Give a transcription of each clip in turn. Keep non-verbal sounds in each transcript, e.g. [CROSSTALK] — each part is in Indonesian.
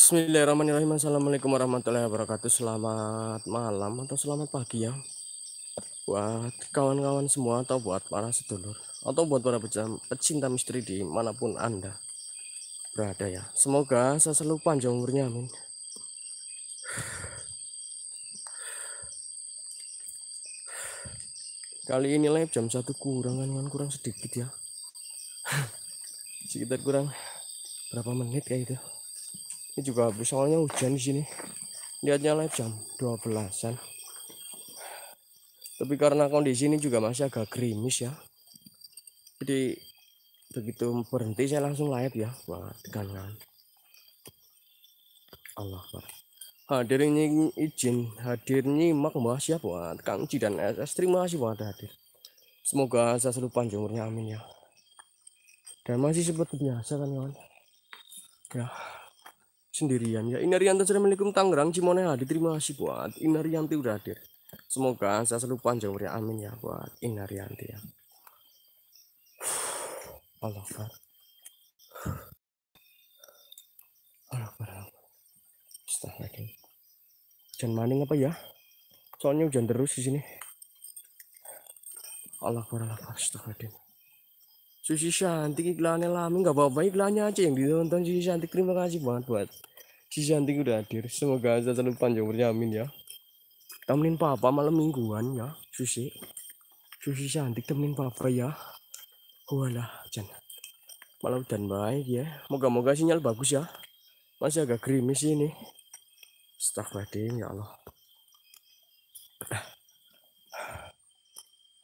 Bismillahirrahmanirrahim Assalamualaikum warahmatullahi wabarakatuh Selamat malam atau selamat pagi ya Buat kawan-kawan semua Atau buat para sedulur Atau buat para pecinta misteri Dimanapun anda berada ya Semoga saya selalu panjang umurnya amin Kali ini live jam 1 kurang kan? kan kurang sedikit ya [LAUGHS] Sekitar kurang berapa menit kayak itu ini juga habis soalnya hujan di sini lihatnya live jam 12an tapi karena kondisi ini juga masih agak gerimis ya jadi begitu berhenti saya langsung live ya wah tegangan Allah hadirnya izin hadir nyimak mbah siap buat Kang Ji dan SS terima kasih buat hadir semoga saya selalu panjang umurnya amin ya dan masih seperti biasa kan kawan ya sendirian ya Inarianto Assalamualaikum Tangerang Hadi diterima kasih buat Inarianti udah hadir semoga saya selalu panjang umurnya amin ya buat Inarianti ya Allah Allah Allah Allah lagi hujan maning apa ya soalnya hujan terus di sini Allah Allah Astagfirullahaladzim Susi Shanti iklannya lama nggak apa-apa iklannya aja yang ditonton Susi Shanti terima kasih banget buat cantik udah hadir. Semoga aja selalu panjang ya, umurnya amin ya. Temenin papa malam mingguan ya, Susi. Susi cantik temenin papa ya. Walah, Jan. Malam dan baik ya. Moga-moga sinyal bagus ya. Masih agak gerimis ini. Astagfirullahaladzim ya Allah.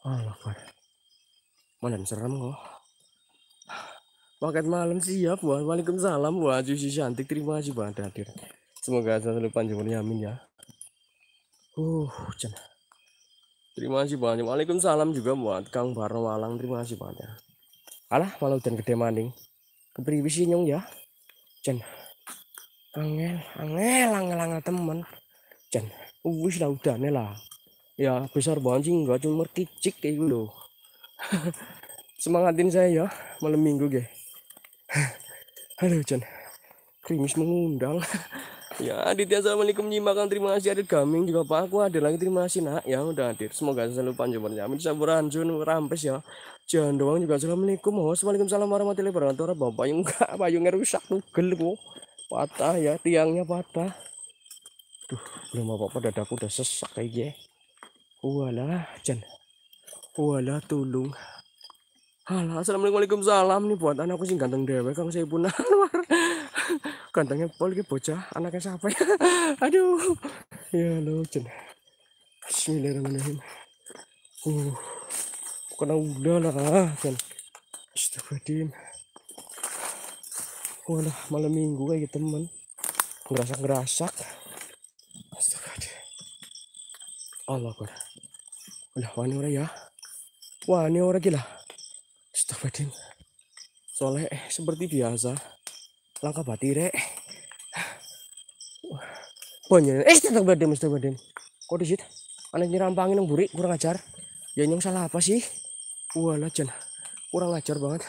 Allah, Pak. Malam serem kok. Paket malam siap, wah. Waalaikumsalam, wah. Cuci cantik, terima kasih banget hadir. Semoga selalu panjangnya amin ya. Uh, cina. Terima kasih banyak. Waalaikumsalam juga buat Kang Barno Walang. Terima kasih banyak. Ya. Alah, malu dan gede maning. Kepriwi nyong ya. Jen. Angel, angel, angel, angel teman, Jen. Uh, wis lah udah, lah. Ya, besar banget sih enggak cuma kicik kayak gitu loh. [LAUGHS] Semangatin saya ya malam minggu, guys. Halo hujan krimis mengundang ya Aditya Assalamualaikum Nyimakan terima kasih Adit Gaming juga Pak aku ada lagi terima kasih nak ya udah hadir semoga selalu panjang amin saburan jun rampes ya jangan doang juga Assalamualaikum Waalaikumsalam warahmatullahi wabarakatuh bapak yang enggak [LAUGHS] payungnya rusak tugel kok patah ya tiangnya patah Duh, belum apa-apa dadaku udah sesak kayak Walah, Jan. Walah, tolong. Halo, assalamualaikum salam nih buat anakku sih ganteng dewe kang saya pun [LAUGHS] Anwar. Gantengnya pol iki bocah anaknya siapa ya? [LAUGHS] Aduh. Ya lo jen. Bismillahirrahmanirrahim. Uh. Kena udah lah kan. Astagfirullahaladzim. Walah malam minggu kayak gitu teman Ngerasak-ngerasak. Astagfirullahaladzim. Allah kor Udah wani ora ya. Wani ora gila. Astagfirullahaladzim. Soleh eh, seperti biasa. Langkah rek Banyak. Eh, astagfirullahaladzim, astagfirullahaladzim. Kok disit? Anak nyerampangin yang burik, kurang ajar. Ya nyong salah apa sih? Wah, jen Kurang ajar banget.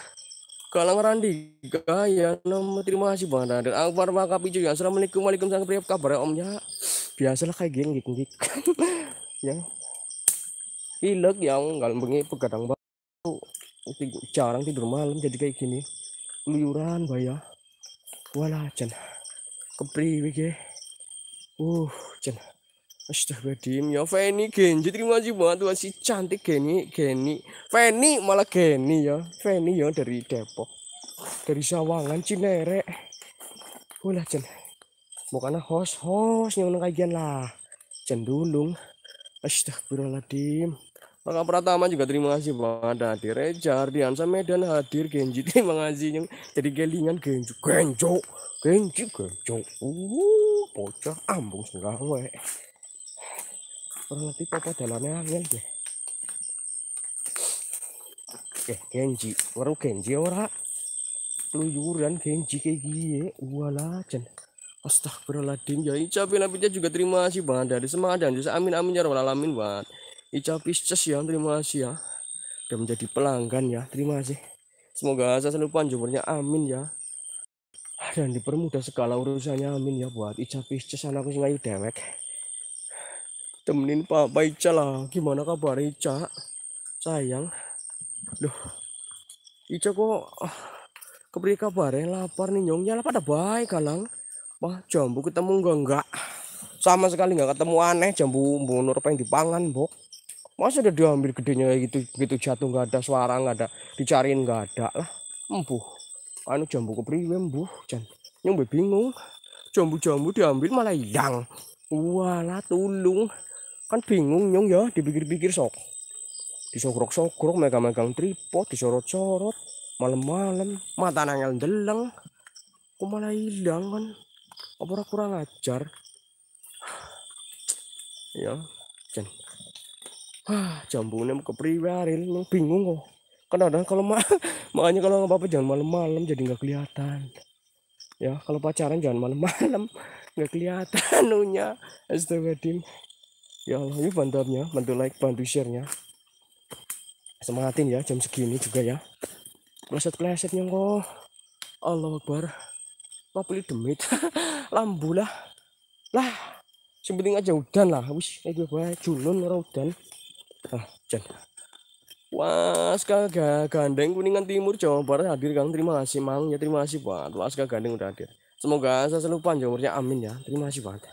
Galang Randi, gaya nama terima kasih banget. Akbar makapi ya Assalamualaikum, waalaikumsalam. Priap kabar ya omnya Biasalah kayak gini gini. [LAUGHS] ya. Ilek yang galang bengi pegadang banget tinggu jarang tidur malam jadi kayak gini keluyuran baya walah jen kepri ge uh jen Astagfirullahaladzim ya Feni Genji terima kasih banget tuh si cantik Geni Geni Feni malah Geni ya Feni ya dari Depok dari Sawangan Cinere wala jen bukannya host host yang kajian lah cendulung Astagfirullahaladzim Raka Pratama juga terima kasih Bang ada di Reja Ardiansa Medan hadir Genji terima kasih yang jadi gelingan Genji Genjo Genji Genjo uh bocah ambung segawe berarti papa dalamnya angin deh oke eh, Genji baru Genji ya, ora dan Genji kayak gini wala jen Astagfirullahaladzim ya Ica Pina juga terima kasih Bang dari semangat dan amin amin ya robbal alamin Bang Ica Pisces ya terima kasih ya sudah menjadi pelanggan ya terima kasih semoga saya selalu panjumurnya amin ya dan dipermudah segala urusannya amin ya buat Ica Pisces anakku sing ayu dewek temenin Papa Ica lah gimana kabar Ica sayang duh Ica kok ah, kabar kabarnya lapar nih nyongnya lah pada baik kalang wah jambu ketemu enggak enggak sama sekali enggak ketemu aneh jambu bunur pengen dipangan bok masa udah diambil gedenya gitu gitu jatuh nggak ada suara nggak ada dicariin nggak ada lah empuh anu jambu kepriwe embuh jan nyombe bingung jambu-jambu diambil malah hilang walah tulung kan bingung nyong ya dipikir-pikir sok disogrok-sogrok megang-megang tripod disorot-sorot malam-malam mata nangel deleng kok malah hilang kan apa kurang ajar ya jen Hah, mau kepriwe lu bingung kok. Kadang-kadang kalau ma [LAUGHS] makanya kalau nggak apa-apa jangan malam-malam jadi nggak kelihatan. Ya, kalau pacaran jangan malam-malam [LAUGHS] nggak kelihatan nunya. Astagfirullahaladzim. Ya Allah, yuk bantu bantu like, bantu share-nya. Semangatin ya jam segini juga ya. Pleset-plesetnya kok. Allah Akbar. Papeli demit. [LAUGHS] Lambu lah. Lah, sing aja udah lah wis eh gue culun julun Ah, was Waska Gandeng Kuningan Timur Jawa Barat hadir Kang terima kasih Mang ya terima kasih buat Waska Gandeng udah hadir semoga saya selalu panjang umurnya amin ya terima kasih banget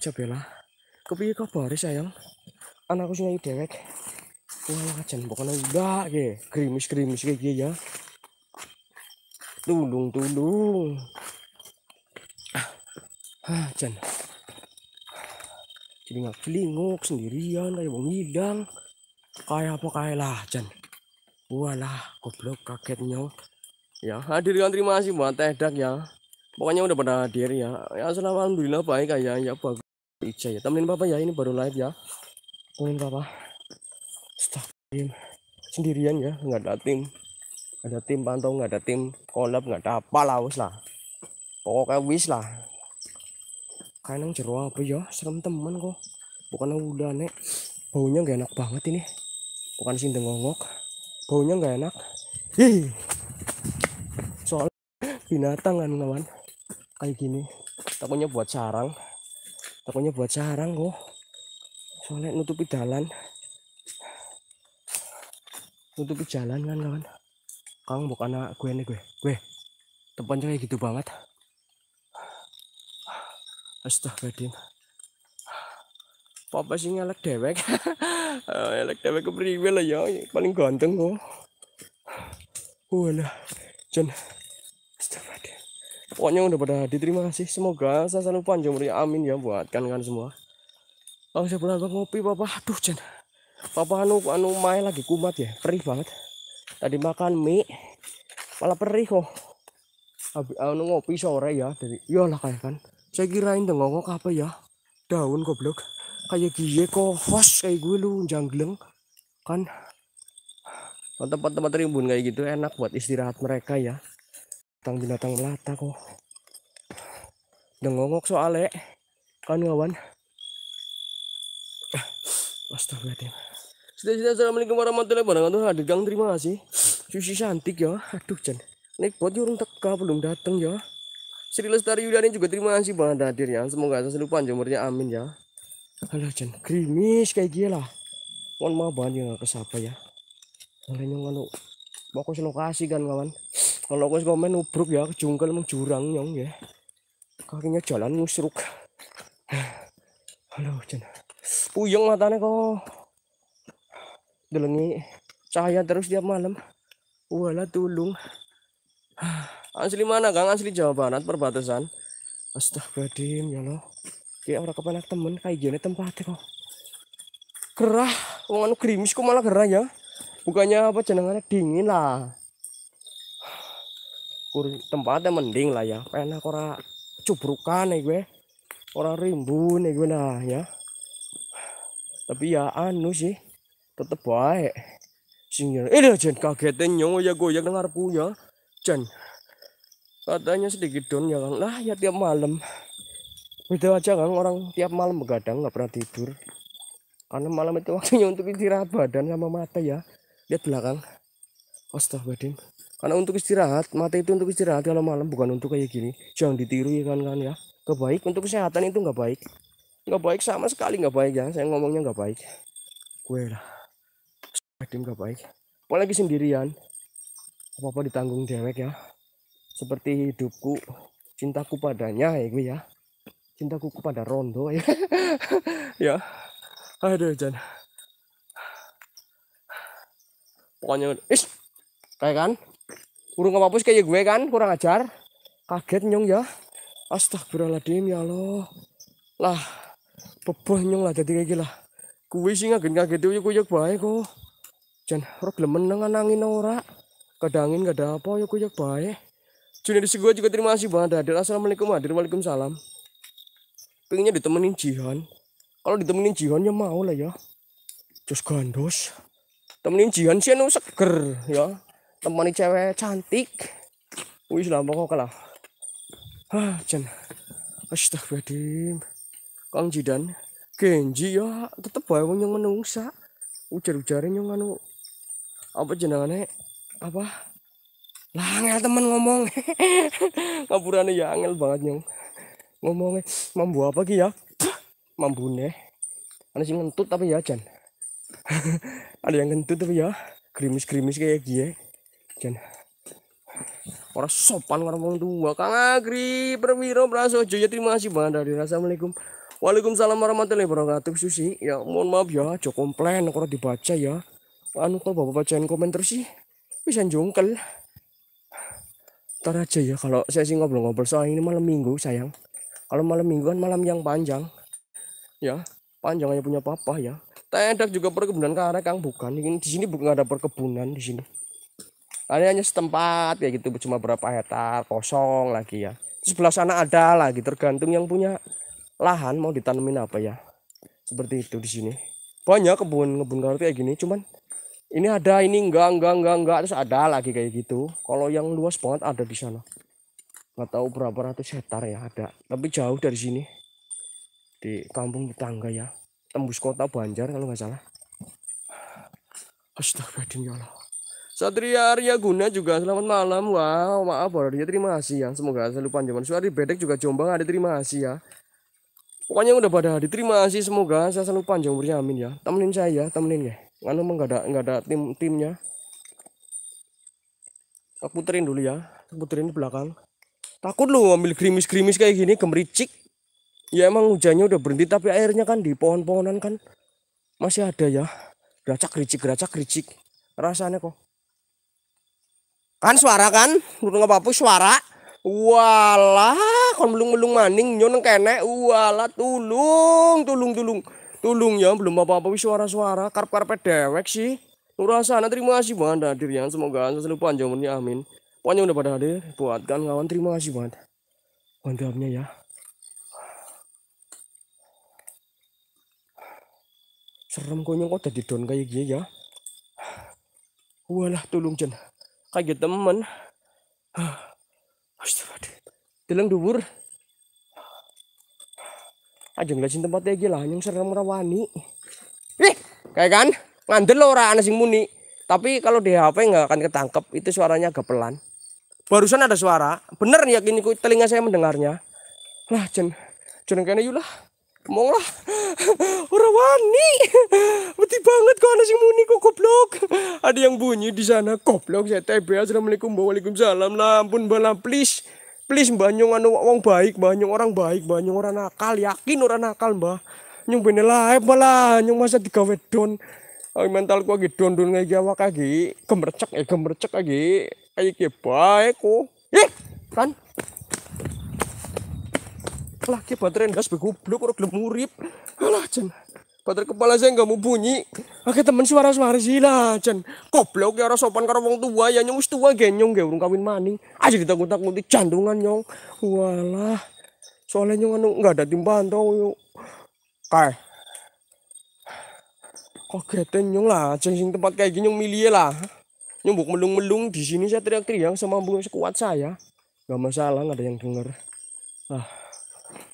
Jabela ya kepiye kabar sayang anakku sing ayu dewek wah jan pokoknya udah ge krimis krimis kayak gini ya tulung tulung ah, ah jan jadi nggak kelinguk sendirian kayak bang hidang kayak apa kayak lah jen walah goblok kagetnya ya hadir kan terima kasih buat teh tedak ya pokoknya udah pada hadir ya ya alhamdulillah baik ya ya bagus Ica ya temenin papa ya ini baru live ya temenin papa stop sendirian ya nggak ada tim ada tim pantau nggak ada tim kolab nggak ada apa lah wis lah pokoknya wis lah makan yang jeruk apa ya serem temen kok bukan udah nek baunya nggak enak banget ini bukan sih dengongok baunya nggak enak ih soal binatang kan kawan kayak gini takutnya buat sarang takutnya buat sarang kok soalnya nutupi jalan nutupi jalan kan kawan kang bukan anak gue nih gue gue tempatnya kayak gitu banget Astagfirullahaladzim. Papa sih ngelak dewek. [LAUGHS] Eh, ngelak dewek priwe lah ya. Paling ganteng kok. Walah. Uh, Jen. Astagfirullahaladzim. Pokoknya udah pada diterima sih, Semoga saya selalu panjang umurnya. Amin ya buat kan kan semua. Aku sebelah ngopi papa. Aduh Jen. Papa anu anu main lagi kumat ya. Perih banget. Tadi makan mie. Malah perih kok. Habis anu ngopi sore ya. Dari, yolah ya kayak kan saya kirain dengongok apa ya daun goblok kayak gie kok host kayak gue lu jangleng kan tempat-tempat rimbun kayak gitu enak buat istirahat mereka ya tentang binatang melata kok dengongok soalnya kan kawan Astagfirullahaladzim Sudah-sudah Assalamualaikum warahmatullahi wabarakatuh Hadir gang terima kasih Susi cantik ya Aduh jen ini buat orang teka belum datang ya Sri Lestari Yudani juga terima kasih banget hadirnya. Semoga selalu panjang umurnya. Amin ya. Halo Jan, krimis kayak gila. Mohon maaf banget ya ke kesapa ya. Kalian yang kalau lokasi kan kawan. Kalau kau main ubruk ya, kejungkel emang jurang nyong ya. Kakinya jalan musruk. Halo Jan. Puyeng matanya kok. Delengi cahaya terus tiap malam. Wala tulung. Asli mana Gang? Asli Jawa Barat perbatasan. dim ya lo Ki orang kepenak temen kayak gini tempatnya kok. Gerah, wong anu gerimis kok malah gerah ya. Bukannya apa jenengannya dingin lah. Kur tempatnya mending lah ya. Enak ora cubrukan nih gue. Ora rimbun nih gue nah ya. Tapi ya anu sih tetep baik. Sing ya, eh jangan kagetin nyong ya yang dengar punya. jen katanya sedikit down ya kan lah ya tiap malam beda aja kan orang tiap malam begadang nggak pernah tidur karena malam itu waktunya untuk istirahat badan sama mata ya lihat belakang astagfirullahaladzim karena untuk istirahat mata itu untuk istirahat kalau malam bukan untuk kayak gini jangan ditiru ya kan kan ya kebaik untuk kesehatan itu nggak baik nggak baik sama sekali nggak baik ya saya ngomongnya nggak baik gue lah astagfirullahaladzim nggak baik apalagi sendirian apa-apa ditanggung dewek ya seperti hidupku cintaku padanya ya gue ya cintaku kepada Rondo ya [LAUGHS] ya aduh Jan pokoknya is kayak kan kurang ngapapus kayak gue kan kurang ajar kaget nyong ya astagfirullahaladzim ya Allah lah beboh nyong lah jadi kayak gila gue sih ngaget ngaget tuh yuk baik kok Jan rok lemen dengan angin ora kadangin gak ada apa yuk ya yuk baik Junior gue juga terima kasih banget hadir. Assalamualaikum hadir. Waalaikumsalam. Pengennya ditemenin Jihan. Kalau ditemenin Jihan ya mau lah ya. Jus gandos. Temenin Jihan sih anu seger ya. Temani cewek cantik. Wih selama kok kalah. Hah, Jan. Astagfirullahaladzim. Kang Jidan. Genji ya tetep wae yang menungsa. ujar ujarin yang anu apa jenangannya? apa Langel temen ngomong. [LAUGHS] Ngapurannya ya angel banget nyong. Ngomongnya mambu apa ki ya? [TSK] Mambune. ada sih ngentut tapi ya Jan. [LAUGHS] Ada yang ngentut tapi ya krimis krimis kayak ya, Jan. Orang sopan orang orang tua. Kang Agri, perwira Prasojo Jaya terima kasih banget dari rasa Assalamualaikum. Waalaikumsalam warahmatullahi wabarakatuh Susi ya mohon maaf ya aja komplain kalau dibaca ya anu kalau bapak bacain komentar sih bisa jungkel ntar aja ya kalau saya sih ngobrol-ngobrol soal ini malam minggu sayang kalau malam minggu kan malam yang panjang ya panjang aja punya papa ya Tendak juga perkebunan karena Kang bukan. Ini di sini bukan ada perkebunan di sini. Ada hanya setempat ya gitu cuma berapa hektar kosong lagi ya. sebelah sana ada lagi tergantung yang punya lahan mau ditanemin apa ya. Seperti itu di sini. Banyak kebun kebun karet kayak gini cuman ini ada ini enggak enggak enggak enggak terus ada lagi kayak gitu kalau yang luas banget ada di sana nggak tahu berapa ratus hektar ya ada tapi jauh dari sini di kampung tetangga ya tembus kota Banjar kalau nggak salah Astaga Astagfirullah Satria Arya Guna juga selamat malam wow maaf ya terima kasih ya semoga selalu panjang suara Bedek juga Jombang ada terima kasih ya pokoknya udah pada diterima kasih semoga saya selalu panjang berjamin ya temenin saya ya temenin ya nganu emang nggak ada nggak ada tim timnya aku puterin dulu ya aku puterin di belakang takut lu ambil krimis krimis kayak gini gemericik ya emang hujannya udah berhenti tapi airnya kan di pohon-pohonan kan masih ada ya geracak gericik geracak gericik rasanya kok kan suara kan udah nggak apa-apa suara walah kon belum belum maning nyoneng kene walah tulung tulung tulung Tulung ya, belum apa-apa suara-suara, karpet-karpet dewek sih. Nurasana terima kasih banget hadir yang semoga selalu panjang umurnya amin. Pokoknya udah pada hadir, buatkan kawan terima kasih banget. Mantapnya ya. Serem konyol kok jadi don kayak gini ya. Walah tulung jen. Kaget temen. Astaga, Deleng dubur aja ngelasin tempatnya gila yang serem rawani nih kayak kan ngandel loh orang sing muni tapi kalau di HP nggak akan ketangkep itu suaranya agak pelan barusan ada suara bener ya ku telinga saya mendengarnya lah jen jen kayaknya yulah ngomong lah [LAUGHS] orang wani beti banget kok anak muni kok goblok ada yang bunyi di sana goblok saya TB assalamualaikum waalaikumsalam lampun balam please please mbah nyung anu wong baik mbah nyung orang baik mbah nyung orang nakal yakin orang nakal mbah nyung bener lah malah nyung masa tiga don oh, mental ku lagi don don lagi awak lagi gemercek eh gemercek lagi ayo kayak baik ku ih kan lah kayak baterai gas begoblok orang gelem urip alah jen Bater kepala saya nggak mau bunyi. Oke teman suara-suara Zila, jan. koplo ya orang sopan karo wong tua ya nyong tua genyong ge urung kawin maning. Aja ditakut-takuti jantungan nyong. Walah. Soalnya nyong anu nggak ada timbaan tau yuk. Kae. keren nyong lah, jeng sing tempat kayak gini nyong milih lah. Nyong buk melung-melung di sini saya teriak-teriak semampu sekuat saya. Gak masalah, nggak ada yang denger. Ah.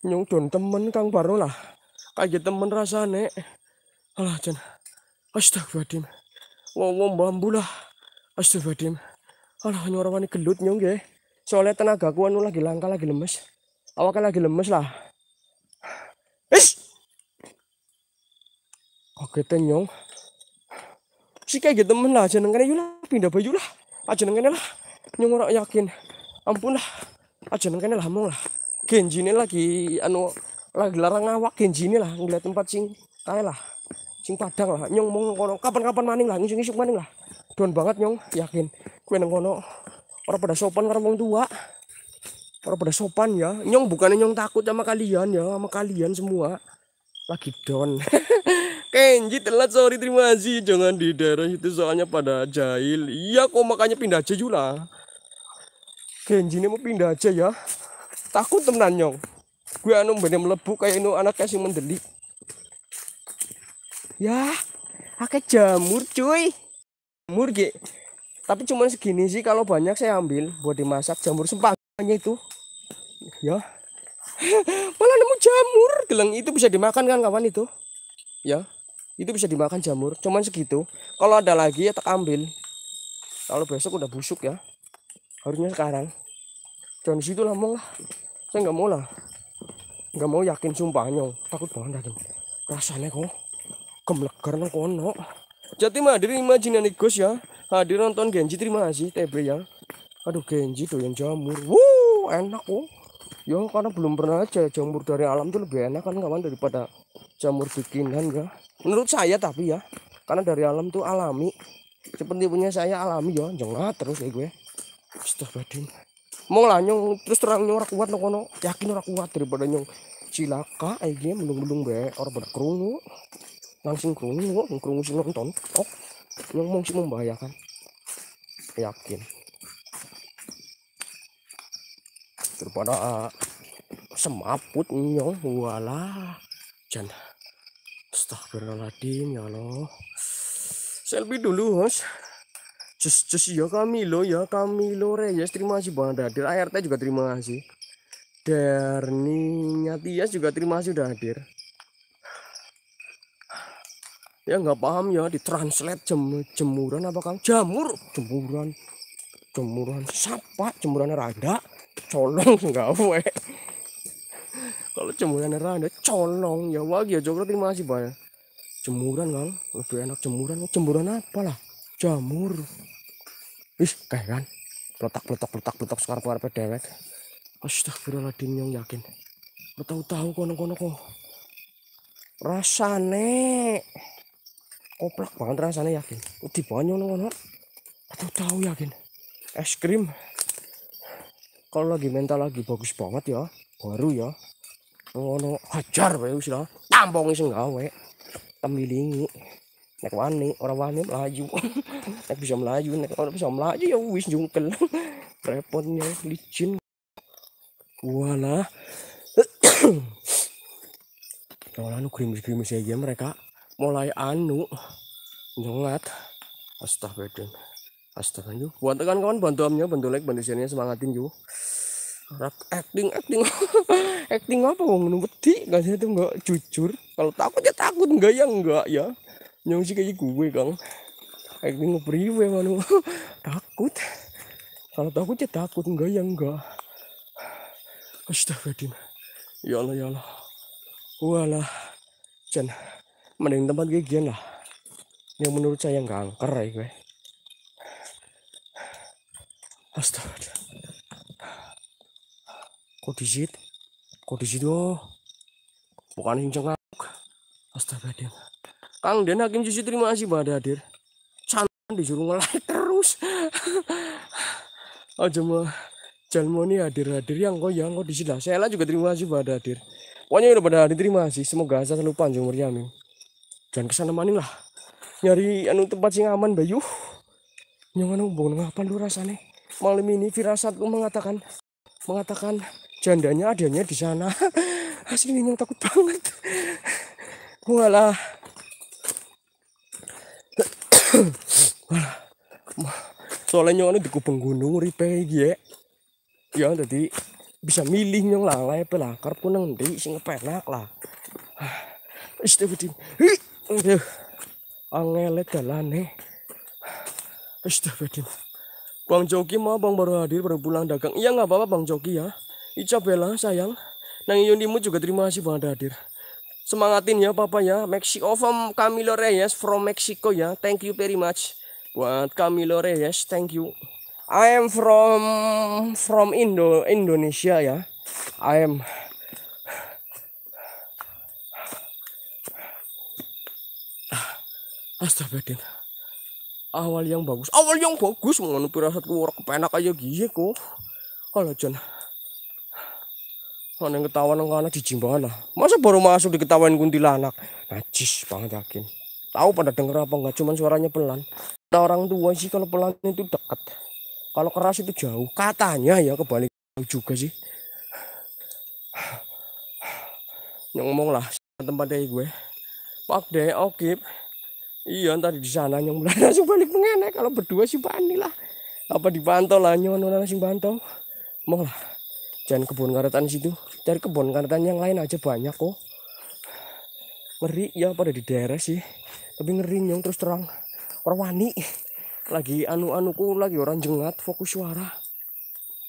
nyong don temen Kang baru lah kaget temen rasane alah jen astagfirullahaladzim wong bambu lah astagfirullahaladzim alah wani gelut nyong nggih soalnya tenaga ku anu lagi langka lagi lemes awak lagi lemes lah is oke nyong si kayak gitu temen lah jen kena yulah pindah baju lah aja ah, nengkene lah nyong orang yakin ampun lah aja ah, nengkene lah mong lah genjine lagi anu lagi larang ngawak genji ini lah ngeliat tempat sing kaya lah sing padang lah nyong mau ngono kapan-kapan maning lah ngisuk ngisuk maning lah don banget nyong yakin kue neng kono orang pada sopan karena wong tua orang pada sopan ya nyong bukan nyong takut sama kalian ya sama kalian semua lagi don [LAUGHS] Kenji telat sorry terima kasih jangan di daerah itu soalnya pada jahil iya kok makanya pindah aja Jula Kenji ini mau pindah aja ya takut temenan nyong gue anu bener melebu kayak ini anak kasih mendelik ya pakai jamur cuy jamur ge tapi cuman segini sih kalau banyak saya ambil buat dimasak jamur sempangnya itu ya [LAUGHS] malah nemu jamur geleng itu bisa dimakan kan kawan itu ya itu bisa dimakan jamur cuman segitu kalau ada lagi ya tak ambil kalau besok udah busuk ya harusnya sekarang jangan situ lah mau lah saya nggak mau lah nggak mau yakin sumpah nyong takut banget aku rasanya kok gemlegar nang kono jadi mah mandiri imajinasi Gus ya hadir nonton Genji terima kasih Tebre ya aduh Genji tuh yang jamur wow enak kok oh. ya karena belum pernah aja jamur dari alam tuh lebih enak kan kawan daripada jamur bikinan ya menurut saya tapi ya karena dari alam tuh alami seperti punya saya alami ya jangan terus ya gue badin mau lah nyong terus terang nyong kuat no kono yakin orang kuat daripada nyong cilaka aja mendung-mendung be orang pada kerungu langsung kerungu kerungu sih nonton oh nyong mau sih membahayakan yakin daripada uh, semaput nyong walah jan astagfirullahaladzim ya Allah selfie dulu host Just, just ya kami lo, ya kami lo re, ya terima kasih Bang Dadir. ART juga terima kasih. Derni Nyatias juga terima kasih udah hadir. Ya nggak paham ya di translate jem, jemuran apa Kang? Jamur, jemuran. Jemuran siapa? Jemuran rada. Colong [LAUGHS] nggak wae. Kalau jemuran rada colong ya wagi ya jokro terima kasih banyak. Jemuran Kang, lebih enak jemuran. Jemuran apa lah? Jamur. Wis kayak kan. pelotak pelotak pelotak pelotak sekarang karepe dewek. Astagfirullahaladzim yang yakin. Tahu-tahu kono-kono kok. Rasane koplak banget rasanya yakin. Udah banyak kono. Tahu-tahu yakin. Es krim kalau lagi mental lagi bagus banget ya baru ya ngono hajar wae wis lah tampung sing gawe temilingi nek wani orang wani melaju [LAUGHS] nek bisa melaju nek orang bisa melaju ya wis jungkel [LAUGHS] repotnya licin wala Nah, [COUGHS] anu krimis-krimis aja mereka mulai anu nyengat astagfirullah astagfirullah buat tekan kawan bantu amnya bantu like bantu share semangatin yuk rak acting acting [LAUGHS] acting apa wong nunggu di nggak sih itu nggak jujur kalau takut ya takut enggak ya enggak ya nyong sih kayak gue kang kayak gue ngepriwe manu takut kalau takut ya takut enggak ya enggak astagfirullahaladzim ya Allah ya Allah walah Jan mending tempat kayak gini lah yang menurut saya enggak angker ya gue astagfirullah kok di situ kok di situ bukan yang cengak astagfirullah Kang Den Hakim Susi terima kasih pada hadir. Cantan disuruh ngelai terus. [LAUGHS] Aja mah Jalmoni hadir-hadir yang kau yang kau di sini. juga terima kasih pada hadir. Pokoknya udah pada hadir terima kasih. Semoga saya selalu panjang umurnya amin. Jangan kesana maning lah. Nyari anu tempat sing aman Bayu. anu bong ngapain lu rasanya. Malam ini firasatku mengatakan mengatakan jandanya adanya di sana. [LAUGHS] Asli yang takut banget. Walah soalnya nyong ini di kubeng gunung ripe ya ya jadi bisa milih nyong lah lah apa lah karena pun ah, di sini penak lah istighfar angel angelet dalan nih istighfar Bang Joki mau bang baru hadir baru pulang dagang iya nggak apa-apa Bang Joki ya Ica Bella sayang Nang Yundimu juga terima kasih bang hadir semangatin ya papa ya Mexico from Camilo Reyes from Mexico ya thank you very much buat Camilo Reyes thank you I am from from Indo Indonesia ya I am Astagfirullahaladzim awal yang bagus awal yang bagus mau pirasatku orang kepenak aja gini kok kalau jenah Mana yang ketahuan anak-anak cicing banget Masa baru masuk diketawain kuntilanak? Najis banget yakin. Tahu pada denger apa enggak, cuman suaranya pelan. Ada orang tua sih kalau pelan itu dekat. Kalau keras itu jauh. Katanya ya kebalik juga sih. Yang ngomong lah [LAUGHS] tempat dari gue. Pak deh, oh, oke. Iya, tadi di sana yang mulai [LAUGHS] langsung balik mengenai. Kalau berdua sih bani Apa dipantau lah, nyonya langsung bantau. Mau lah jangan kebun karetan situ cari kebun karetan yang lain aja banyak kok ngeri ya pada di daerah sih tapi ngeri nyong terus terang orang wani lagi anu-anuku lagi orang jengat fokus suara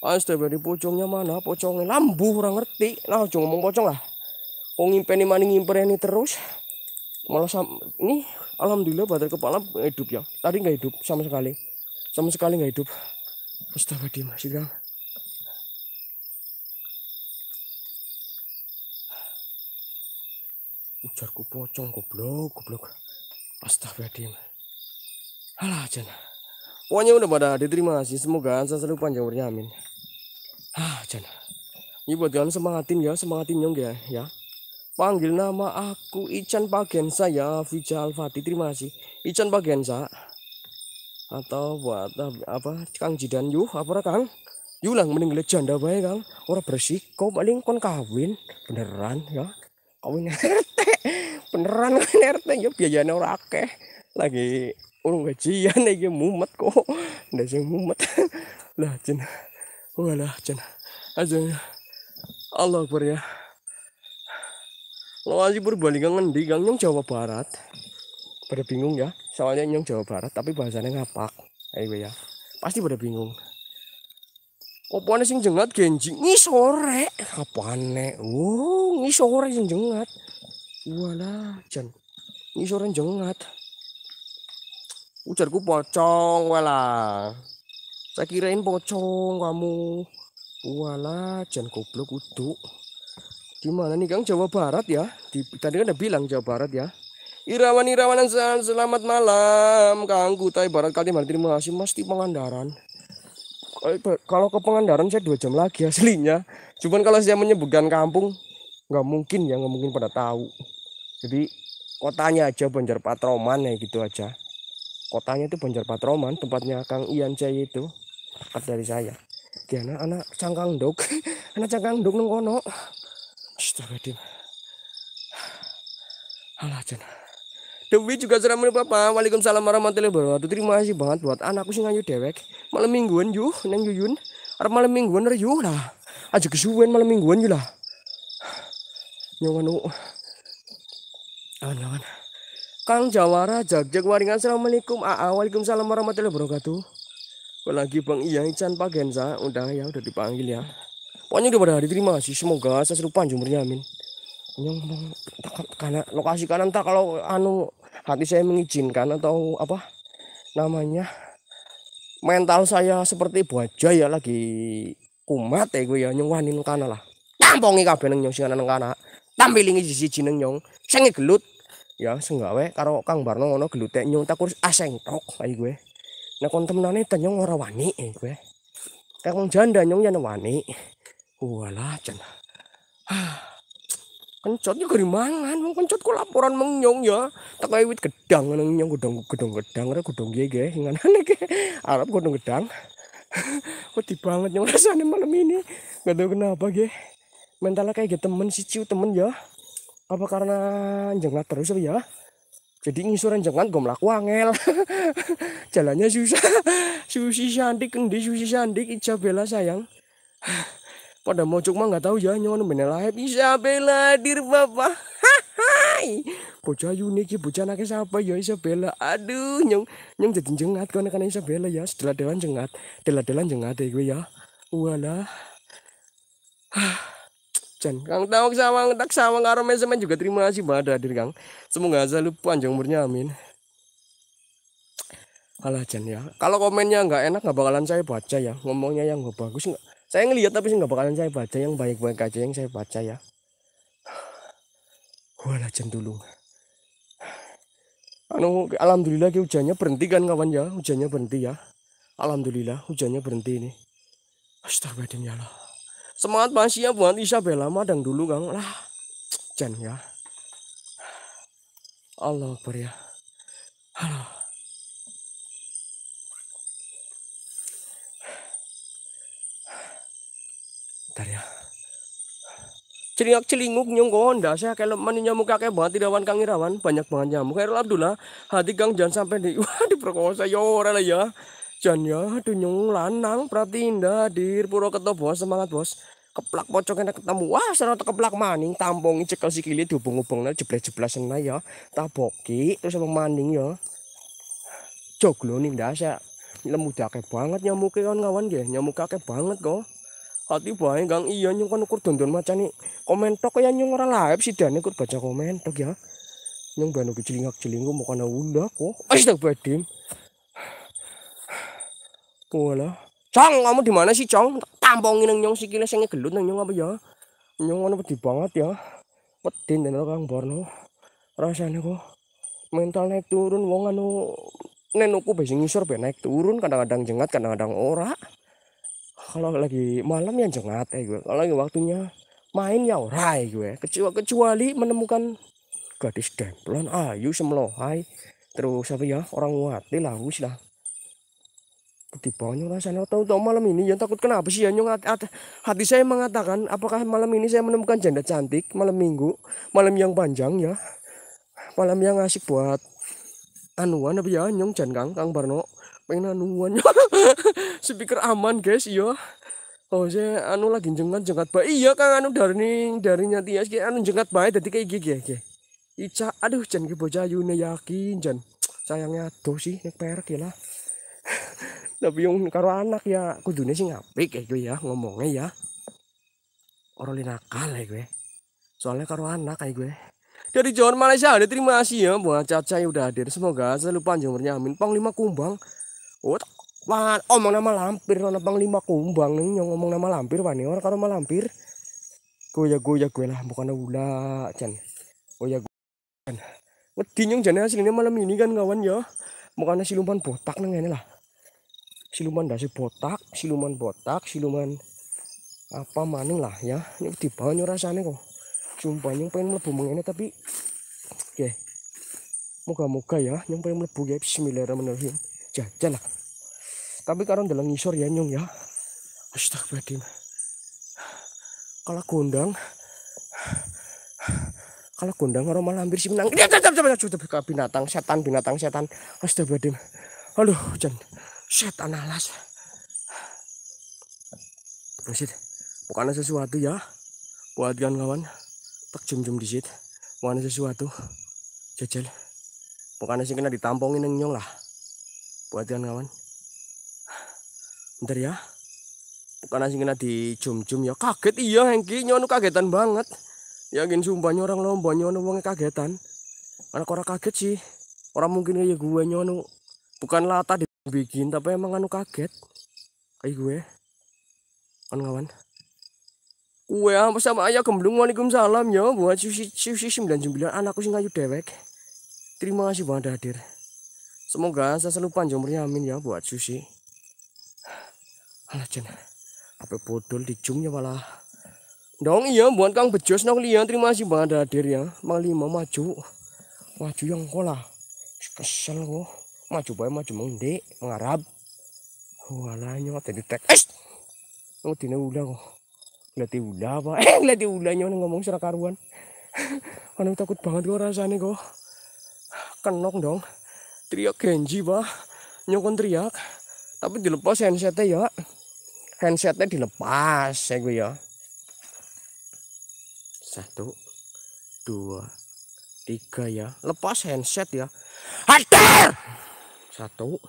Astaga di pocongnya mana pocongnya lambu orang ngerti nah cuma ngomong pocong lah kok ngimpeni mani ini terus malah sam ini alhamdulillah baterai kepala hidup ya tadi nggak hidup sama sekali sama sekali nggak hidup Astaga di masih gak. ujarku pocong goblok goblok astagfirullahaladzim alah jana pokoknya udah pada diterima sih semoga saya selalu panjang umurnya amin ah jana ini buat kalian semangatin ya semangatin nyong ya ya panggil nama aku Ican Pagensa ya Vija Alfati terima kasih Ican Pagensa atau buat apa Kang Jidan yuh apa Kang yuh lah mending janda baik Kang orang bersih kau paling kon kawin beneran ya awin [LAUGHS] RT beneran kan RT ya biayanya orang akeh lagi urung gajian [LAUGHS] lagi mumet kok ndak sing mumet [LAUGHS] lah cina, walah oh, cina, aja ya. Allah Akbar ya lo aja berbalingan di gang yang Jawa Barat pada bingung ya soalnya yang Jawa Barat tapi bahasanya ngapak ayo ya pasti pada bingung Opone sing jengat Genji ngisore. Apane? Oh, ngisore sing jengat. Walah, jan. Ngisore jengat. Ujarku pocong walah. Saya kirain pocong kamu. Walah, jan goblok uduk. Gimana nih Kang Jawa Barat ya? Di, tadi kan udah bilang Jawa Barat ya. Irawan-irawan selamat malam Kang Kutai Barat Kalimantan terima kasih Mas di Eh, kalau ke Pangandaran saya dua jam lagi aslinya cuman kalau saya menyebutkan kampung nggak mungkin ya nggak mungkin pada tahu jadi kotanya aja Banjar Patroman ya gitu aja kotanya itu Banjar Patroman tempatnya Kang Ian Jaya itu dekat dari saya dia anak cangkang dok [LAUGHS] anak cangkang dok nengono. Astagfirullahaladzim Alah jenah Dewi juga sudah menipu apa? Waalaikumsalam warahmatullahi wabarakatuh. Terima kasih banget buat anakku sih ngayu dewek. Malam mingguan yuk, neng yuyun. Arep malam mingguan re yuk lah. Aja kesuwen malam mingguan yuk lah. Nyawanu. nu. Awan awan. Kang Jawara jagjag waringan assalamualaikum. Aa, waalaikumsalam warahmatullahi wabarakatuh. Kau lagi Bang Iya Ican Pagenza udah ya udah dipanggil ya. Pokoknya udah pada hari terima kasih. Semoga seserupan jumurnya amin. Yang karena lokasi kanan tak kalau anu hati saya mengizinkan atau apa namanya mental saya seperti buaja ya lagi kumat ya gue ya nyuwanin kana lah tampongi kabeh nang nyong singanan kana ini siji jeneng nyong sing gelut ya senggawe karo Kang Barno ngono gelut nyong tak kurus aseng tok ae gue nah kon temenane tenyong ora wani ae gue kang janda nyong yen ya wani walah jan ah kencotnya dari mangan kencot kencotku laporan mengnyong ya tak kaya wit gedang nang nyong gedang gedang gedang ora gedang piye ge Arab ge gedang gedang wedi banget yang rasanya malam ini gak tau kenapa ge mentalnya kayak gitu temen si ciu temen ya apa karena jengat terus ya jadi ngisuran jangan gue melaku angel jalannya susah susi cantik kendi susi sandik ijabela sayang pada mau mah nggak tahu ya nyon menelai bisa bela hadir bapak hai bocah unik ya bocah anaknya siapa ya Isabella aduh nyong nyong jadi jengat kau karena Isabella ya setelah delan jengat delan delan jengat ya gue ya wala Jan, Kang tahu sama tak sama karo mesemen juga terima kasih pada hadir Kang. Semoga selalu panjang umurnya amin. Alah Jan ya. Kalau komennya nggak enak nggak bakalan saya baca ya. Ngomongnya yang nggak bagus nggak saya ngelihat tapi sih nggak bakalan saya baca yang baik-baik aja yang saya baca ya walah dulu, anu alhamdulillah ki hujannya berhenti kan kawan ya hujannya berhenti ya alhamdulillah hujannya berhenti ini astagfirullah lah semangat masih ya buat Isabella madang dulu kang lah jan ya Allah Akbar ya Allah ya. Celingak celinguk nyongkon saya kalau mani nyamuk kakek banget irawan kang irawan banyak banget nyamuk kayak Abdullah hati gang jangan sampai di [LAUGHS] wah diperkosa ya orang lah ya jangan ya aduh nyong lanang indah dir pura keto bos semangat bos keplak pocong enak ketemu wah sana keplak maning tampung cekel sikili dihubung-hubung nah jeblas-jeblas ya taboki terus sama maning ya joglo nih saya lemu banget nyamuk kan, kawan kawan ya nyamuk kakek banget kok Tadi bae Kang iya nyong kon kur dondon macan iki. Komen tok kaya nyung ora live sidane kur baca komen tok ya. nyong banu kecilingak jelingku mau kana unda kok. Astag badim. Pola. Cong kamu di mana sih cong? Tampongin nang nyung sikile sing gelut nang nyung apa ya? nyong ngono pedih banget ya. Pedih nang Kang Borno. Rasane kok mental naik turun wong anu nenuku bae sing ngisor bae naik turun kadang-kadang jengat kadang-kadang ora. kalau lagi malam ya jengat ya gue kalau lagi waktunya main ya orai gue kecuali, kecuali menemukan gadis demplon ayu semlohai terus apa ya orang wati lah wis lah ketibanya rasanya tahu tahu malam ini yang takut kenapa sih yang hati, hati saya mengatakan apakah malam ini saya menemukan janda cantik malam minggu malam yang panjang ya malam yang asik buat anuan apa ya nyong jangan kang kang Barno pengen anuan [LAUGHS] speaker aman guys iya oh saya anu lagi jengat jengat baik iya kang anu dari dari nyati ya anu jengat baik jadi kayak gigi ya Ica aduh jangan ke bocah yakin sayangnya tuh sih nek perak ya lah [LAUGHS] tapi yang karo anak ya kudunya sih ngapik ya gue ya ngomongnya ya orang nakal ya gue soalnya karo anak kayak gue dari Johor Malaysia ada terima kasih ya buat Caca yang udah hadir semoga selalu panjang umurnya amin panglima kumbang Oh, Wan, omong nama lampir orang nona lima kumbang nih yang ngomong nama lampir wani ya, orang karo lampir, gue ya gue ya gue lah bukan ula oh ya gue. Wedi nyong jane aslinya malam ini kan kawan ya. Mukane siluman botak nang ngene lah. Siluman dasi botak, siluman botak, siluman apa maning lah ya. Ini di bawah rasane kok. Sumpah nyong pengen mlebu mengene tapi oke. Okay. Moga-moga ya nyong pengen mlebu ya bismillahirrahmanirrahim jajan lah tapi karena dalam ngisor ya nyong ya astagfirullahaladzim kalau gondang kalau gondang orang malah hampir si menang binatang setan binatang setan astagfirullahaladzim aduh jangan setan alas Masjid, bukan sesuatu ya buat kawan-kawan tak jum-jum di bukan sesuatu jajal bukan sih kena ditampungin yang nyong lah buat kan kawan bentar ya bukan asing kena di jum jum ya kaget iya Hengki nyono kagetan banget yakin sumpahnya orang lomba nyono wong kagetan anak orang kaget sih orang mungkin kayak gue nyono bukan lata dibikin tapi emang anu kaget kayak gue kan kawan gue apa ah, sama ayah gemblung waalaikumsalam ya buat susi susi 99 anakku sih ngayu dewek terima kasih banget hadir Semoga saya selalu panjang umurnya amin ya buat Susi. Alah Jen, apa bodol di jumnya malah. Dong iya buat Kang Bejos nang lihat terima kasih banget hadir ya. Mang lima maju. Maju yang kola. Kesel kok. Maju bae maju mendek mengharap. Walah nyok tadi tek. Eh. Nang dina ula kok. Ngeliati ula apa? [LAUGHS] Eh ngeliati ula nyon ngomong serakaruan. karuan. [LAUGHS] Anu takut banget kok rasanya kok. Kenok dong teriak Kenji bah nyokon teriak tapi dilepas handsetnya ya handsetnya dilepas ya gue ya satu dua tiga ya lepas handset ya hadir satu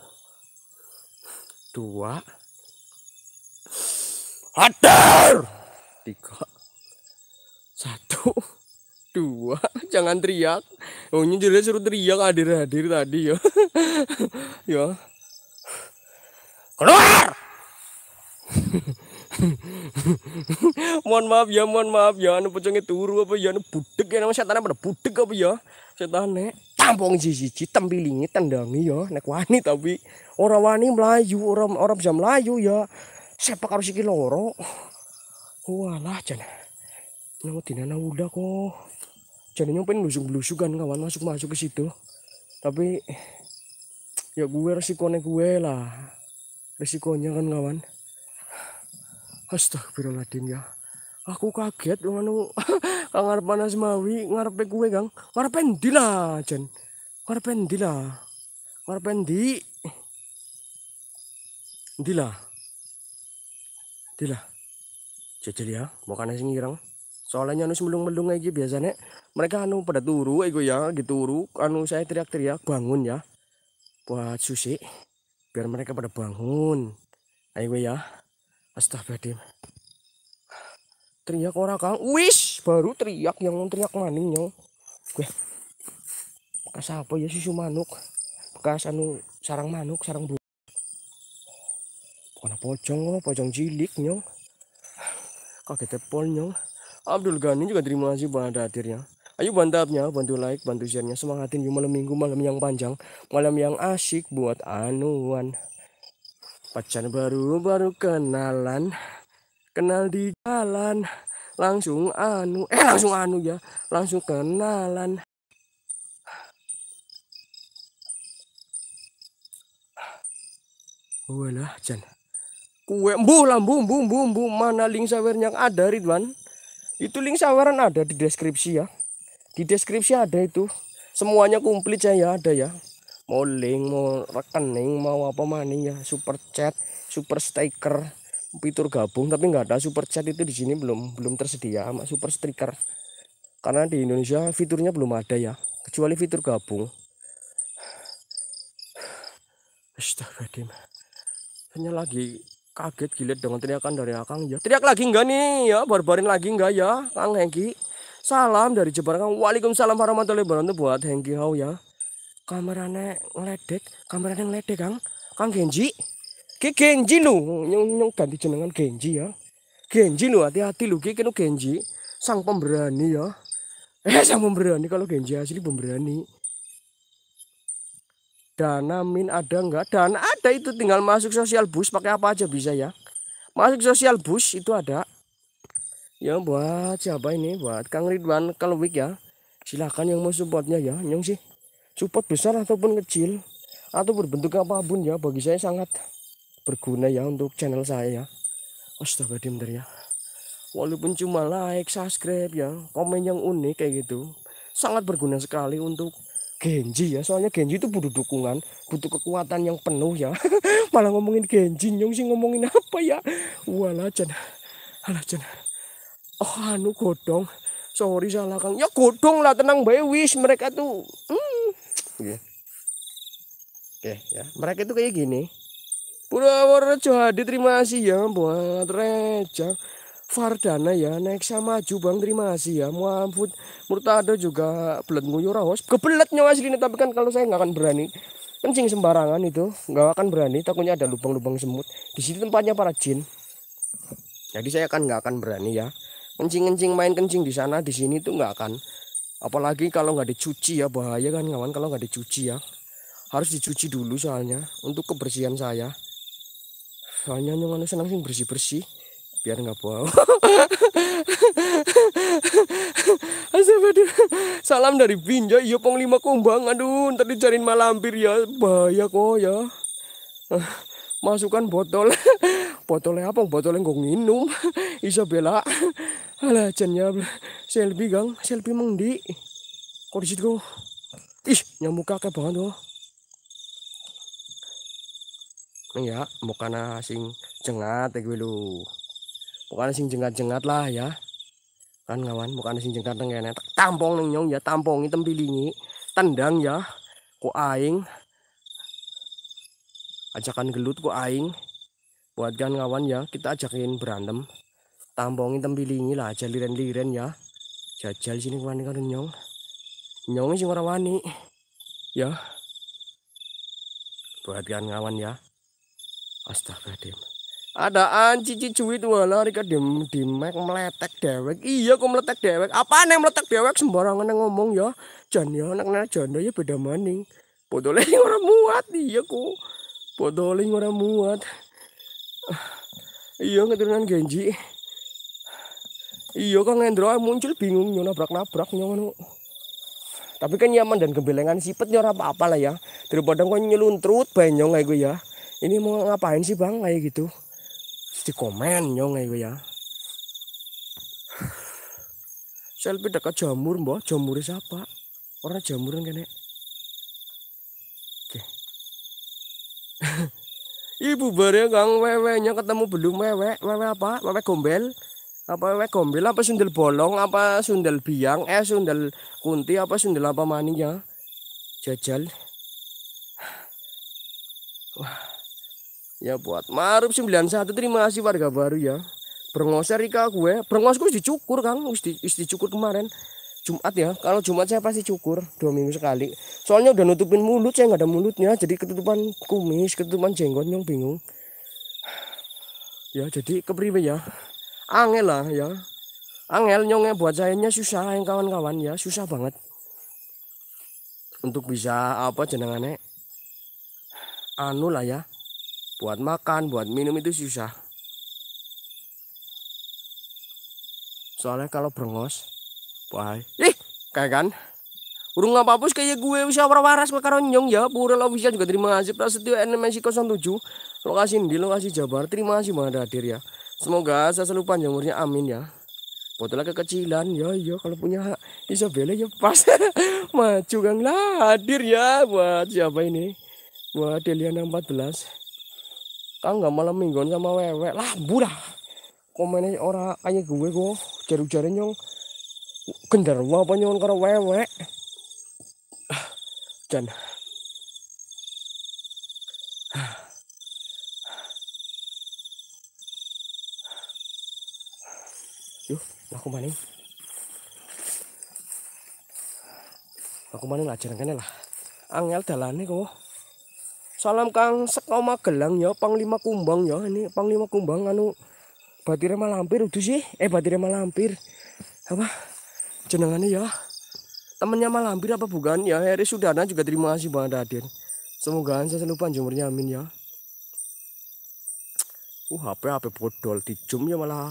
dua hadir tiga satu dua [LAUGHS] jangan teriak oh ini jadi suruh teriak hadir-hadir tadi ya [LAUGHS] ya keluar [LAUGHS] mohon maaf ya mohon maaf ya anu pocongnya turu apa ya anu budek ya nama setan pada budek apa ya setan nek tampung jiji tempilingi tendangi ya nek wani tapi orang wani melayu orang orang bisa melayu ya siapa harus iki loro walah jana nama tina udah kok jadinya pengen blusuk blusukan kawan masuk masuk ke situ tapi ya gue resikonya gue lah resikonya kan kawan astagfirullahaladzim ya aku kaget [LAUGHS] ngono ngarep panas mawi ngarep gue gang, ngarep ndi lah jen ngarep ndi lah ngarep ndi di lah ndi lah jajal ya mau sing ngirang soalnya nus melung-melung aja biasanya mereka anu pada turu ego eh, ya gitu turu, anu saya teriak-teriak bangun ya buat susi biar mereka pada bangun ayo ya Astagfirullah, teriak orang kang wish baru teriak yang teriak maning yang gue bekas apa ya susu manuk bekas anu sarang manuk sarang bu pocong pojong pocong, cilik nyong kaget tepol nyong Abdul Ghani juga terima kasih pada hadirnya Ayo bantapnya, bantu like, bantu share-nya, semangatin yuk malam minggu, malam yang panjang, malam yang asyik buat anuan. Pacar baru baru kenalan, kenal di jalan, langsung anu, eh langsung anu ya, langsung kenalan. Walah, Jan. Kue mbu lambu mbu mbu mbu mana link sawernya ada Ridwan? Itu link saweran ada di deskripsi ya di deskripsi ada itu semuanya komplit saya ada ya mau link mau rekening mau apa mana ya super chat super stiker fitur gabung tapi nggak ada super chat itu di sini belum belum tersedia sama super stiker karena di Indonesia fiturnya belum ada ya kecuali fitur gabung Astagfirullah hanya lagi kaget gilet dengan teriakan dari Akang ya teriak lagi enggak nih ya barbarin lagi enggak ya Kang Hengki Salam dari Jepang. Waalaikumsalam warahmatullahi wabarakatuh buat Hengki Hao ya. Kamerane ngeledek, kamerane ngeledek Kang. Kang Genji. Ki Genji lu, nyong nyong ganti jenengan Genji ya. Genji lu hati-hati lu ki kenu Genji. Sang pemberani ya. Eh sang pemberani kalau Genji asli pemberani. Dana min ada enggak? Dana ada itu tinggal masuk sosial bus pakai apa aja bisa ya. Masuk sosial bus itu ada ya buat siapa ini buat Kang Ridwan Kalwik ya silahkan yang mau supportnya ya nyong sih support besar ataupun kecil atau berbentuk apapun ya bagi saya sangat berguna ya untuk channel saya ya astaga bentar ya walaupun cuma like subscribe ya komen yang unik kayak gitu sangat berguna sekali untuk Genji ya soalnya Genji itu butuh dukungan butuh kekuatan yang penuh ya [LAUGHS] malah ngomongin Genji nyong sih ngomongin apa ya walah cen alah oh anu godong sorry salah kang ya godong lah tenang bayi wish mereka tuh hmm. oke okay, ya mereka itu kayak gini Purworejo Hadi terima kasih ya buat Rejang Fardana ya naik sama Jubang terima kasih ya Muhammad Murtado juga belet nguyur awas ah, kebelet nyawa sini tapi kan kalau saya nggak akan berani kencing sembarangan itu nggak akan berani takutnya ada lubang-lubang semut di sini tempatnya para jin jadi saya kan nggak akan berani ya kencing-kencing main kencing di sana di sini tuh nggak akan apalagi kalau nggak dicuci ya bahaya kan kawan kalau nggak dicuci ya harus dicuci dulu soalnya untuk kebersihan saya soalnya nyong senang sih bersih-bersih biar nggak bau [LAUGHS] salam dari Binjai ya panglima lima kumbang aduh ntar dicariin malampir ya bahaya kok ya ah masukkan botol [LAUGHS] botolnya apa botolnya gue minum [LAUGHS] Isabella [LAUGHS] alah jenya selfie gang selfie di kok di situ ih nyamuk kakek banget loh ya mukana sing jengat ya gue lu mukana sing jengat-jengat lah ya kan kawan mukana sing jengat neng tampong neng nyong ya tampong hitam pilingi tendang ya ku aing ajakan gelut ku aing buatkan kawan ya kita ajakin berantem tambongin tembilingi lah aja liren-liren ya jajal sini kawan kan nyong nyong sih orang wani ya buatkan kawan ya astaga astagfirullahaladzim ada anci cicuit wala rika dem dimek meletek dewek iya kok meletek dewek apa yang meletek dewek sembarangan yang ngomong ya jan ya anak-anak janda ya beda maning Botolnya orang muat iya kok Podoling orang muat. Iya keturunan Genji. Iya kang Hendro muncul bingung nyona nabrak-nabrak nyono. Tapi kan nyaman dan gembelengan sipet nyora apa-apa lah ya. Daripada kok nyeluntrut banyong kayak gue ya. Ini mau ngapain sih Bang kayak gitu? Di komen nyong kayak gue ya. Selfie dekat jamur, Mbak. Jamur siapa? Orang jamuran kene. Ibu bare kang wewenya ketemu belum wewe, wewe apa? Wewe gombel. Apa wewe gombel apa sundel bolong apa sundel biang eh sundel kunti apa sundel apa maning ya? Jajal. Wah. Ya buat Maruf 91 terima kasih warga baru ya. Brengos Rika gue, brengosku dicukur Kang, wis dicukur kemarin. Jumat ya kalau Jumat saya pasti cukur dua minggu sekali soalnya udah nutupin mulut saya nggak ada mulutnya jadi ketutupan kumis ketutupan jenggot yang bingung ya jadi kepriwe ya angel lah ya angel nyonge buat sayanya susah yang kawan-kawan ya susah banget untuk bisa apa jenengannya anu lah ya buat makan buat minum itu susah soalnya kalau brengos Wah, ih, kayak kan? Urung nggak papus kayak gue usia waras karonjong ya. Pura lo bisa juga terima kasih Prasetyo NMSI 07. Lokasi di lokasi Jabar. Terima kasih mana hadir ya. Semoga saya selalu panjang umurnya amin ya. Botolnya kekecilan ya iya kalau punya bisa Isabella ya pas. [LAUGHS] Maju kan lah hadir ya buat siapa ini? Buat Deliana 14. Kang nggak malam mingguan sama wewe lah burah. Komennya orang kayak gue kok jaru-jaru genderwo apa nyuwun karo wewek dan yuk aku maning aku maning ngajarin jenengane lah angel dalane kok salam kang sekoma gelang ya panglima kumbang ya ini panglima kumbang anu batire malampir udah sih eh batire malampir apa jenengannya ya temennya Malambir apa bukan ya Heri Sudana juga terima kasih banget hadir semoga saya selalu panjang umurnya amin ya uh HP HP bodol jum ya malah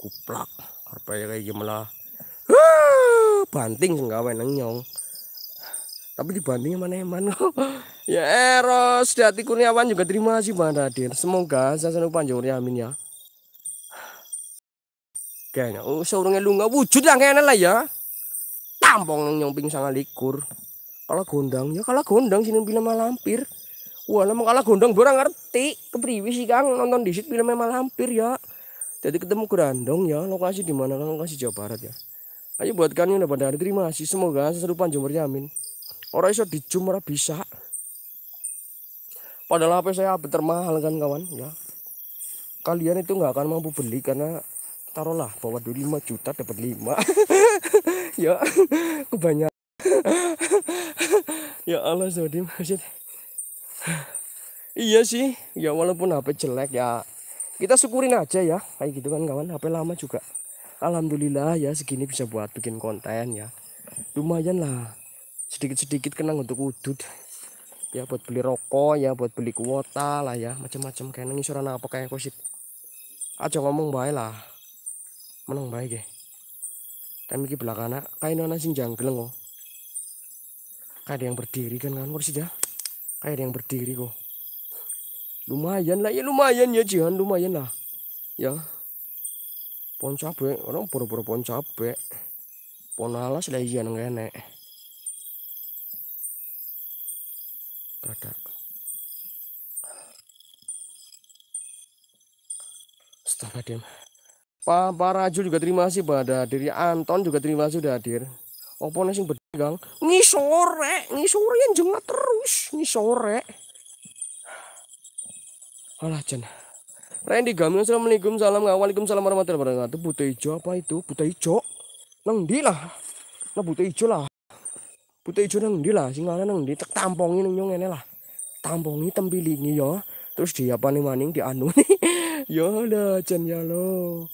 kuplak apa ya kayak gimana uh, banting senggawe nyong tapi dibanting mana eman [LAUGHS] ya Eros Dati Kurniawan juga terima kasih banget hadir semoga saya selalu panjang umurnya amin ya Kayaknya oh seorang nggak wujud lah kayaknya lah ya. Tampong nyomping sangat likur. Kalau gondang ya kalau gondang sini film malampir. Wah, lama kalah gondang borang ngerti kepriwi sih Kang nonton di situ film malampir ya. Jadi ketemu Gerandong ya, lokasi di mana kan lokasi Jawa Barat ya. Ayo buat kan udah pada hari terima kasih semoga seserupan jumurnya amin. Orang iso dijum orang bisa. Padahal apa saya termahal kan kawan ya. Kalian itu nggak akan mampu beli karena taruhlah bawa dulu 5 juta dapat 5 [LAUGHS] ya kebanyakan [LAUGHS] ya Allah Zodi maksud iya sih ya walaupun HP jelek ya kita syukurin aja ya kayak gitu kan kawan HP lama juga Alhamdulillah ya segini bisa buat bikin konten ya lumayan lah sedikit-sedikit kenang untuk udut ya buat beli rokok ya buat beli kuota lah ya macam-macam kayak nengi apa kayak kosit aja ngomong baik lah menang baik ya kami ki belakang kain nona sing janggeleng kok oh. kayak ada yang berdiri kan kan kursi ya kayak ada yang berdiri kok lumayan lah ya lumayan ya jihan lumayan lah ya pon cabe orang pura-pura pon cabe pon alas lah jihan iya, enek ada Astaga, dia Pak Pak juga terima kasih pada diri Anton juga terima kasih sudah hadir. Opo sing sore ngisore, ngisore yang jengat terus, ngisore. Alah jen. Randy Gamil, Assalamualaikum, salam, salam warahmatullahi wabarakatuh. Buta hijau apa itu? Buta hijau. Nang di lah. Nah buta hijau lah. Buta hijau nang di lah, sing nang di tek tampongi nang nyong lah. Tampongi tempilingi ya. Terus nih maning di anu nih. [LAUGHS] ya lah jen ya lo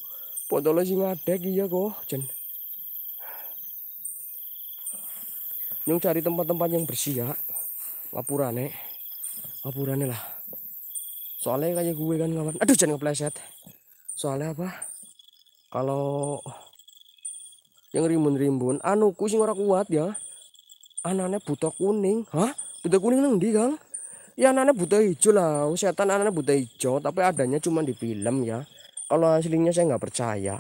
nggak sing ngadeg ya kok, Jen. Nyung cari tempat-tempat yang bersih ya. Ngapurane. Ngapurane lah. Soalnya kayak gue kan kawan. Aduh jangan kepleset. Soalnya apa? Kalau yang rimbun-rimbun anu kucing orang kuat ya. Anane buta kuning. Hah? Buta kuning nang ndi, Kang? Ya anane buta hijau lah. Setan anane buta hijau, tapi adanya cuma di film ya kalau aslinya saya nggak percaya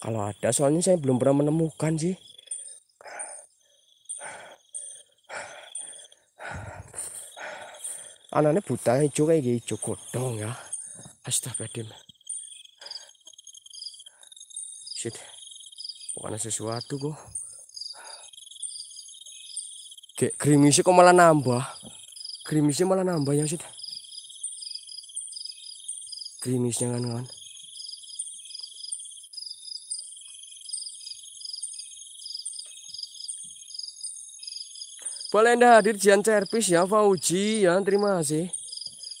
kalau ada soalnya saya belum pernah menemukan sih anaknya buta hijau kayak hijau godong ya astagfirullahaladzim shit bukan sesuatu kok kayak krimisnya kok malah nambah Krimisnya malah nambah ya shit Krimisnya kan kan Boleh anda hadir Jian Servis ya Fauji ya terima kasih.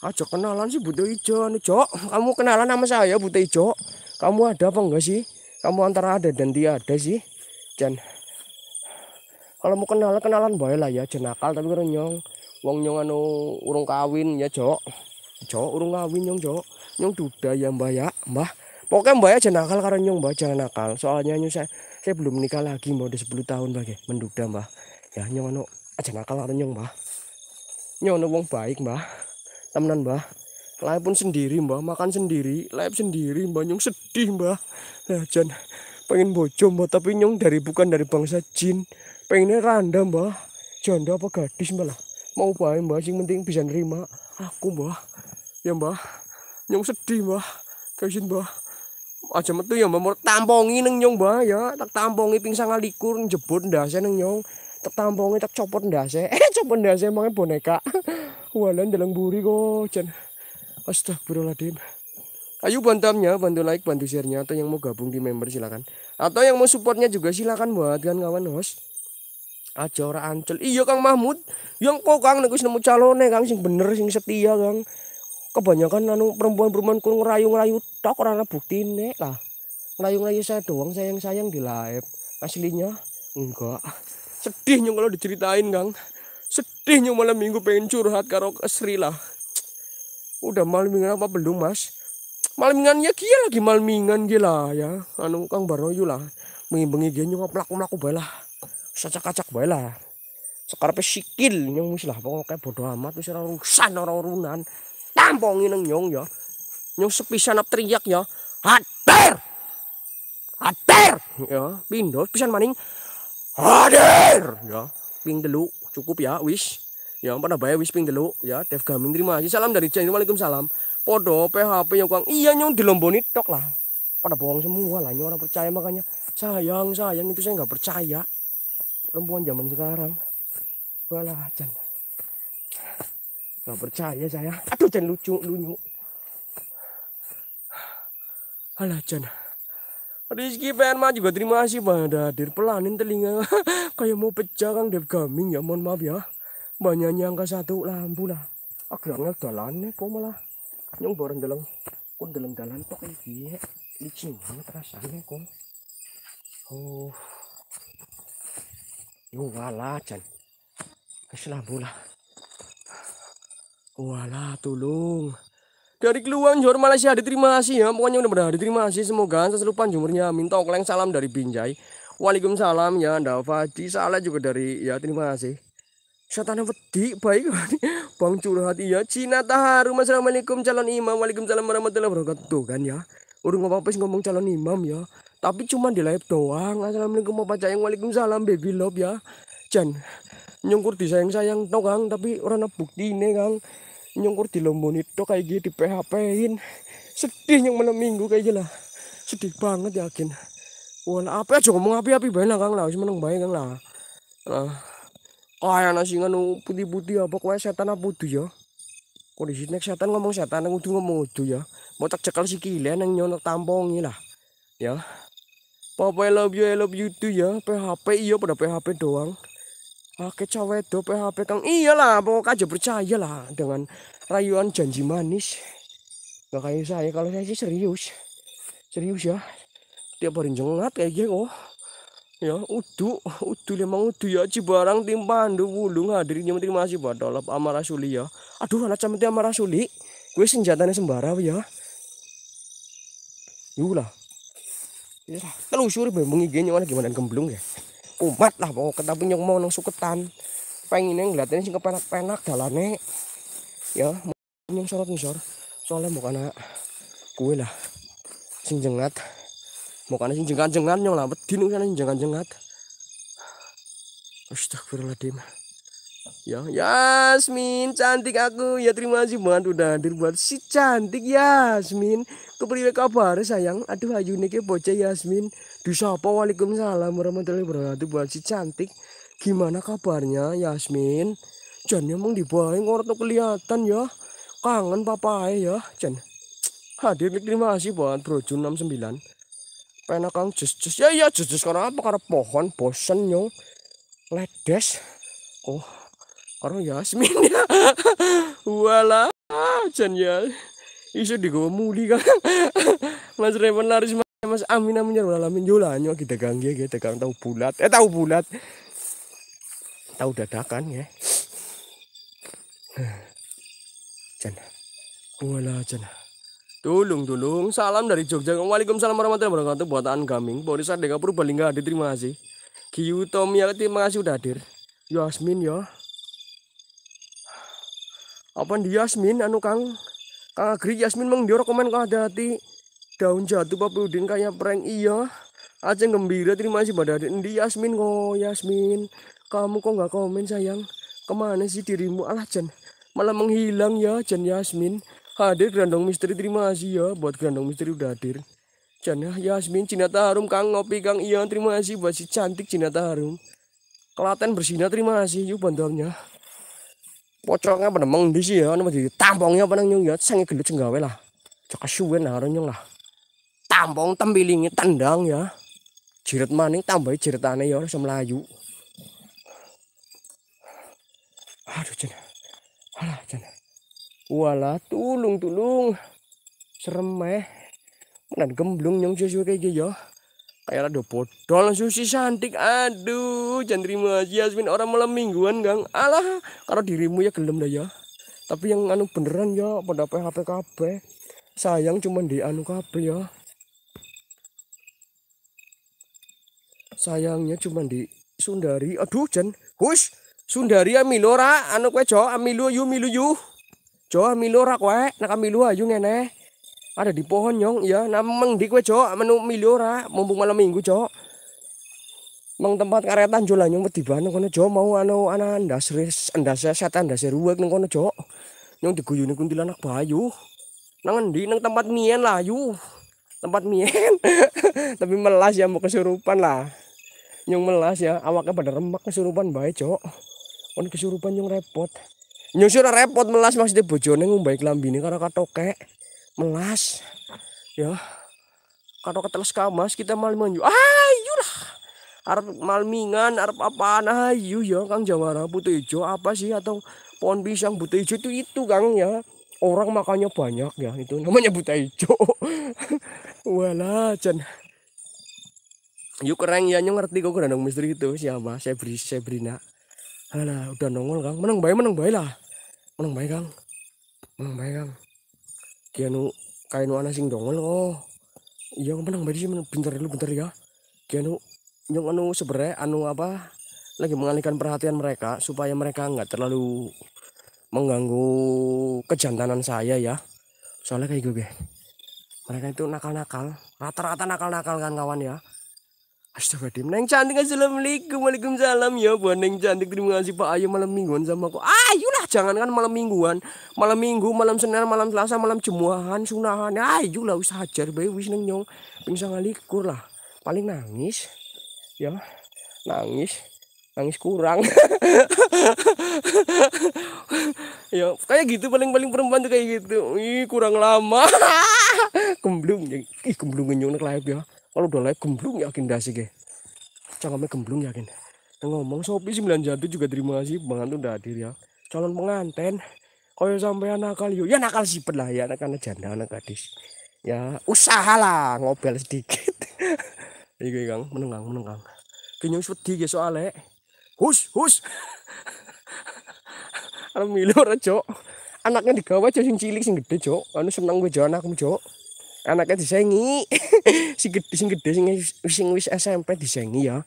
Aja kenalan sih Buta ijo nih anu, cok. Kamu kenalan sama saya Buta ijo. Kamu ada apa enggak sih? Kamu antara ada dan dia ada sih. Jan. Kalau mau kenalan kenalan boleh lah ya. Jenakal tapi kurang nyong. Wong nyong anu urung kawin ya cok. Cok urung kawin nyong cok. Nyong duda ya Mbah ya mbah. Pokoknya Mbah ya jenakal karena nyong Mbah jenakal. nakal. Soalnya nyong saya saya belum nikah lagi mau udah sepuluh tahun bagai ya, menduda mbah. Ya nyong anu aja nakal lah nyong mbah nyono wong baik mbah temenan mbah lain pun sendiri mbah makan sendiri lain sendiri mbah nyong sedih mbah nah jen pengen bojo mbah tapi nyong dari bukan dari bangsa jin pengennya randa mbah janda apa gadis mbah lah mau baik mbah sing penting bisa nerima aku mbah ya mbah nyong sedih mbah kasihin gitu, mbah aja metu ya mbah mau tampongi neng nyong mbah ya tak tampongi ping ngalikur jebut saya e neng nyong tak tak copot ndase [LAUGHS] eh copot ndase emangnya boneka [LAUGHS] walan dalam buri kok jen astagfirullahaladzim Ayo bantamnya, bantu like, bantu sharenya atau yang mau gabung di member silakan. Atau yang mau supportnya juga silakan buat kan kawan host. Aja orang ancol Iya Kang Mahmud, yang kok Kang nek nemu calonnya Kang sing bener sing setia Kang. Kebanyakan anu perempuan-perempuan kurang ngerayu-ngerayu tak karena bukti buktine lah. Ngerayu-ngerayu saya doang sayang-sayang di live. Aslinya enggak sedih nyung kalau diceritain kang sedih nyung malam minggu pengen curhat karo Sri lah udah malam minggu apa belum mas malam ya kia lagi malam malmingan gila ya anu kang baroyu lah mengimbangi dia nyung laku laku bela, sacak kacak bela. sekarang pesikil nyung lah pokoknya bodoh amat misalnya orang urusan orang urunan tampongin neng nyung ya nyung sepisan teriak ya hater hater ya pindah pisan maning hadir ya ping dulu cukup ya wish ya pada ya, bayar wish ping dulu ya Dev Gaming terima kasih salam dari Jen salam podo PHP yang kurang iya nyong lomboni tok lah pada bohong semua lah nyong orang percaya makanya sayang sayang itu saya nggak percaya perempuan zaman sekarang walah Jen nggak percaya saya aduh Jen lucu lunyuk alah Jen Rizky Verma juga terima kasih pada hadir pelanin telinga [LAUGHS] kayak mau pecah Kang Dev Gaming ya mohon maaf ya banyaknya angka satu lampu lah akhirnya jalannya kok malah nyong bareng dalam kok dalam jalan kok kayak gini licin banget rasanya kok oh walah wala jan lampu lah walah tolong dari keluhan Johor Malaysia diterima sih ya. Pokoknya udah benar diterima sih Semoga selalu panjumurnya. minta Tokleng salam dari Binjai. Waalaikumsalam ya Ndava. Di salah juga dari ya terima kasih. Setan petik baik [LAUGHS] Bang curhat iya Cina Taharum Assalamualaikum calon imam Waalaikumsalam warahmatullahi wabarakatuh kan ya Urung apa-apa ngomong calon imam ya Tapi cuma di live doang Assalamualaikum apa cayang Waalaikumsalam baby love ya Jan nyungkur disayang-sayang tau kang tapi orang bukti ini kang nyungkur di lombon itu kayak gitu di PHP in sedih yang malam minggu kayak gila sedih banget yakin wah apa aja ngomong api api banyak kang lah meneng baik kang lah nah kayak nasi nganu putih putih apa kue setan apa putih ya kondisi nek setan ngomong setan nunggu tuh ngomong tuh ya mau tak cekal si kilian yang nyonak tampongi lah ya Papa I love you, I love you too ya. PHP iya pada PHP doang pakai do PHP Kang iyalah pokok aja percaya lah dengan rayuan janji manis gak kayak saya kalau saya sih serius serius ya tiap hari jengat kayak gini oh ya udu udu memang udu ya cibarang tim pandu bulung hadirnya menteri masih badolap amarah suli ya aduh anak cemeti amarah suli gue senjatanya sembara ya yulah ya telusur bengi gini gimana gimana gemblung ya umat lah mau ketapi mau nang suketan pengen yang ngeliatin sing kepenak-penak jalane ya yang sorot ngisor soalnya mau anak kue lah sing jengat mukanya sing jengat jengat nyong lah bedin sana sing jengat jengat astagfirullahaladzim ya Yasmin cantik aku ya terima kasih banget udah hadir buat si cantik Yasmin kepriwe kabar sayang aduh ayu niki bocah Yasmin disapa waalaikumsalam warahmatullahi wabarakatuh buat si cantik gimana kabarnya Yasmin jangan ya, emang dibawain orang tuh kelihatan ya kangen papa ya jangan hadir terima kasih buat bro Jun 69 penak kang jus ya ya jus jus karena apa karena pohon bosen yo ledes oh orang Yasmin ya [LAUGHS] wala jan ya iso digowo muli kan Mas Reven laris Mas Amin Amin ya wala yo nyok kita gang ya kita gang tahu bulat eh tahu bulat tahu dadakan ya jan wala jan Tolong, tolong. Salam dari Jogja. Waalaikumsalam warahmatullahi wabarakatuh. buat Buatan gaming. Borisar Deka Purbalingga. Terima kasih. Kiyu Tomi ya, terima kasih udah hadir. Yasmin ya apa di Yasmin anu Kang Kang Agri Yasmin meng dia rekomen kang ada hati daun jatuh Pak Udin kayak prank iya aja gembira terima kasih pada di Yasmin kok oh, Yasmin kamu kok nggak komen sayang kemana sih dirimu alah Jen malah menghilang ya Jen Yasmin hadir gerandong misteri terima kasih ya buat gerandong misteri udah hadir Jan Yasmin Cinata Harum Kang ngopi Kang iya terima kasih buat si cantik Cinata Harum Kelaten bersinar terima kasih yuk bantuannya pocongnya pada meng di sini ya nama di tampongnya pada nyung ya sangi gelut cenggawe lah cak suwe nah orang nyung lah tampong tampilinnya tandang ya jirat maning tambah jirat aneh ya sama melayu aduh cina alah cina wala tulung tulung serem eh menan gemblung nyung suwe kayak gitu ya Thailand do bodol susi santik aduh jangan terima aja Yasmin orang malam mingguan gang alah kalau dirimu ya gelem dah ya tapi yang anu beneran ya pada PHP KB sayang cuman di anu KB ya sayangnya cuman di Sundari aduh jan hush Sundari Milora, anu kue jo amilu yu milu yu jo amilora kue nak amilu ayu ngene ada di pohon nyong, ya. namang di kue cok, menu milih mumpung malam minggu cok. Meng tempat karetan jo lah nyong petiban kono cok mau anu anak ndas anda saya setan ndas ruwek nang kono cok. Nyong diguyuni kuntilanak bayu. Nang di nang tempat mien lah yu. Tempat mien. [LAUGHS] Tapi melas ya mau kesurupan lah. Nyong melas ya, awaknya pada remak kesurupan baik cok. Kon kesurupan nyong repot. Nyong repot melas maksudnya bojone ngombai klambine karo katokek melas ya kalau ketelas kamas kita malam manju ayo lah harap malmingan harap apaan ayo ya Kang Jawara butuh hijau apa sih atau pohon pisang butuh hijau itu itu Kang ya orang makannya banyak ya itu namanya buta hijau [LAUGHS] wala jen yuk keren ya nyong ngerti kok kerenang misteri itu siapa saya beri saya beri nak Alah, udah nongol Kang menang baik menang baik lah menang baik Kang menang baik Kang kianu kainu ana sing dongol oh iya menang badi sih bentar dulu bentar ya kianu yang anu sebenarnya anu apa lagi mengalihkan perhatian mereka supaya mereka nggak terlalu mengganggu kejantanan saya ya soalnya kayak gue gitu, mereka itu nakal-nakal rata-rata nakal-nakal kan kawan ya Astagfirullahaladzim. Neng cantik assalamualaikum. Waalaikumsalam ya buat Neng cantik. Terima kasih Pak ayo malam mingguan sama aku. Ayulah jangan kan malam mingguan. Malam minggu, malam Senin, malam Selasa, malam jemuahan Sunahan. Ayulah wis hajar bae wis Neng nyong. pingsan ngalikur lah. Paling nangis. Ya. Nangis. Nangis kurang. [LAUGHS] ya kayak gitu paling-paling perempuan tuh kayak gitu. Ih kurang lama. kemblung. [LAUGHS] Ih kemblung nyong nek live ya kalau udah naik gemblung yakin dah sih ke cangkeme gemblung yakin ngomong sopi 91 juga terima kasih tuh udah hadir ya calon pengantin kau sampai nakal yuk ya nakal sih, lah ya anak anak janda anak gadis ya usahalah ngobel sedikit [LAUGHS] iki kang menengang menengang kenyang seperti soale. soalnya hus hus alhamdulillah [LAUGHS] anu Cok. Anaknya dikawat, cacing sing cilik sing gede, Cok. Anu seneng gue anak anakmu, Cok anaknya disengi [LAUGHS] si gede sing gede sing sing wis SMP disengi ya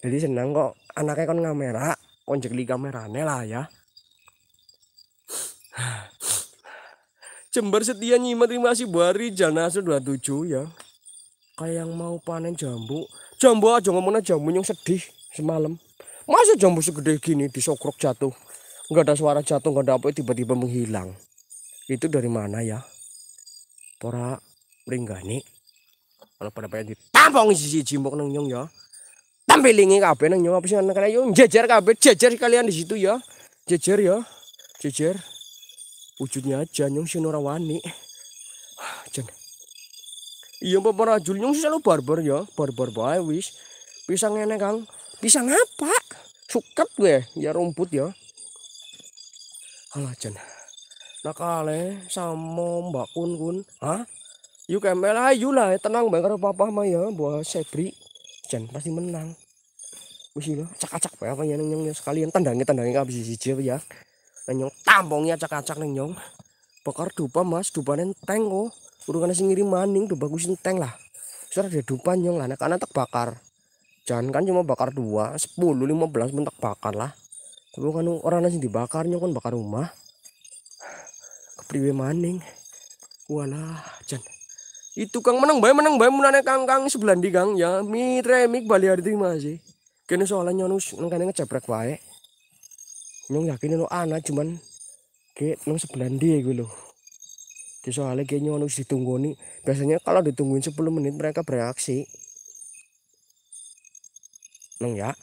jadi senang kok anaknya kon ngamera kon jeli kamerane lah ya [SIGHS] Jember setia nyimak terima kasih Bari Janasu 27 ya kayak yang mau panen jambu jambu aja ngomongnya jambu yang sedih semalam masa jambu segede gini disokrok jatuh nggak ada suara jatuh nggak ada apa tiba-tiba menghilang itu dari mana ya Porak? pringgane ana pada pengen ditampung si jimbok nang nyong ya tampilingi kabeh nang nyong apa sih anak kene yo jejer kabeh jejer kalian di situ ya jejer ya jejer wujudnya aja nyong sing ora wani ah, iya mbok para jul nyong selalu barbar ya barbar bae wis pisang ngene Kang pisang apa suket gue ya rumput ya alah jan nakale sama mbak kun kun hah yuk ML ayu lah tenang karo papa mah ya buah sebri jan pasti menang wis iya, ya cak-cak ya, apa yang nyong sekalian tendangnya tendangnya habis cicil ya nyong tampongnya cak-cak nang nyong bakar dupa mas neng tank oh udah kena maning dupa bagusin tank lah suara ada dupa nyong lah karena tak bakar jangan kan cuma bakar dua sepuluh lima belas mentak bakar lah tapi kan orang nasi dibakar nyong kan bakar rumah kepriwe maning walah jangan itu kang menang bae menang bae munane kang kang sebelan di kang ya mi remik bali arti masih kene soalnya nyonus nang kene ngejebrak wae nyong yakin lo anak cuman ke nang sebelan di ya gue lo di soalnya kayak nyonus ditunggu nih biasanya kalau ditungguin 10 menit mereka bereaksi neng ya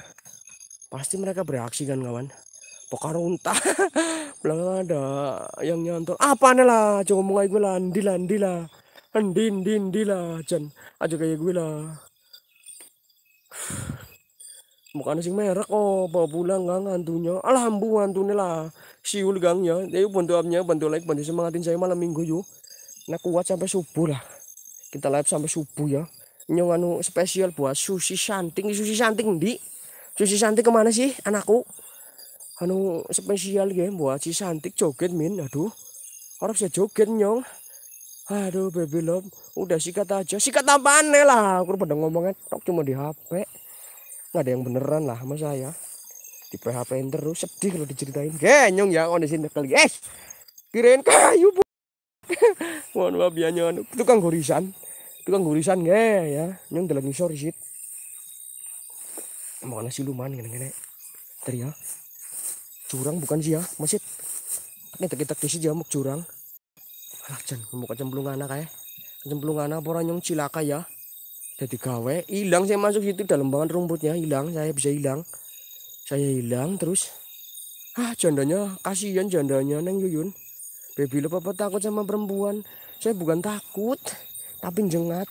pasti mereka bereaksi kan kawan untah, [LAUGHS] belum ada yang nyantol apa nih lah coba mau gue landi landi lah andin din hindi lah. Chan. kayak kaya gue lah. muka nasi merah merak oh. pulang nga nggak ngantunya. Alah Siul gang ya yuk bantu abnya Bantu like. Bantu semangatin saya malam minggu yuk. Nah, kuat sampai subuh lah. Kita live sampai subuh ya. Nyong anu spesial buat sushi santing. Sushi santing di. Sushi santing kemana sih anakku? Anu spesial ya buat si santik joget min. Aduh. orang saya joget nyong. Aduh, baby love, udah sikat aja. Sikat apaan lah? Aku pada ngomongnya tok cuma di HP. Nggak ada yang beneran lah sama saya. Di PHP-in terus sedih kalau diceritain. Genyong ya kondisi kali, guys. Kirain kayu, Bu. [LAUGHS] Mohon maaf ya, nyon. Tukang gorisan. Tukang gorisan, nge ya. Nyong dalam ngisor sih. Mana sih gini-gini. Teriak ya. curang bukan sih ya Masih ini kita kisih jamuk ya, curang Ah, Jan mau kecemplung anak ya? kecemplung anak orang yang cilaka ya jadi gawe hilang saya masuk situ dalam banget rumputnya hilang saya bisa hilang saya hilang terus ah jandanya kasihan jandanya neng Yuyun baby lo papa takut sama perempuan saya bukan takut tapi jengat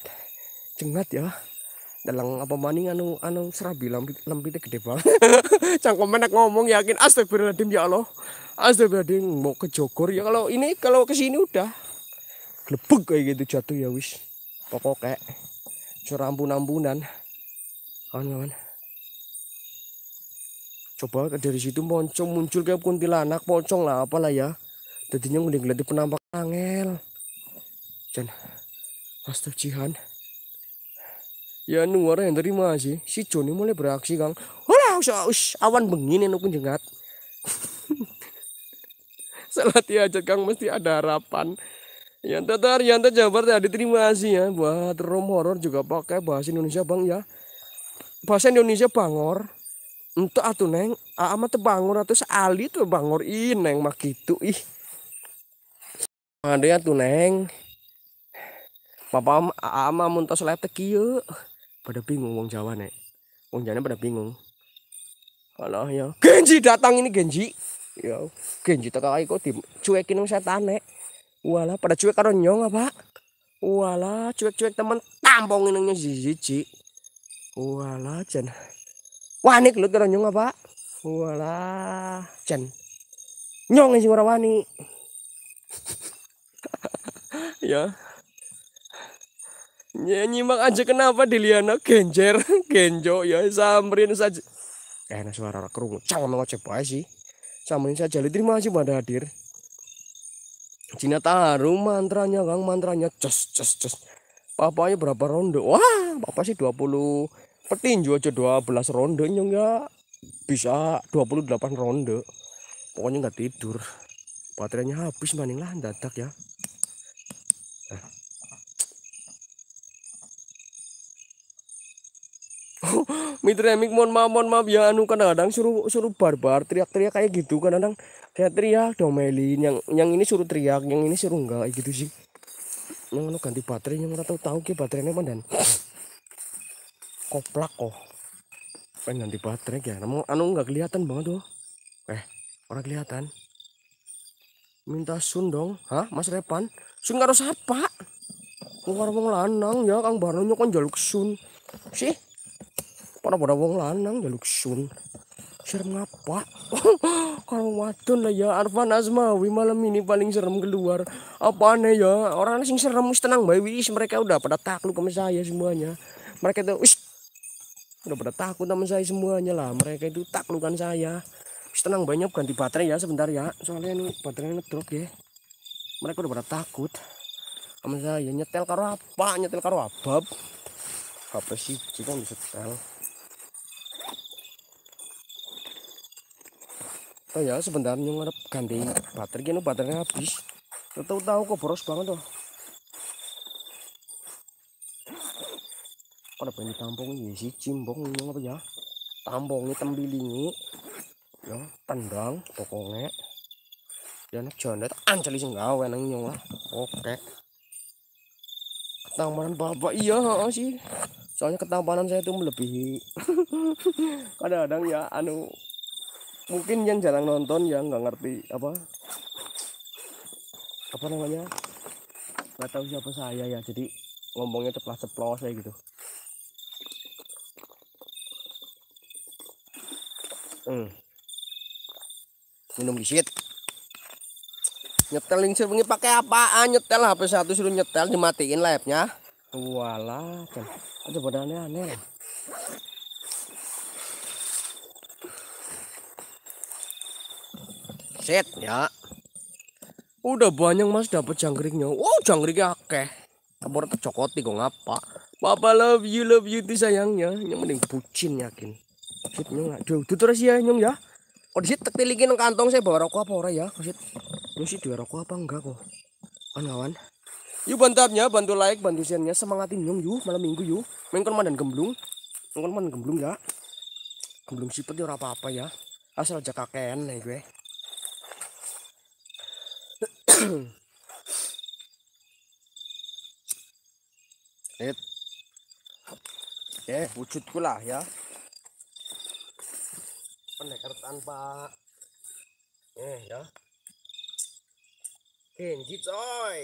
jengat ya Dalam apa maning anu anu serabi lampit lampitnya gede banget [LAUGHS] cangkem nak ngomong yakin astagfirullahaladzim ya Allah astagfirullahaladzim mau ke Jogor ya kalau ini kalau kesini udah lebuk kayak gitu jatuh ya wis pokok kayak curampun ampunan kawan-kawan coba dari situ moncong muncul kayak kuntilanak moncong lah apalah ya tadinya udah ngeliat penampak angel dan Astag Jihan ya nuara yang terima sih, si Joni mulai beraksi kang hola us awan bengin nukun jengat setelah [LAUGHS] diajak kang mesti ada harapan Yanta Tarianta ya, Jabar tadi terima kasih ya buat rom horror juga pakai bahasa Indonesia bang ya bahasa Indonesia bangor untuk atuh neng amat bangor atau seali tuh bangor ini neng mak itu ih ada ya tuh neng papa ama selep teki kieu pada bingung wong Jawa nek wong Jawa pada bingung Kalau ya Genji datang ini Genji ya Genji tak kok dicuekin setan nek wala pada cuek karo nyong apa? wala cuek-cuek temen tampong jijik. jiji. wala jen Wani kelut karo nyong apa? wala jen Nyong sing ora wani. [LAUGHS] ya. Ya nyimak aja kenapa Diliana genjer, [LAUGHS] genjo ya samperin saja. Eh, Kayaknya suara kerungu. Cang mau coba sih. Samperin saja terima kasih pada hadir. Cina taruh mantranya Kang mantranya cus, cus, cus. papanya berapa ronde wah papa sih 20 petinju aja 12 nyong ya. bisa 28 ronde pokoknya nggak tidur baterainya habis maning lah dadak ya Mitra [LAUGHS] Mitremik mohon maaf mohon maaf ya anu kadang-kadang suruh suruh barbar teriak-teriak kayak gitu kadang-kadang kayak teriak dong Melin yang yang ini suruh teriak yang ini suruh enggak gitu sih yang anu ganti baterai yang tahu tahu ke baterainya mana dan koplak kok oh. pengen ganti baterai ya namun anu enggak kelihatan banget tuh oh. eh orang kelihatan minta sun dong hah mas Repan sun harus apa keluar wong lanang ya kang Barno kan jaluk sun sih pada pada wong lanang jaluk sun serem apa? [LAUGHS] Kalau wadon lah ya Arfan Azmawi malam ini paling serem keluar. Apa aneh ya? Orang sing serem wis tenang bae wis mereka udah pada takluk sama saya semuanya. Mereka itu wis udah pada takut sama saya semuanya lah. Mereka itu taklukan saya. Wis tenang banyak ganti baterai ya sebentar ya. Soalnya ini baterainya ngedrop ya. Mereka udah pada takut sama saya nyetel karo apa? Nyetel karo abab. Apa sih? Kita bisa setel. oh ya sebentar nyung ngarep ganti baterai kini baterainya habis tahu tahu kok boros banget tuh oh. ada banyak tampung ya sih cimbong nyung apa ya tampungnya tembilingi ya tendang pokoknya ya anak jondet ancali sing gawe nang nyung lah oke ketampanan bapak iya sih soalnya ketampanan saya itu melebihi [LAUGHS] kadang-kadang ya anu mungkin yang jarang nonton yang nggak ngerti apa apa namanya nggak tahu siapa saya ya jadi ngomongnya ceplos ceplos saya gitu hmm. minum disit nyetel sih sebenarnya pakai apaan nyetel HP satu suruh nyetel dimatiin labnya walah ada badannya aneh Set ya. Udah banyak Mas dapat jangkriknya. Oh, jangkriknya akeh. orang tercokoti kok ngapa? Papa love you love you tuh sayangnya. Yang mending bucin yakin. Sit nyong jauh itu terus ya nyong ya. Kok oh, disit tetilingin kantong saya bawa rokok apa ora ya? Sit. Nyong sih dua rokok apa enggak kok. Kawan-kawan. Yuk bantapnya, bantu like, bantu share semangatin nyong yuk malam minggu yuk. Main dan gemblung. Main komandan gemblung ya. Gemblung sipet ya ora apa-apa ya. Asal jaga jakaken nih gue. Lihat. Eh. eh, wujudku lah ya. Pendekar tanpa eh ya. Kenji coy.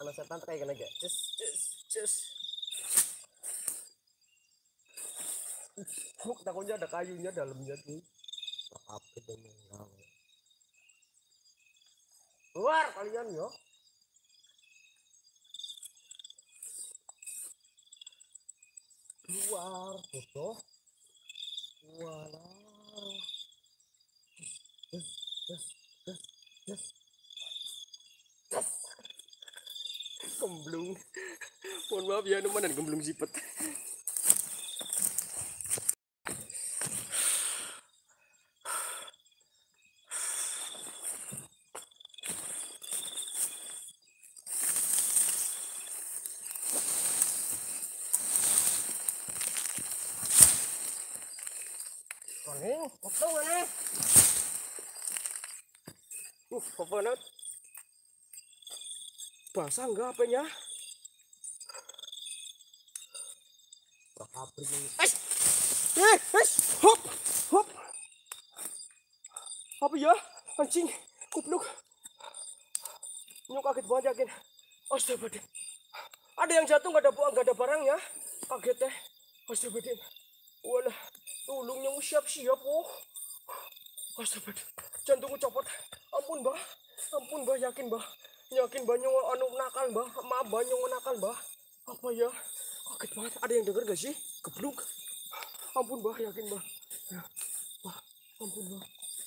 Anak setan kayak kena aja. Cus, cus, cus. Kok takutnya ada kayunya dalamnya tuh apa dan yang keluar kalian yo keluar foto keluar mohon maaf ya teman dan gemblung sipet banget basah enggak apanya eh, hop hop apa ya anjing kupluk nyok kaget banget yakin astagfirullah ada yang jatuh nggak ada nggak ada barangnya kaget teh astagfirullah wala tulungnya siap siap oh astagfirullah jantungku copot ampun bah ampun bah yakin bah yakin banyak anu nakal mbah maaf banyak nakal bah apa ya kaget banget ada yang denger gak sih kebluk ampun bah yakin bah, ya, bah ampun bah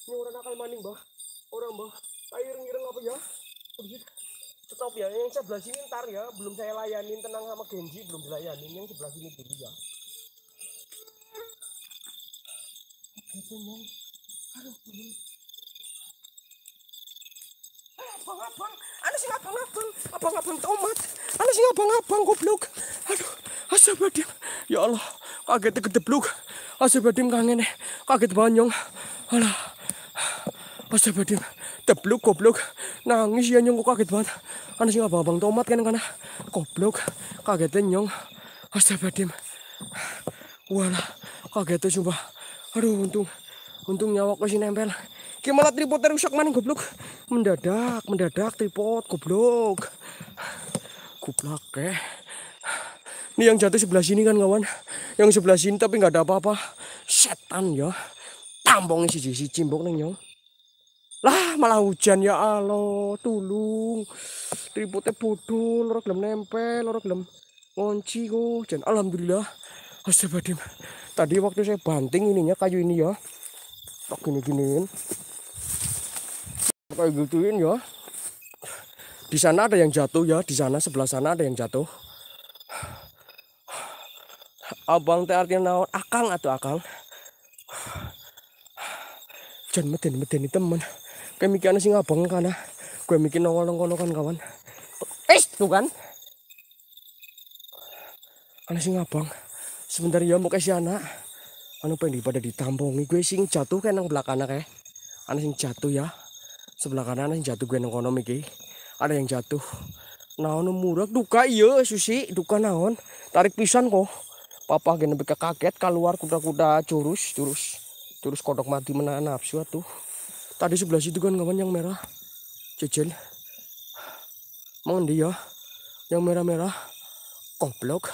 ini orang nakal maning bah orang bah air ngireng apa ya stop oh, iya. ya yang sebelah sini ntar ya belum saya layanin tenang sama Genji belum dilayanin yang sebelah sini dulu ya aduh abang-abang anu sih abang-abang abang-abang tomat anu sih abang-abang goblok aduh badim, ya Allah kaget Asap badim kangen kaget banyong alah badim. deblok goblok nangis ya nyong kaget banget anu sih abang-abang tomat kan kana goblok kaget nyong badim, walah kaget coba aduh untung untung nyawa sih nempel Gimana tripodnya rusak maning goblok? Mendadak, mendadak tripod goblok. Goblok eh. Ini yang jatuh sebelah sini kan kawan. Yang sebelah sini tapi nggak ada apa-apa. Setan ya. Tambongnya si si cimbok neng ya. Lah malah hujan ya Allah, tulung. Tripodnya bodoh, lorok gelem nempel, lorok gelem kunci kok. Dan alhamdulillah Astagfirullahaladzim. Tadi waktu saya banting ininya kayu ini ya. tok gini-giniin. Kayak gituin ya. Di sana ada yang jatuh ya, di sana sebelah sana ada yang jatuh. Abang teh artinya naon? Akang atau akang? Jangan meten meten teman. Kayak mikirnya sih ngabang karena gue mikir nongol nongol kan kawan. Eh, tuh kan? Anak sih ngabang. Sebentar ya mau kasih si anak. Anu pengen pada ditampungi gue sih jatuh kan yang belakang anak ya. Anak sih jatuh ya sebelah kanan yang jatuh gue nengkono miki ada yang jatuh naon murak duka iya susi duka naon tarik pisan kok papa gini beka kaget keluar kuda-kuda curus curus curus kodok mati menahan nafsu tuh tadi sebelah situ kan kawan yang merah cecil mengendi ya yang merah-merah goblok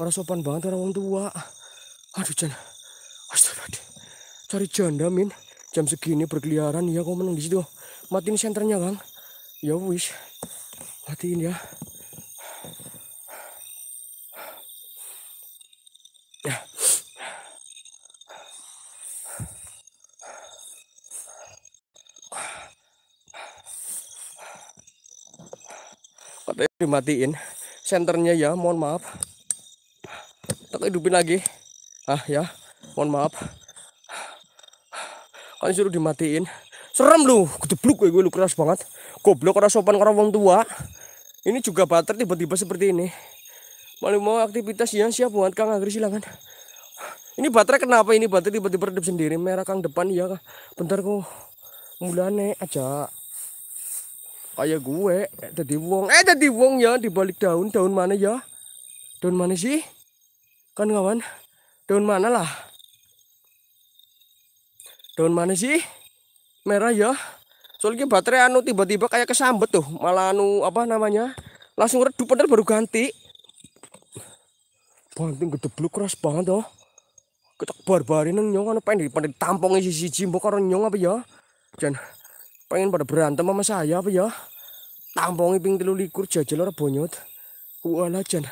orang sopan banget orang tua aduh jen astagfirullah cari janda min jam segini berkeliaran ya kok menang di situ matiin senternya kang ya wis matiin ya katanya dimatiin senternya ya mohon maaf tak hidupin lagi ah ya mohon maaf kan suruh dimatiin serem lu kejeblok gue lu keras banget goblok orang sopan karena wong tua ini juga bater tiba-tiba seperti ini malu mau aktivitas yang siap buat Kang Agri silakan ini baterai kenapa ini baterai tiba-tiba redup sendiri merah Kang depan ya bentar kok mulane aja kayak gue eh, tadi wong eh tadi wong ya di balik daun daun mana ya daun mana sih kan kawan daun mana lah daun mana sih merah ya soalnya baterai anu tiba-tiba kayak kesambet tuh malah anu apa namanya langsung redup padahal baru ganti banting gedebluk keras banget tuh oh. kita barbarin neng nyong anu pengen pengen isi si jimbo karo nyong apa ya dan pengen pada berantem sama saya apa ya tampong ping telu likur jajal ora bonyot wala jan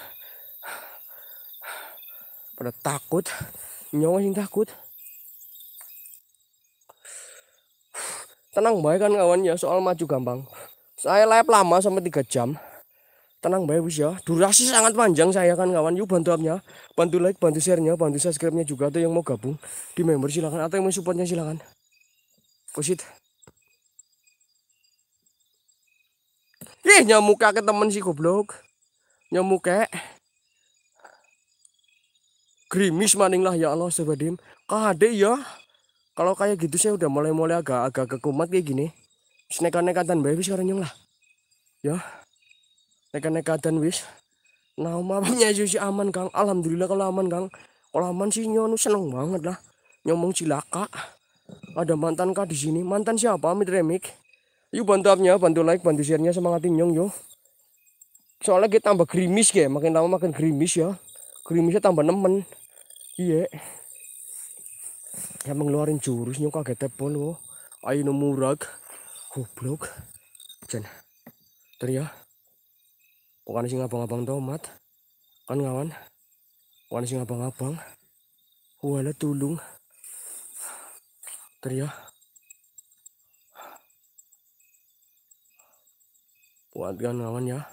pada takut nyong yang takut tenang baik kan kawan ya soal maju gampang saya live lama sampai 3 jam tenang baik wis ya durasi sangat panjang saya kan kawan yuk bantu abnya. bantu like bantu share nya bantu subscribe nya juga atau yang mau gabung di member silahkan atau yang mau supportnya silahkan pusit Ih nyamuk ke temen si goblok nyamuk ke grimis maning lah ya Allah sebadim kade ya kalau kayak gitu saya udah mulai-mulai agak-agak kekumat kayak gini wis nekat-nekatan baby sekarang karena lah ya nekat-nekatan wis nah punya sih aman kang alhamdulillah kalau aman kang kalau aman sih nyonu seneng banget lah nyomong cilaka ada mantan kah di sini mantan siapa mitremik yuk bantu abnya, bantu like bantu share-nya semangatin nyong yo soalnya kita tambah gerimis kayak. makin lama makin gerimis ya gerimisnya tambah nemen iya yeah. Yang mengeluarkan jurus nyong kaget tepon wo. Ayo murag. Goblok. jen, teriak, ya. Bukan sih abang-abang tomat. Kan ngawan. Bukan sih abang-abang. Wala tulung. teriak, ya. Buat kan ngawan ya.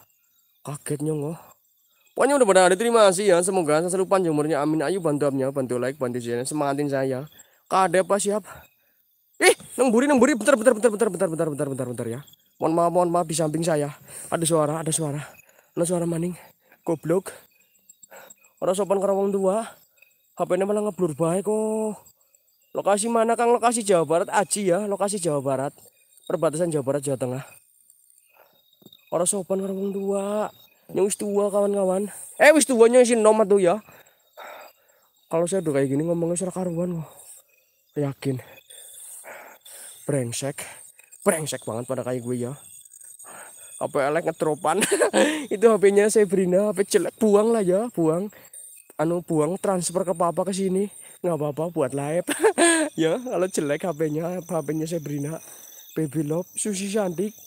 Kaget lo, Pokoknya udah pada ada terima kasih ya. Semoga saya selalu panjang umurnya. Amin. Ayo bantu abnya, bantu like, bantu share. Semangatin saya. Kade apa siap. Ih, neng buri bentar bentar bentar bentar bentar bentar bentar bentar bentar ya. Mohon maaf mohon maaf di samping saya ada suara ada suara. Ada suara maning. Goblok. Orang sopan karo wong tua. HP-ne malah ngeblur bae kok. Lokasi mana Kang? Lokasi Jawa Barat aji ya, lokasi Jawa Barat. Perbatasan Jawa Barat Jawa Tengah. Orang sopan karo wong tua. Yang wis tua kawan-kawan. Eh wis tuanya si nomad tuh ya. Kalau saya udah kayak gini ngomongnya suara karuan loh yakin brengsek brengsek banget pada kayak gue ya HP ya, elek ngetropan [LAUGHS] itu HP-nya Sebrina HP jelek buang lah ya buang anu buang transfer ke papa ke sini nggak apa-apa buat live [LAUGHS] ya kalau jelek HP-nya HP-nya Sebrina baby love susi cantik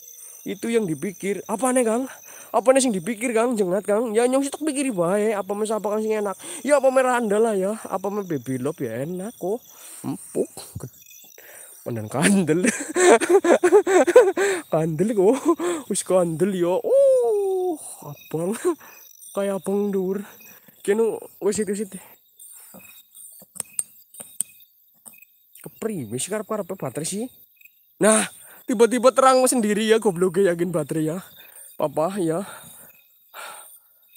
itu yang dipikir apa nih kang apa nih sing dipikir kang jengat kang ya nyong sitok pikir baik apa mes apa kang sing enak ya apa merah anda lah ya apa me baby love ya enak kok empuk pandan kandel [LAUGHS] kandel kok oh. us kandel yo ya. oh abang kayak abang dur kenu wis itu situ kepri wis karep karep ya, baterai sih nah tiba-tiba terang sendiri ya goblok yakin baterai ya papa ya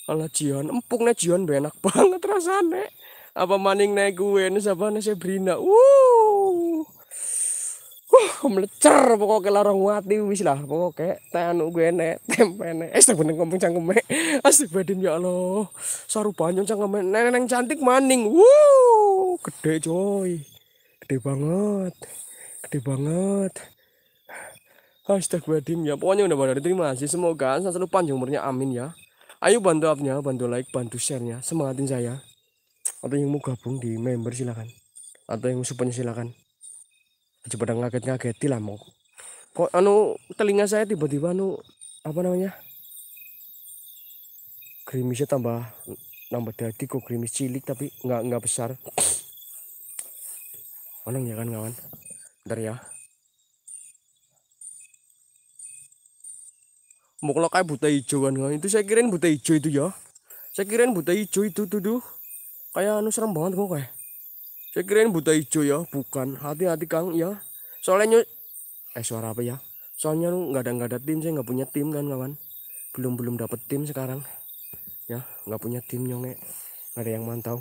ala cion, empuk nih jian enak [LAUGHS] banget rasanya apa maning naik gue ini siapa nih Sabrina wow, Wah, uh, melecer pokoknya larang mati wis lah pokoknya tanu gue nek tempe nek eh sebenarnya ngomong cangkeme asik badim ya Allah saru panjang banyak cangkeme neneng cantik maning wow, gede coy gede banget gede banget Astagfirullahaladzim ya pokoknya udah pada diterima sih semoga selalu panjang umurnya amin ya ayo bantu upnya bantu like bantu sharenya semangatin saya atau yang mau gabung di member silakan atau yang supaya silakan aja pada ngaget-ngageti lah mau kok anu telinga saya tiba-tiba anu apa namanya krimisnya tambah nambah dadi kok krimis cilik tapi nggak nggak besar aneh ya kan kawan ntar ya mau kalau kayak buta hijau kan itu saya kirain buta hijau itu ya saya kirain buta hijau itu tuh tuh kayak anu serem banget kok kayak saya kira ini buta hijau ya bukan hati-hati kang ya soalnya eh suara apa ya soalnya lu nggak ada nggak ada tim saya nggak punya tim kan kawan belum belum dapet tim sekarang ya nggak punya tim nyonge nggak ada yang mantau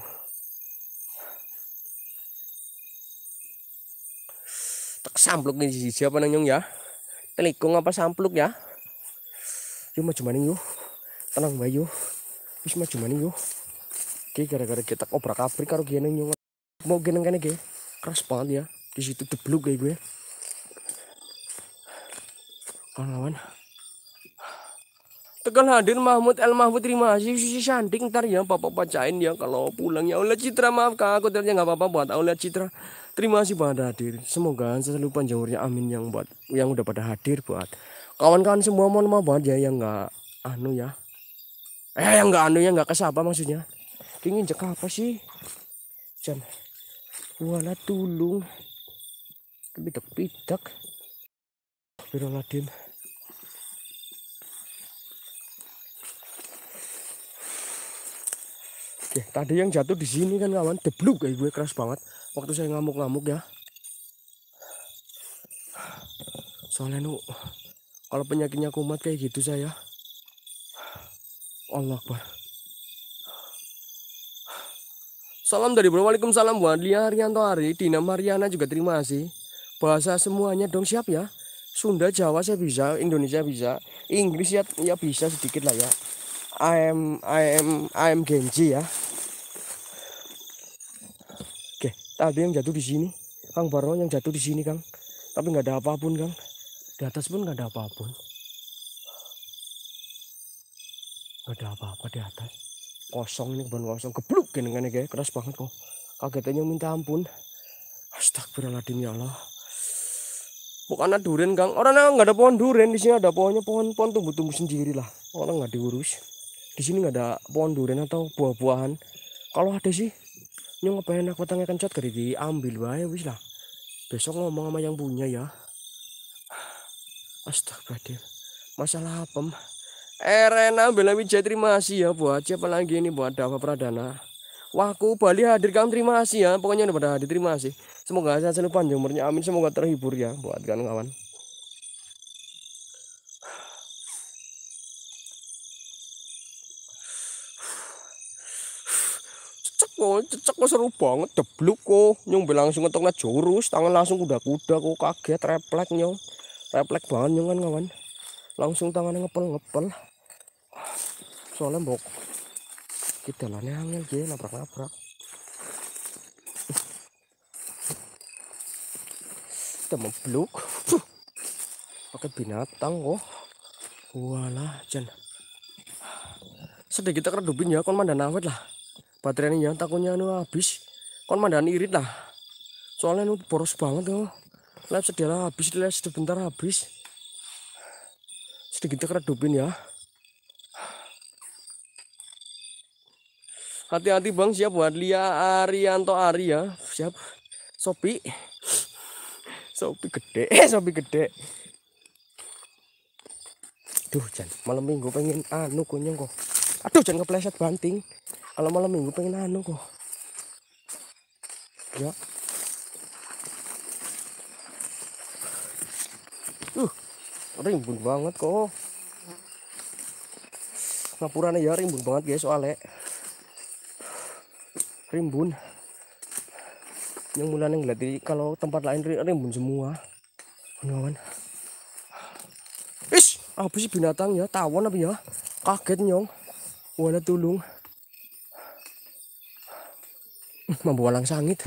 tak sampluk nih siapa nang nyong ya telikung apa sampluk ya yuk maju maning yuk tenang bayu yuk maju maning yuk ki gara-gara kita obrak abrik karo gini nyong mau gini kene ki keras banget ya di situ debluk kayak gue kawan-kawan tekan hadir Mahmud El Mahmud terima kasih Susi Sanding ntar ya papa bacain ya kalau pulang ya oleh Citra maaf kak aku ternyata nggak apa-apa buat oleh Citra terima kasih pada hadir semoga selalu panjang umurnya amin yang buat yang udah pada hadir buat kawan-kawan semua mohon maaf buat ya yang nggak anu ya eh yang nggak anu ya nggak kesapa maksudnya Tingin dyan apa sih? jam Wala tulung Kabidak-bidak. biro natin. Oke, tadi yang jatuh di sini kan kawan, debluk kayak gue keras banget. Waktu saya ngamuk-ngamuk ya. Soalnya nu kalau penyakitnya kumat kayak gitu saya. Allah Akbar. Salam dari Bro Waalaikumsalam Lia Haryanto Hari Dina Mariana juga terima kasih Bahasa semuanya dong siap ya Sunda Jawa saya bisa Indonesia bisa Inggris ya, ya bisa sedikit lah ya I am I am I am Genji ya Oke tadi yang jatuh di sini Kang Baro yang jatuh di sini Kang tapi nggak ada apapun Kang di atas pun nggak ada apapun Gak ada apa-apa di atas kosong ini ban kosong gebluk gini kan ya keras banget kok kagetnya minta ampun astagfirullahaladzim ya Allah bukan ada durian kang orang nggak ada pohon durian di sini ada pohonnya pohon pohon tumbuh tumbuh sendiri lah orang nggak diurus di sini nggak ada pohon durian atau buah-buahan kalau ada sih nyong ngapain aku tanya kencot kari diambil bae wis lah besok ngomong sama yang punya ya astagfirullah masalah apa mah Erena eh, Bella Wijaya terima kasih ya buat siapa lagi ini buat Dava Pradana. Waku Bali hadir kamu terima kasih ya. Pokoknya udah pada hadir terima kasih. Semoga saya selalu panjang umurnya. Amin semoga terhibur ya buat kan kawan. Cecek kok, oh, cecek kok seru banget debluk kok. Nyong langsung ngetoklah jurus, tangan langsung kuda-kuda kok kaget refleks nyong. Refleks banget nyong kan kawan. Langsung tangannya ngepel-ngepel soalnya mbok kita dalannya angin aja nabrak-nabrak kita memblok pakai binatang kok walah jen sedikit kita keredupin ya kon mandan awet lah baterainya takutnya nu habis kon mandan irit lah soalnya nu boros banget tuh lab sedih lah habis lab sebentar habis sedikit kita keredupin ya Hati-hati bang, siap buat Lia Arianto Ari ya. Siap. Sopi. Sopi gede, eh sopi gede. Duh, Jan, malam minggu pengen anu kunyong kok. Aduh, Jan kepleset banting. Kalau malam minggu pengen anu kok. Ya. Uh, rimbun banget kok. Ngapurannya ya rimbun banget guys soalnya rimbun yang mulanya ngeliat di kalau tempat lain rimbun semua kan, kawan is apa sih binatangnya tawon apa ya kaget nyong wala tulung mampu walang sangit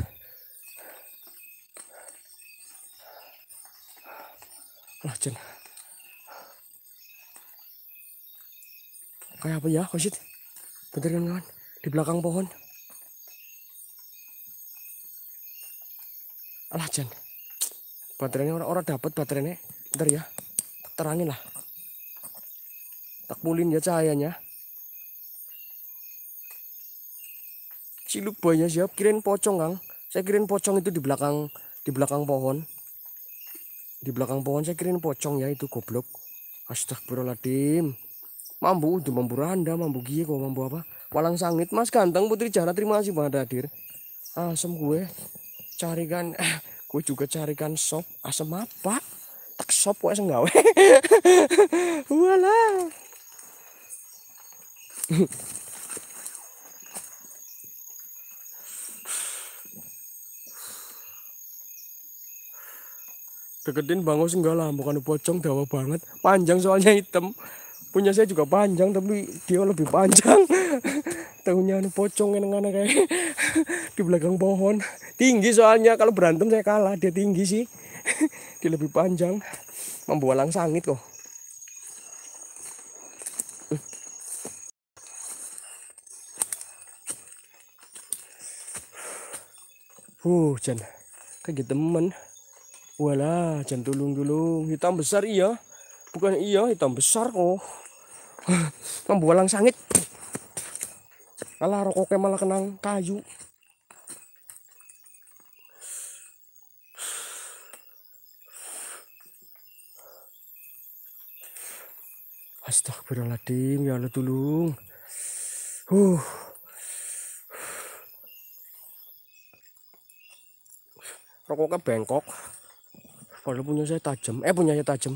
jen kayak apa ya kosit bener kan kawan di belakang pohon alah jan baterainya orang-orang dapat baterainya ntar ya terangin lah tak pulin ya cahayanya ciluk banyak siap kirain pocong kang saya kirain pocong itu di belakang di belakang pohon di belakang pohon saya kirain pocong ya itu goblok astagfirullahaladzim mambu itu mambu randa mambu gie kok mambu apa walang sangit mas ganteng putri jana terima kasih banget hadir asem gue carikan [LAUGHS] eh, gue juga carikan sop asam apa tak sop wae senggawe wala deketin bangau enggak lah bukan pocong dawa banget panjang soalnya hitam punya saya juga panjang tapi dia lebih panjang [LAUGHS] tahunya anu pocong enak kayak [LAUGHS] di belakang pohon tinggi soalnya kalau berantem saya kalah dia tinggi sih [LAUGHS] dia lebih panjang membualang sangit kok hujan Jan. kayak gitu, temen walah jan tulung tulung hitam besar iya bukan iya hitam besar kok oh. [LAUGHS] membualang sangit Alah rokoknya malah kenang kayu. Astagfirullahaladzim ya Allah tulung. Huh. Rokoknya bengkok. Padahal punya saya tajam. Eh punya saya tajam.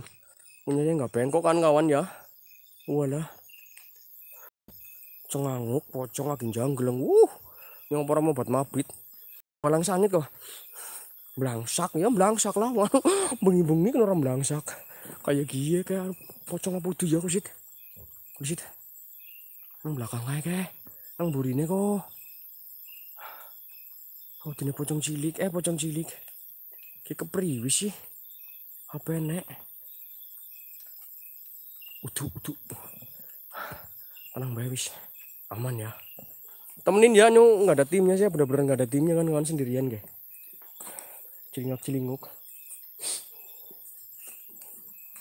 Punya saya nggak bengkok kan kawan ya. Walah pocong anguk pocong lagi janggeleng uh yang para mau buat mabit malang sangit kok belangsak ya belangsak lah [LAUGHS] bengi-bengi kan orang belangsak kayak gini kayak pocong apa itu ya kusit kusit yang belakang kayak kayak yang burine kok oh ini pocong cilik eh pocong cilik kayak kepriwi sih apa enek utuh utuh anang bayi sih aman ya temenin ya nyu nggak ada timnya sih, benar-benar nggak ada timnya kan kan sendirian guys cilinguk cilinguk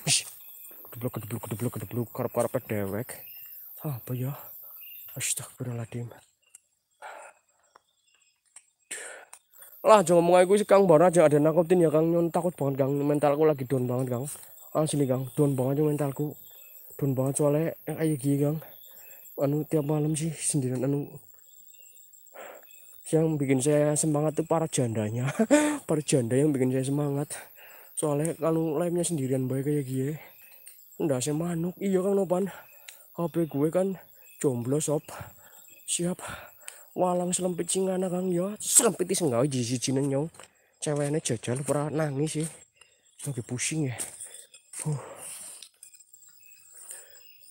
Wish, kedeblok kedeblok kedeblok kedeblok karap dewek apa ya astagfirullahaladzim lah jangan ngomong aku sih kang baru aja ada nakutin ya kang nyun takut banget kang mentalku lagi down banget kang asli kang down banget mentalku down banget soalnya yang kayak gini kang anu tiap malam sih sendirian anu yang bikin saya semangat tuh para jandanya [LAUGHS] para janda yang bikin saya semangat soalnya kalau live nya sendirian baik kayak gie ndak saya manuk iya kan nopan HP gue kan jomblo sob siap walang selempit sing kang ya selempit sing gawe jiji jinen nyong ceweknya jajal pernah nangis sih lagi pusing ya uh.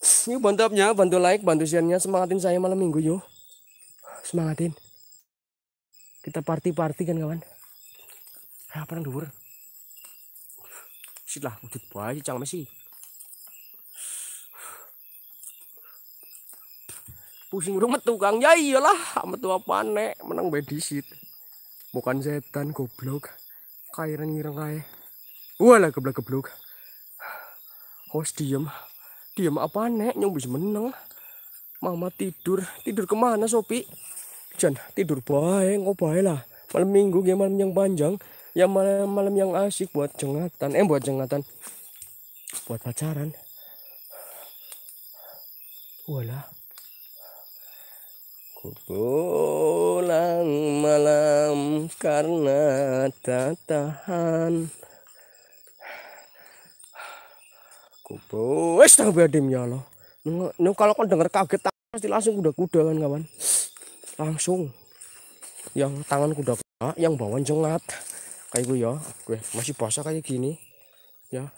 Yuk bantu bantu like, bantu share-nya. Semangatin saya malam minggu yuk. Semangatin. Kita party-party kan kawan. Ah, eh, yang dhuwur. Sit lah, udut bae cang mesi. Pusing rumah tukang Ya iyalah, sama tua panek, menang bedisit. Bukan setan goblok. Kairan ngireng kaya Walah goblok goblok. Host diem diam apa nek nyong bisa menang mama tidur tidur kemana sopi Jan tidur baik ngobae lah malam minggu gimana malam yang panjang yang malam malam yang asik buat jengatan eh buat jengatan buat pacaran wala ku pulang malam karena tak tahan Wes tak biadim ya lo Nung kalau kau denger kaget pasti langsung kuda-kuda kan kawan. Langsung. Yang tangan kuda-kuda, yang bawang jengat. Kayak gue gitu ya, gue masih basah kayak gini. Ya.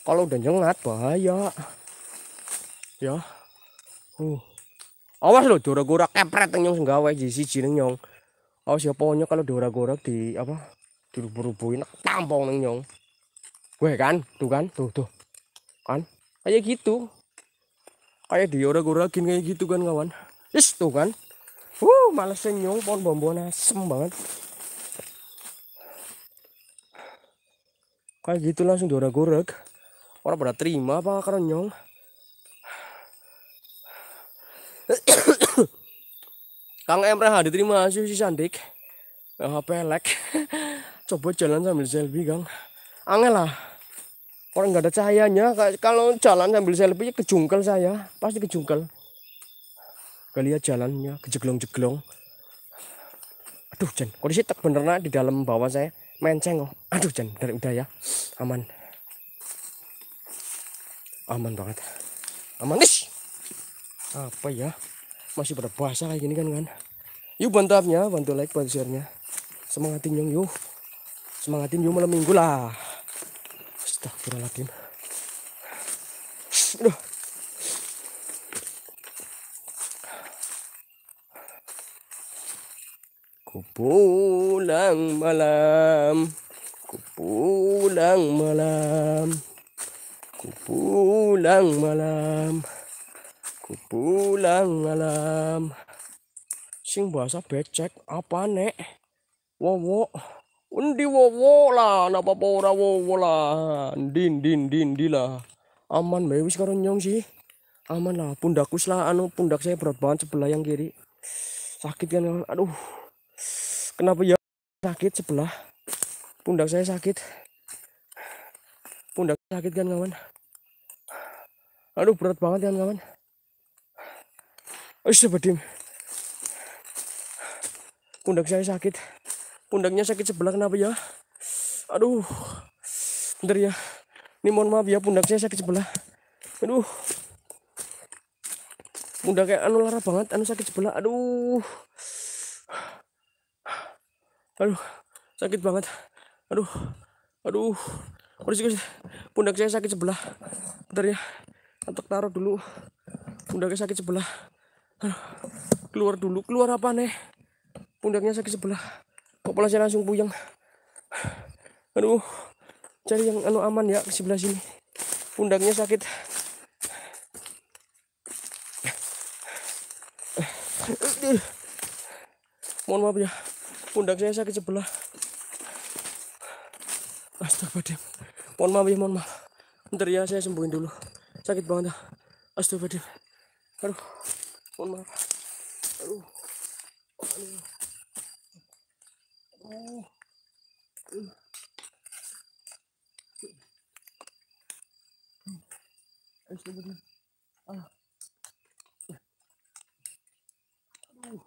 Kalau udah jengat bahaya. Ya. Uh. Awas lo dora-gora kepret nyong nggawe siji jineng nyong. Awas ya pokoknya kalau dora-gora di apa? Dirubuh-rubuhin tampong nyong. Gue kan, tuh kan, tuh tuh kan kayak gitu kayak diorak oragin kayak gitu kan kawan is tuh kan uh malah senyum pohon bomboan asem banget kayak gitu langsung diorak orag orang pada terima apa nyong Kang Emrah diterima sih si Sandik. Ah, pelek. [LAUGHS] Coba jalan sambil selfie, Kang. Angel lah orang nggak ada cahayanya kalau jalan sambil selfie ya kejungkel saya pasti kejungkel kalian lihat jalannya kejeglong-jeglong aduh jen kondisi tak bener di dalam bawah saya menceng oh. aduh jen dari udah ya aman aman banget aman Ish! apa ya masih pada bahasa kayak gini kan kan yuk bantu up-nya. bantu like bantu share nya semangatin yang yuk semangatin yuk malam minggu lah Astagfirullahaladzim. Aduh. Kupulang malam, kupulang malam, kupulang malam, kupulang malam. Sing bahasa becek apa nek? Wow, wow. Undi wowo lah, napa wo wowo lah. Ndin din din di lah. Aman mewis wis karo nyong sih. Aman lah, pundakku lah anu pundak saya berat banget sebelah yang kiri. Sakit kan aduh. Kenapa ya sakit sebelah? Pundak saya sakit. Pundak sakit kan kawan. Aduh berat banget kan kawan. Wis sebedim. Pundak saya sakit pundaknya sakit sebelah kenapa ya aduh bentar ya ini mohon maaf ya pundak saya sakit sebelah aduh pundak kayak anu lara banget anu sakit sebelah aduh aduh sakit banget aduh aduh kursi kursi pundak saya sakit sebelah bentar ya antek taruh dulu pundaknya sakit sebelah aduh keluar dulu keluar apa nih pundaknya sakit sebelah kepala saya langsung puyeng aduh cari yang anu aman ya ke sebelah sini pundaknya sakit mohon maaf ya pundak saya sakit sebelah astagfirullah mohon maaf ya mohon maaf ntar ya saya sembuhin dulu sakit banget ya. astagfirullah aduh mohon maaf panas tuh begini ah aduh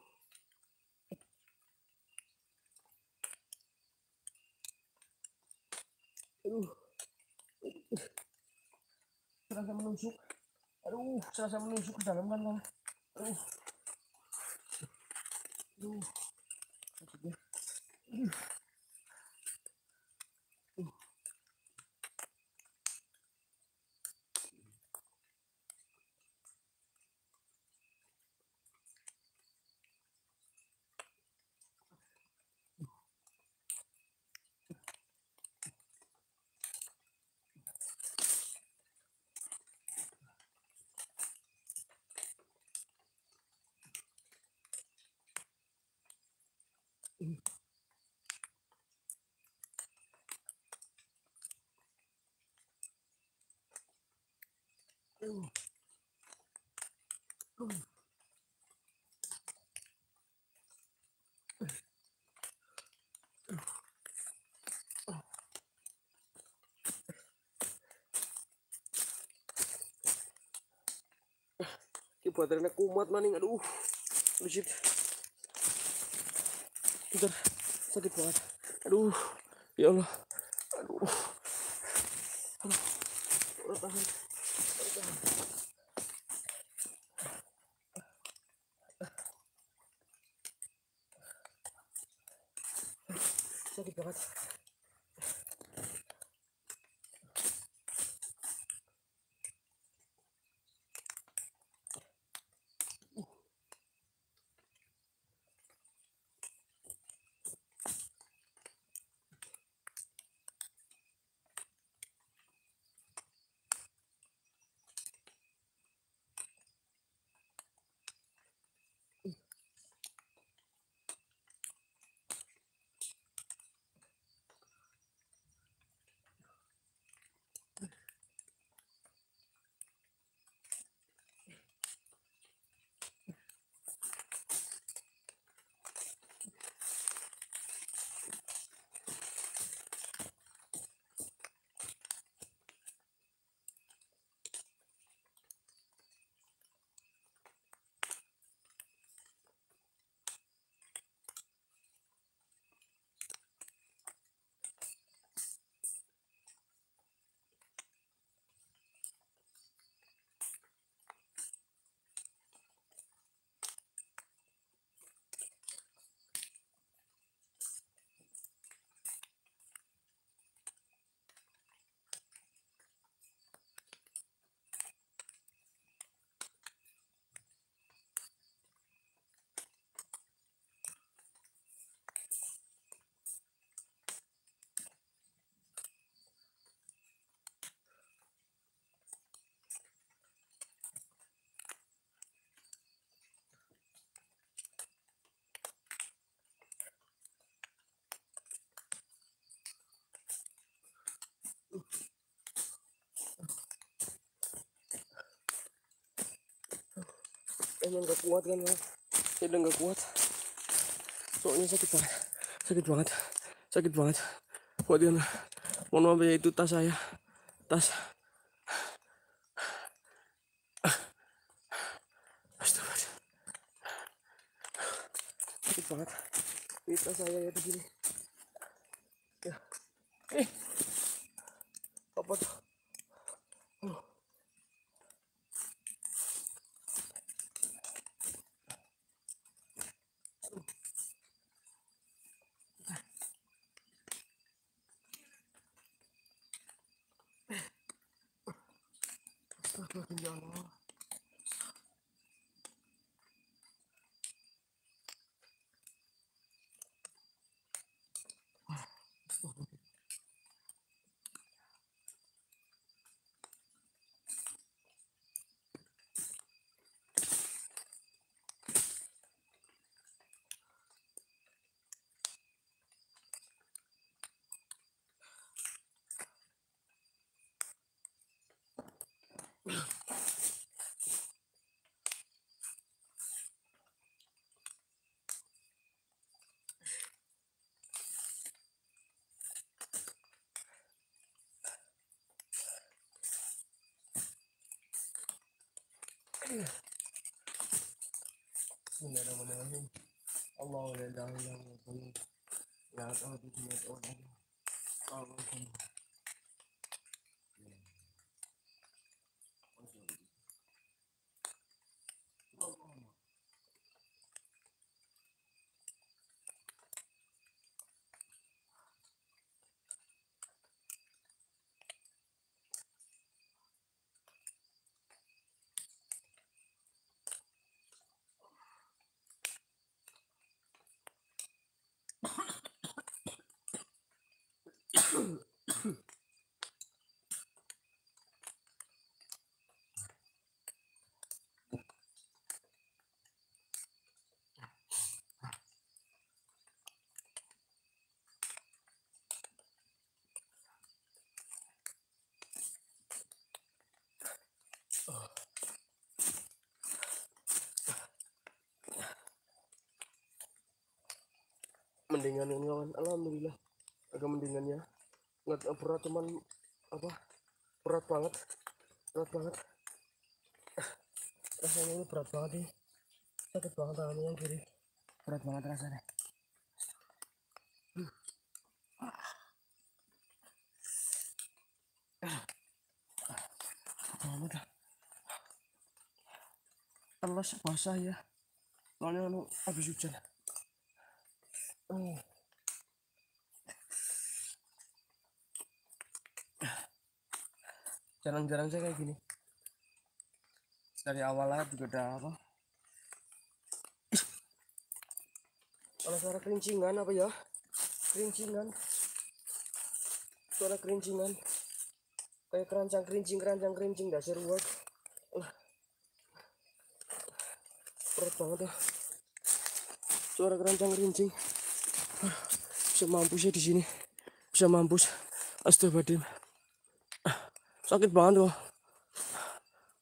aduh serasa menusuk aduh terasa menusuk ke dalam kan aduh aduh baterainya kumat maning aduh legit bentar sakit banget aduh ya Allah emang gak kuat kan ya saya udah gak kuat soalnya sakit banget sakit banget sakit banget kuat kan mohon maaf ya, itu tas saya tas Astaga. sakit banget ini tas saya ya begini. morning. mendingan kan kawan alhamdulillah agak mendingan ya nggak berat cuman apa berat banget berat banget rasanya ini berat banget nih sakit banget tangan yang kiri berat banget rasanya hmm. banget terus basah ya soalnya habis hujan Jarang-jarang saya kayak gini. Dari awal lah juga udah apa? Kalau suara kerincingan apa ya? Kerincingan. Suara kerincingan. Kayak kerancang kerincing, kerancang kerincing gak seru banget. Perut banget ya. Suara kerancang kerincing bisa mampus ya di sini bisa mampus astagfirullahaladzim sakit banget loh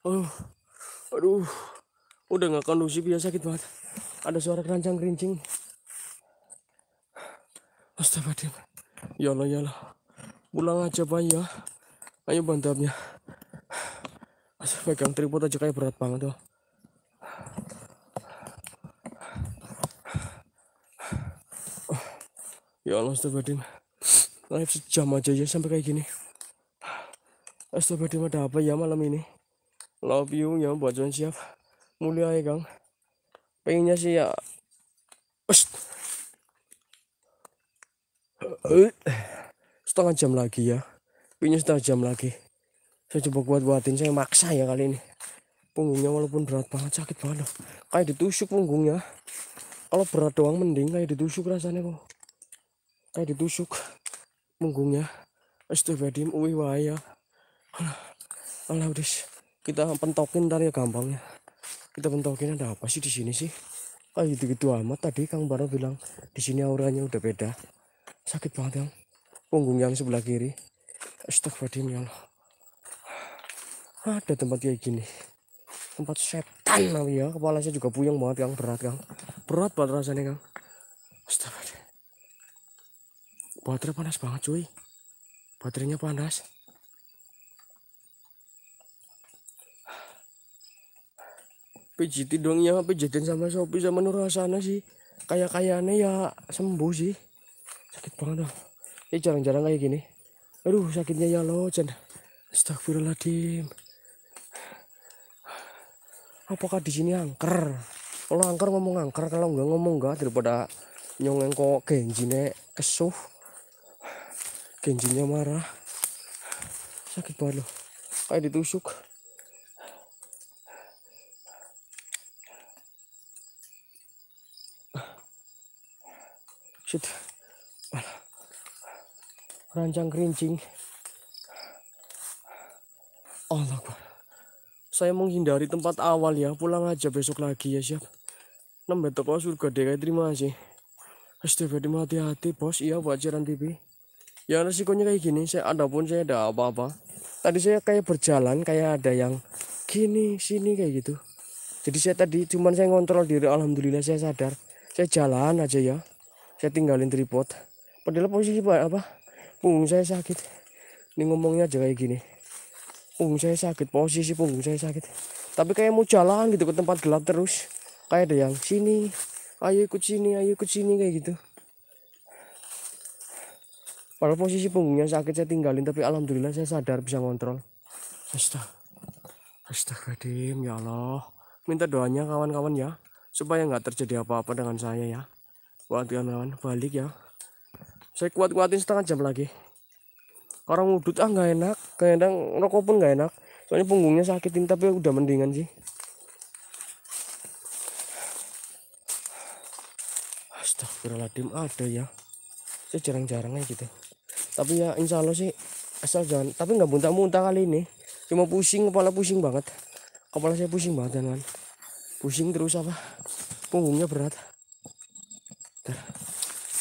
aduh aduh udah nggak kondusif ya sakit banget ada suara keranjang kerincing astagfirullahaladzim ya Allah ya Allah pulang aja pak ya ayo bantapnya pegang tripod aja kayak berat banget loh ya Allah astagfirullahaladzim live sejam aja ya sampai kayak gini astagfirullahaladzim ada apa ya malam ini love you ya buat John siap mulia ya kang pengennya sih ya Eh setengah jam lagi ya pengennya setengah jam lagi saya coba kuat kuatin saya maksa ya kali ini punggungnya walaupun berat banget sakit banget kayak ditusuk punggungnya kalau berat doang mending kayak ditusuk rasanya kok kayak ditusuk punggungnya astagfirullahaladzim uwi waya alah udah kita pentokin ntar ya gampangnya kita pentokin ada apa sih di sini sih kayak gitu gitu amat tadi kang Baro bilang di sini auranya udah beda sakit banget yang punggung yang sebelah kiri astagfirullahaladzim ya Allah ada tempat kayak gini tempat setan namanya kepala saya juga puyeng banget yang berat kang berat banget rasanya kang astagfirullahaladzim Baterai panas banget cuy. Baterainya panas. Pijitin dong ya, pijitin sama Sopi sama Nurasana sih. Kayak-kayaknya ya sembuh sih. Sakit banget dong. Ini jarang-jarang kayak gini. Aduh sakitnya ya jen Astagfirullahaladzim. Apakah di sini angker? Kalau angker ngomong angker, kalau enggak ngomong enggak daripada nyongeng kok genjine kesuh. Kenjinya marah. Sakit banget Kayak ditusuk. Shit. Ranjang kerincing. Allah Akbar. Saya menghindari tempat awal ya. Pulang aja besok lagi ya siap. Nambah toko surga deh. Terima kasih. Astaga, hati-hati bos. Iya, wajaran TV ya resikonya kayak gini saya ada pun saya ada apa-apa tadi saya kayak berjalan kayak ada yang gini sini kayak gitu jadi saya tadi cuman saya ngontrol diri alhamdulillah saya sadar saya jalan aja ya saya tinggalin tripod padahal posisi apa apa punggung saya sakit ini ngomongnya aja kayak gini punggung saya sakit posisi punggung saya sakit tapi kayak mau jalan gitu ke tempat gelap terus kayak ada yang sini ayo ikut sini ayo ikut sini kayak gitu Padahal posisi punggungnya sakit saya tinggalin tapi alhamdulillah saya sadar bisa ngontrol. Astaga. Astagfirullahaladzim ya Allah. Minta doanya kawan-kawan ya supaya nggak terjadi apa-apa dengan saya ya. Buat kawan-kawan balik ya. Saya kuat-kuatin setengah jam lagi. Orang udut ah nggak enak, kadang rokok pun nggak enak. Soalnya punggungnya sakitin tapi udah mendingan sih. Astagfirullahaladzim ada ya. Saya jarang-jarangnya gitu tapi ya insya Allah sih asal jangan tapi nggak muntah-muntah kali ini cuma pusing kepala pusing banget kepala saya pusing banget kan pusing terus apa punggungnya berat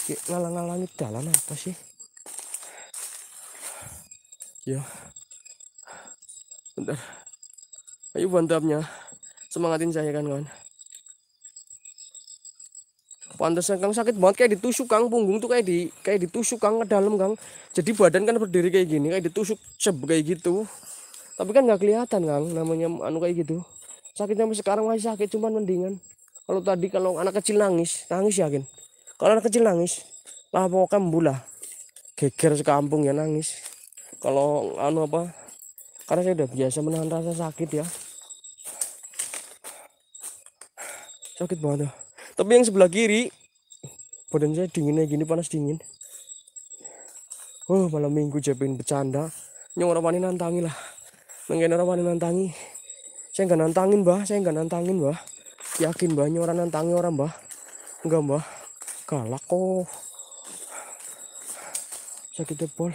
kayak ngalang-ngalangi jalan apa sih ya bentar ayo bantapnya semangatin saya kan kawan pantesan Kang sakit banget kayak ditusuk Kang punggung tuh kayak di kayak ditusuk Kang ke dalam Kang. Jadi badan kan berdiri kayak gini kayak ditusuk ceb kayak gitu. Tapi kan nggak kelihatan Kang namanya anu kayak gitu. Sakitnya sampai sekarang masih sakit cuman mendingan. Kalau tadi kalau anak kecil nangis, nangis yakin. Kalau anak kecil nangis, lah pokoknya mbulah. Geger sekampung ya nangis. Kalau anu apa? Karena saya udah biasa menahan rasa sakit ya. sakit banget ya tapi yang sebelah kiri badan saya dinginnya gini panas dingin oh malam minggu jepin bercanda nyong orang panin nantangi lah orang nantangi saya nggak nantangin bah saya nggak nantangin bah yakin bah orang nantangi orang bah enggak bah galak kok oh. sakit pol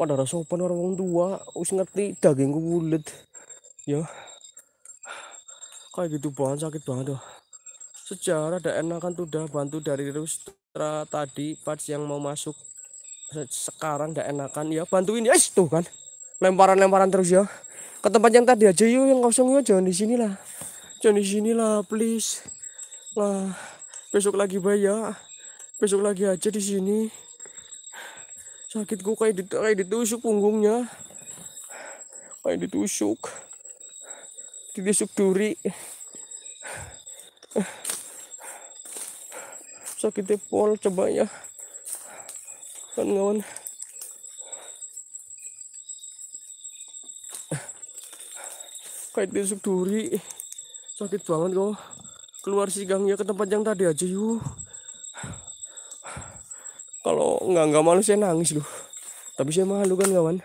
pada sopan orang tua us ngerti dagingku bulat ya kayak gitu banget sakit banget tuh sejarah ada enakan tuh udah bantu dari Rustra tadi parts yang mau masuk sekarang udah enakan ya bantuin ya tuh kan lemparan-lemparan terus ya ke tempat yang tadi aja yuk yang kosong yuk jangan di sini lah jangan di sini lah please lah besok lagi bayar besok lagi aja di sini sakit gue kayak, kayak ditusuk punggungnya kayak ditusuk ditusuk duri sakit pol coba ya kan kawan kayak ditusuk duri sakit banget kok keluar si gangnya ke tempat yang tadi aja yuk kalau nggak nggak malu saya nangis loh tapi saya malu kan kawan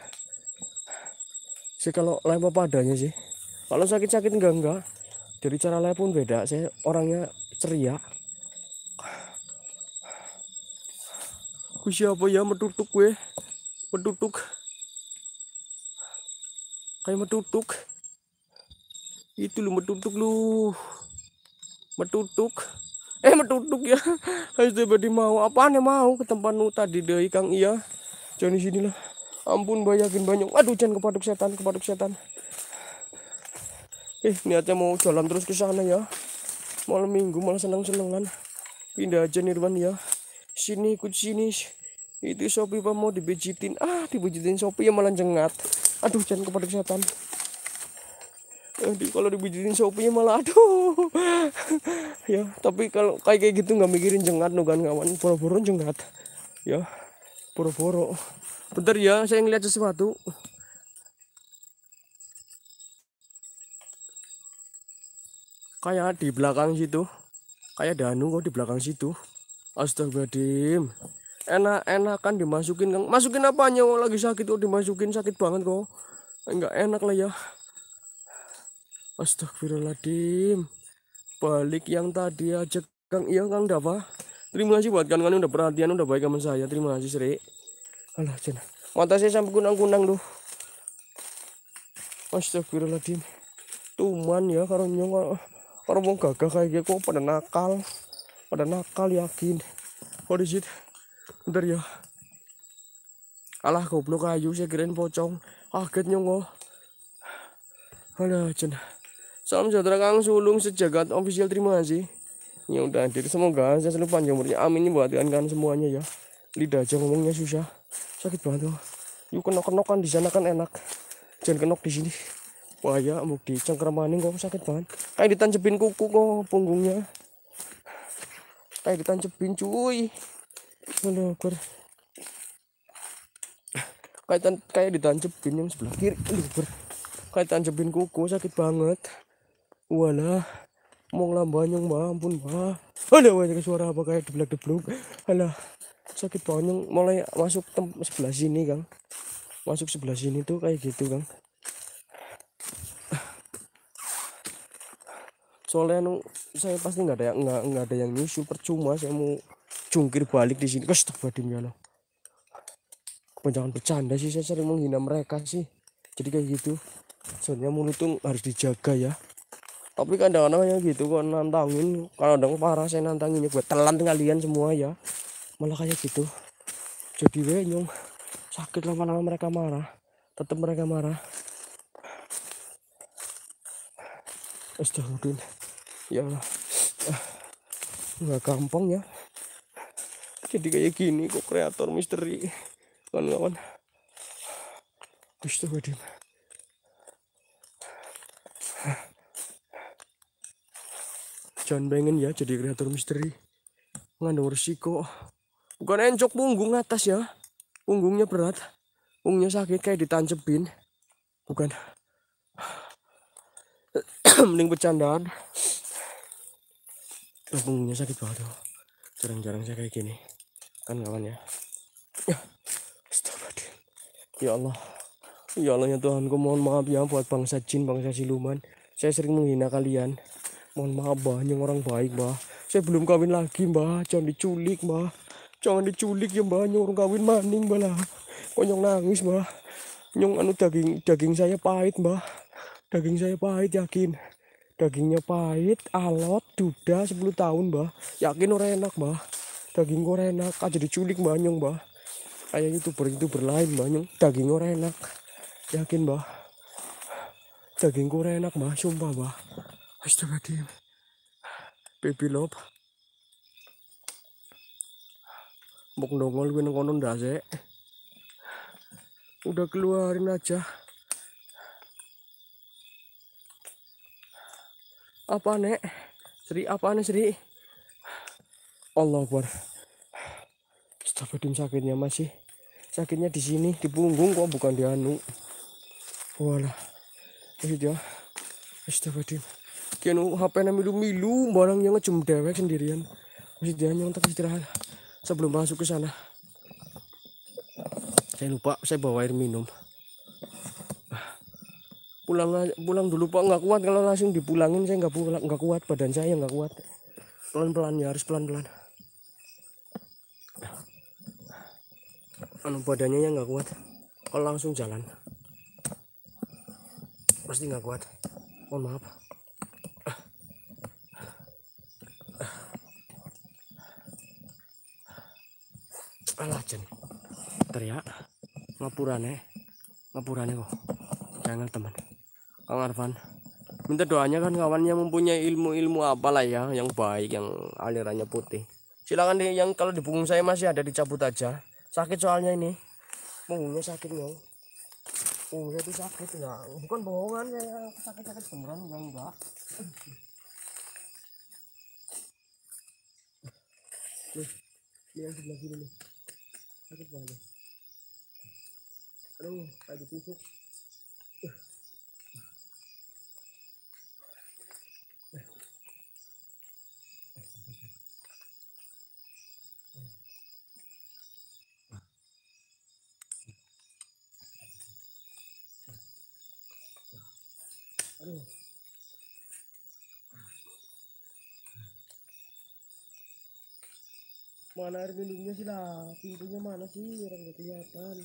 Sih kalau lempar padanya sih kalau sakit-sakit enggak enggak dari cara lain pun beda saya orangnya ceria ku siapa ya metutuk gue metutuk kayak metutuk itu lu metutuk lu metutuk eh metutuk ya harus badi mau apaan ya mau ke tempat nu tadi deh kang iya jangan di sini lah ampun bayakin banyak aduh jangan kepaduk setan kepaduk setan eh niatnya mau jalan terus ke sana ya malam minggu malah senang senengan pindah aja Nirwan ya sini ikut sini itu Shopee pak mau dibejitin? ah dibejitin Shopee ya malah jengat aduh jangan kepada kesehatan Aduh, kalau dibejitin Shopee ya malah aduh [LAUGHS] ya tapi kalau kayak kayak gitu nggak mikirin jengat no kan kawan boro-boro jengat ya boro-boro bentar ya saya ngeliat sesuatu kayak di belakang situ kayak danu kok di belakang situ astagfirullahaladzim enak-enak kan dimasukin kan. masukin apanya kok lagi sakit kok dimasukin sakit banget kok enggak enak lah ya astagfirullahaladzim balik yang tadi aja kang iya kang Dava. terima kasih buat kan kan udah perhatian udah baik sama saya terima kasih Sri. alah cina mata saya sampai kunang-kunang tuh astagfirullahaladzim tuman ya karunya nyong orang mau gagah kayak gitu kok pada nakal pada nakal yakin oh di situ bentar ya alah goblok ayu saya kirain pocong ah kaget nyongo alah cendah. salam sejahtera kang sulung sejagat official terima kasih ya udah hadir semoga saya selalu panjang umurnya amin buat kalian semuanya ya lidah aja ngomongnya susah sakit banget tuh oh. yuk kenok kenokan di sana kan enak jangan kenok di sini bahaya mau di cengkermaning kok sakit banget kayak ditancepin kuku kok punggungnya kayak ditancepin cuy Aduh, ber kayak tan kayak ditancepin yang sebelah kiri Aduh, ber kayak tancepin kuku sakit banget walah mau yang bah ampun mah. ada banyak suara apa kayak deblek deblok alah sakit banget. mulai masuk tem sebelah sini kang masuk sebelah sini tuh kayak gitu kang soalnya nung saya pasti nggak ada yang nggak nggak ada yang nyusul percuma saya mau jungkir balik di sini astagfirullahaladzim ya Allah jangan bercanda sih saya sering menghina mereka sih jadi kayak gitu soalnya mulut tuh harus dijaga ya tapi kadang-kadang kayak gitu kok nantangin kalau kadang parah saya nantanginnya gue telan kalian semua ya malah kayak gitu jadi wenyong sakit lama-lama mereka marah tetap mereka marah astagfirullah ya nggak gampang ya jadi kayak gini kok kreator misteri kawan-kawan Astagfirullahaladzim jangan pengen ya jadi kreator misteri ngandung resiko bukan encok punggung atas ya punggungnya berat punggungnya sakit kayak ditancepin bukan [CLEARS THROAT] mending bercandaan terus punggungnya sakit banget jarang-jarang saya kayak gini kan kawan ya ya astagfirullahaladzim ya Allah ya Allah ya Tuhan ku mohon maaf ya buat bangsa jin bangsa siluman saya sering menghina kalian mohon maaf mbah yang orang baik mbah saya belum kawin lagi mbah jangan diculik mbah jangan diculik ya mbah nyuruh kawin maning mbah lah konyong nangis mbah nyong anu daging daging saya pahit mbah daging saya pahit yakin dagingnya pahit alot duda 10 tahun bah yakin orang enak bah daging orang enak aja diculik banyong bah kayak youtuber youtuber berlain banyong daging orang enak yakin bah daging orang enak bah sumpah bah astagfirullah baby love mau nongol gue nongol udah keluarin aja apa nek Sri apa nih Sri Allah buat Astagfirullahaladzim sakitnya masih sakitnya di sini di punggung kok bukan di anu wala ini dia Astagfirullahaladzim kianu HP nya milu milu barangnya ngecum dewek sendirian masih dia nyontek istirahat sebelum masuk ke sana saya lupa saya bawa air minum pulang pulang dulu pak nggak kuat kalau langsung dipulangin saya nggak pulang nggak kuat badan saya nggak kuat pelan pelan ya harus pelan pelan anu badannya ya nggak kuat kalau langsung jalan pasti nggak kuat mohon maaf alah jen teriak ngapurane ngapurane kok jangan teman Kang Arfan minta doanya kan kawan yang mempunyai ilmu-ilmu apalah ya yang baik yang alirannya putih silakan deh yang kalau di punggung saya masih ada dicabut aja sakit soalnya ini punggungnya sakit nih punggungnya itu sakit ya bukan bohongan ya sakit-sakit beneran enggak enggak yang sebelah sini nih sakit banget aduh ada tusuk mana air minumnya sih lah pintunya mana sih orang nggak kelihatan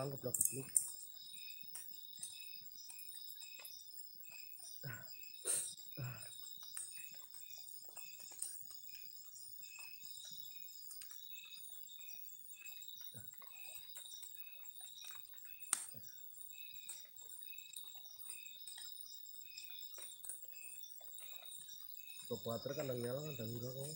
belakang geblok geblok kan kadang nyala kadang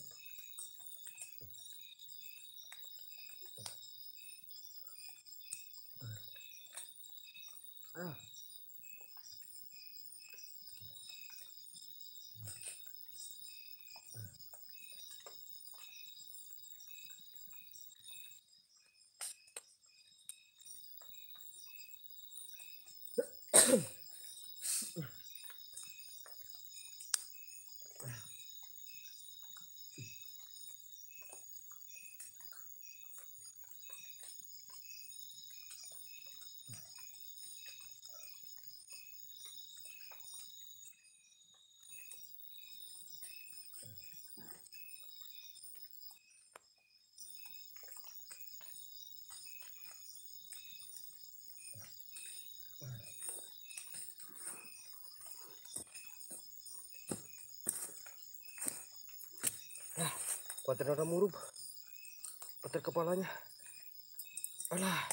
Pantai orang murub, Pantai kepalanya. Alah.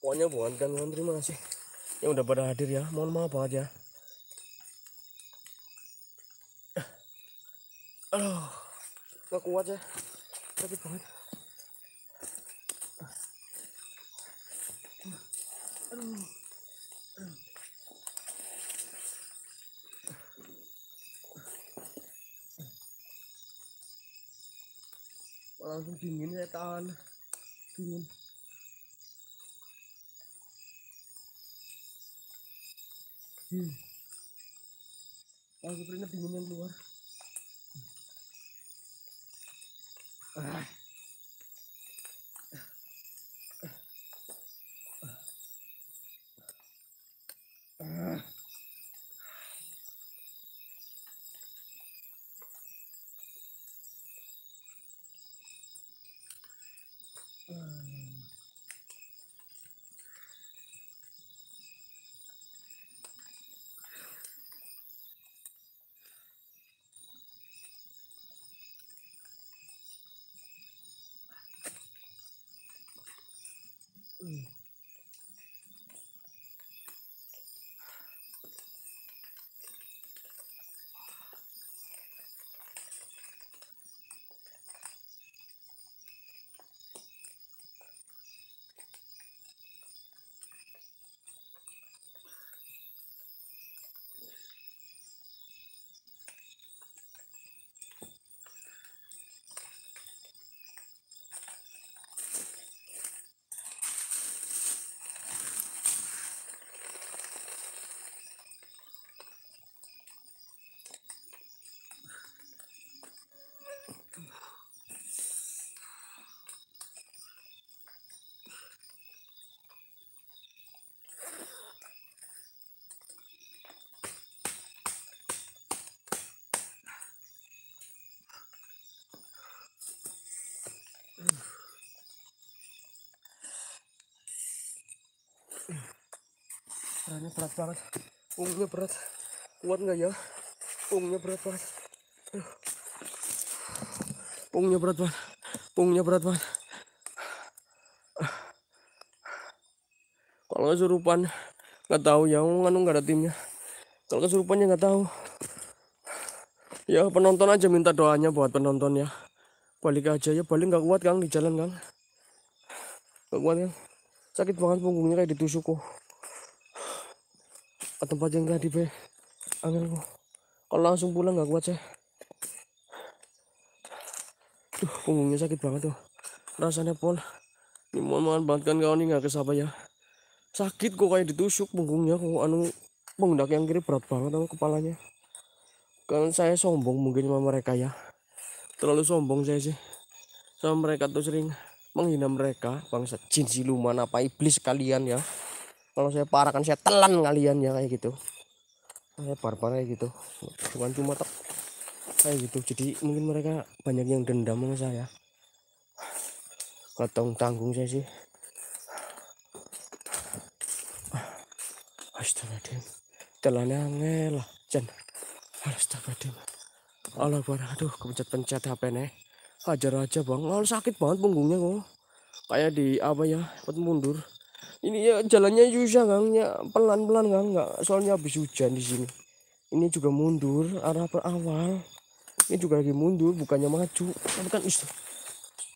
Pokoknya bukan dan mohon terima kasih yang udah pada hadir ya. Mohon maaf aja ya. Aduh, gak kuat ya. Sakit banget. dingin setan dingin hmm. Aku dingin yang keluar. Ini berat banget. Ungnya berat. Kuat nggak ya? Ungnya berat banget. Aduh. berat banget. Pungnya berat banget. Kalau kesurupan nggak tahu ya, nggak kan nggak ada timnya. Kalau kesurupannya nggak tahu. Ya penonton aja minta doanya buat penonton ya. Balik aja ya, balik nggak kuat kang di jalan kang. Nggak kuat kang. Sakit banget punggungnya kayak ditusuk kok. Oh ke tempat yang tadi be angin gua kalau langsung pulang nggak kuat sih. tuh punggungnya sakit banget tuh rasanya pol ini mohon maaf banget kan kawan ini nggak kesapa ya sakit kok kayak ditusuk punggungnya kok anu pundak yang kiri berat banget sama kepalanya kan saya sombong mungkin sama mereka ya terlalu sombong saya sih sama mereka tuh sering menghina mereka bangsa jin siluman apa iblis kalian ya kalau saya parah kan saya telan kalian ya kayak gitu saya barbar kayak gitu bukan cuma tek kayak gitu jadi mungkin mereka banyak yang dendam sama saya ketong tanggung saya sih Astagfirullahaladzim telannya angel lah Astaga Astagfirullahaladzim Allah barang aduh kepencet-pencet HP nih hajar aja bang Allah sakit banget punggungnya kok kayak di apa ya buat mundur ini ya jalannya susah Gang.nya pelan pelan Gang. nggak soalnya habis hujan di sini ini juga mundur arah awal ini juga lagi mundur bukannya maju tapi kan istri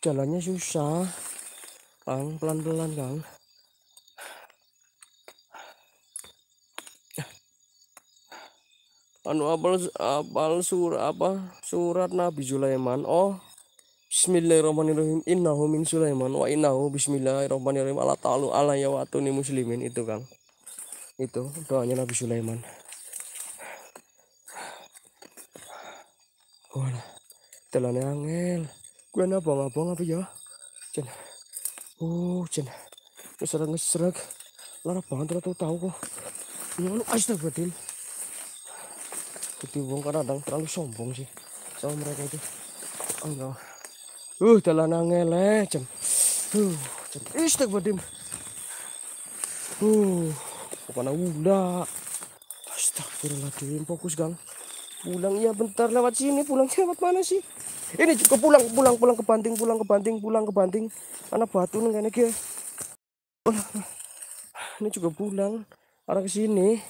jalannya susah bang pelan pelan Gang. anu apal apal sur apa surat Nabi Sulaiman oh Bismillahirrahmanirrahim. Innahu min Sulaiman wa innahu bismillahirrahmanirrahim. Ala ta'alu ala ya watuni muslimin itu kan Itu doanya Nabi Sulaiman. Wala. Telan angel. Gue napa ngapa apa ya? Cen. Oh, cen. Ngeserak ngeserak. Lara banget tuh tau kok. Ya lu astagfirullah. Jadi wong kadang terlalu sombong sih sama mereka itu. Oh, enggak. Uh, dalam nangele, jam. Uh, cem istek badim. Uh, pokoknya udah. Astagfirullahaladzim, fokus gang. Pulang ya bentar lewat sini, pulang [LAUGHS] lewat mana sih? Ini juga pulang, pulang, pulang ke banting, pulang ke banting, pulang ke banting. Anak batu nih kayaknya ke. Ini juga pulang arah ke sini.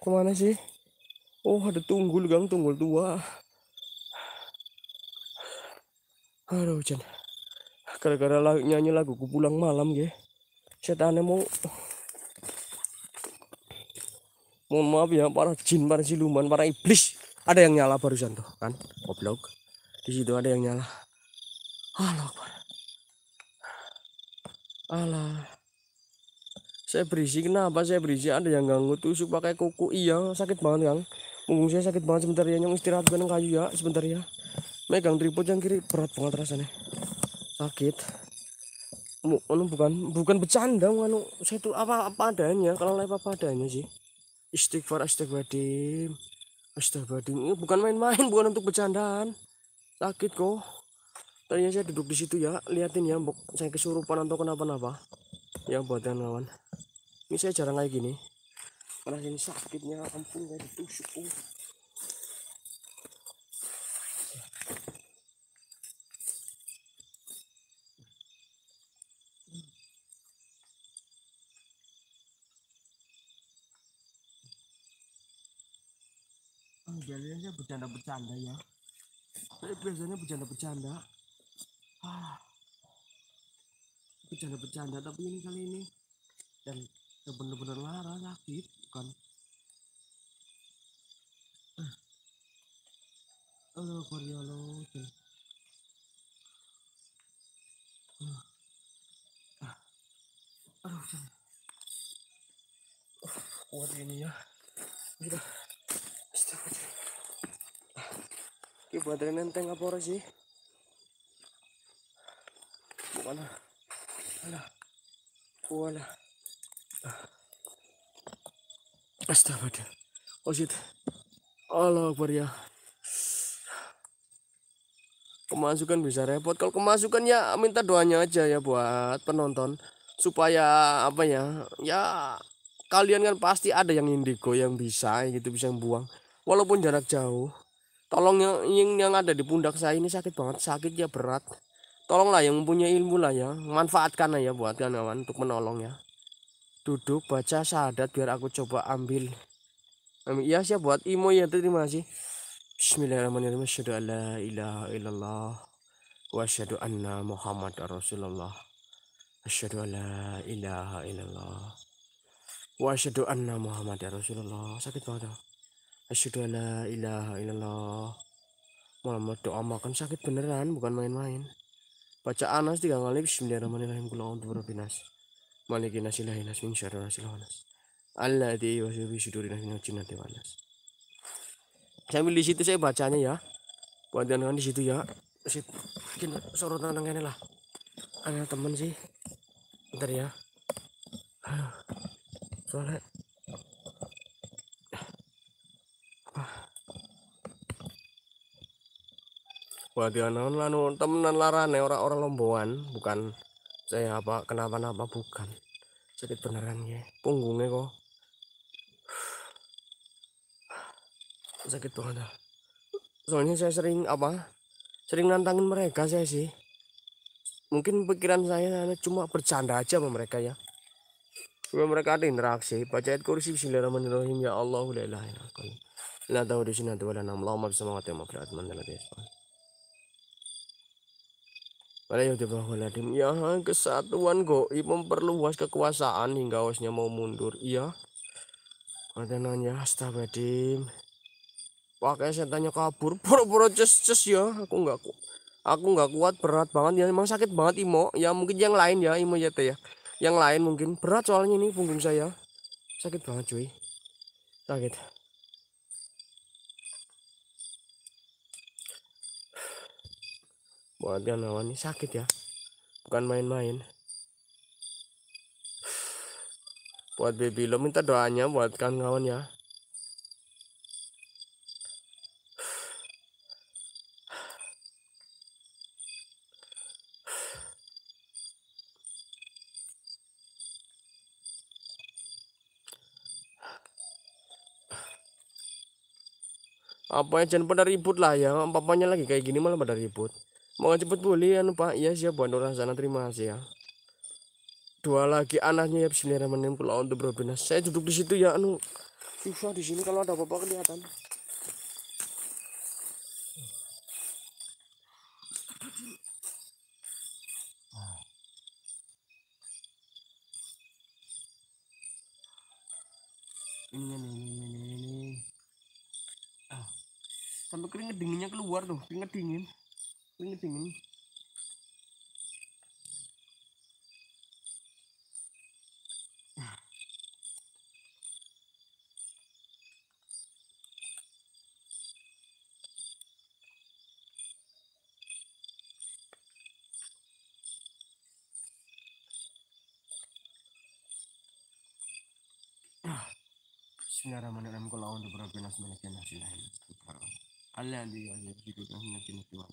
Kemana sih? Oh, ada tunggul gang, tunggul tua aduh hujan gara-gara nyanyi lagu ku pulang malam ya setannya mau mohon maaf ya para jin para siluman para iblis ada yang nyala barusan tuh kan goblok di situ ada yang nyala Allah Allah saya berisi kenapa saya berisi ada yang ganggu tusuk pakai kuku iya sakit banget kang punggung saya sakit banget sebentar ya nyong istirahat kan kayu ya sebentar ya megang tripod yang kiri berat banget rasanya sakit anu bukan bukan bercanda anu saya tuh apa apa adanya kalau lain apa adanya sih istighfar astagfirullahaladzim astagfirullahaladzim ini bukan main-main bukan untuk bercandaan sakit kok tadinya saya duduk di situ ya liatin ya mbok saya kesurupan atau kenapa-napa ya buat yang lawan ini saya jarang kayak gini karena ini sakitnya ampun kayak ditusuk oh. bercanda-bercanda ya tapi biasanya bercanda-bercanda bercanda ah. bercanda-bercanda tapi ini kali ini dan bener-bener lara sakit bukan ah. Halo Koryolo ah. Aduh Kuat ini ya Udah Astagfirullah ini badan nenteng apa orang sih? Bukan. Alah. Wala. Ah. Astaga! Oh shit. Allah Akbar ya. Kemasukan bisa repot. Kalau kemasukan ya minta doanya aja ya buat penonton supaya apa ya? Ya kalian kan pasti ada yang indigo yang bisa gitu bisa yang buang walaupun jarak jauh tolong yang, yang ada di pundak saya ini sakit banget sakit ya berat tolonglah yang punya ilmu lah ya manfaatkan ya buat kawan untuk menolong ya duduk baca syahadat biar aku coba ambil amin ya siap buat imo ya terima kasih Bismillahirrahmanirrahim asyhadu ala ilaha illallah wa asyhadu anna muhammad rasulullah asyhadu ala ilaha illallah wa asyhadu anna muhammad rasulullah sakit banget ya asyhadu alla ilaha illallah Muhammad doa makan sakit beneran bukan main-main baca anas tiga kali bismillahirrahmanirrahim kula untuk berbinas. Maliki nasilahi nas ilahin nas min syarri nas ilahanas alladzi yuwaswisu fi sudurin sambil di situ saya bacanya ya buat jangan di situ ya situ mungkin sorotan tentang ini lah ada teman sih ntar ya soalnya Kuadian lah lanu anu, temenan larane orang-orang lomboan bukan saya apa kenapa-napa bukan sedikit beneran ya punggungnya kok [SIGHS] sakit tuh ada soalnya saya sering apa sering nantangin mereka saya sih mungkin pikiran saya anu, cuma bercanda aja sama mereka ya Cuma mereka ada interaksi. Baca ayat kursi bismillahirrahmanirrahim ya Allah la ilaha illa la tawdi sunatu wa la nam lama bismawati ma fil atman la pada Ya, kesatuan goib memperluas kekuasaan hingga osnya mau mundur. Iya. Ada nanya astagfirullahaladzim. Pakai setannya kabur, pura-pura ces-ces ya. Aku nggak aku nggak kuat berat banget ya emang sakit banget Imo ya mungkin yang lain ya Imo ya teh ya yang lain mungkin berat soalnya ini punggung saya sakit banget cuy sakit Penggantian hawa ini sakit ya. Bukan main-main. Buat baby lo minta doanya buat kawan-kawan ya. Apa yang jangan pada ribut lah ya, papanya lagi kayak gini malah pada ribut mau cepet boleh, ya pak iya siap buat orang sana terima kasih ya dua lagi anaknya ya bismillahirrahmanirrahim pulau untuk berbina. saya duduk di situ ya anu susah di sini kalau ada bapak kelihatan ini ini ini ini, ini. Ah. sampai keringet dinginnya keluar tuh keringet dingin ini pingin. Bismillahirrahmanirrahim. Kalau untuk berapa nasib menekan hasilnya. Allah dia yang diberikan hanya kini tuan.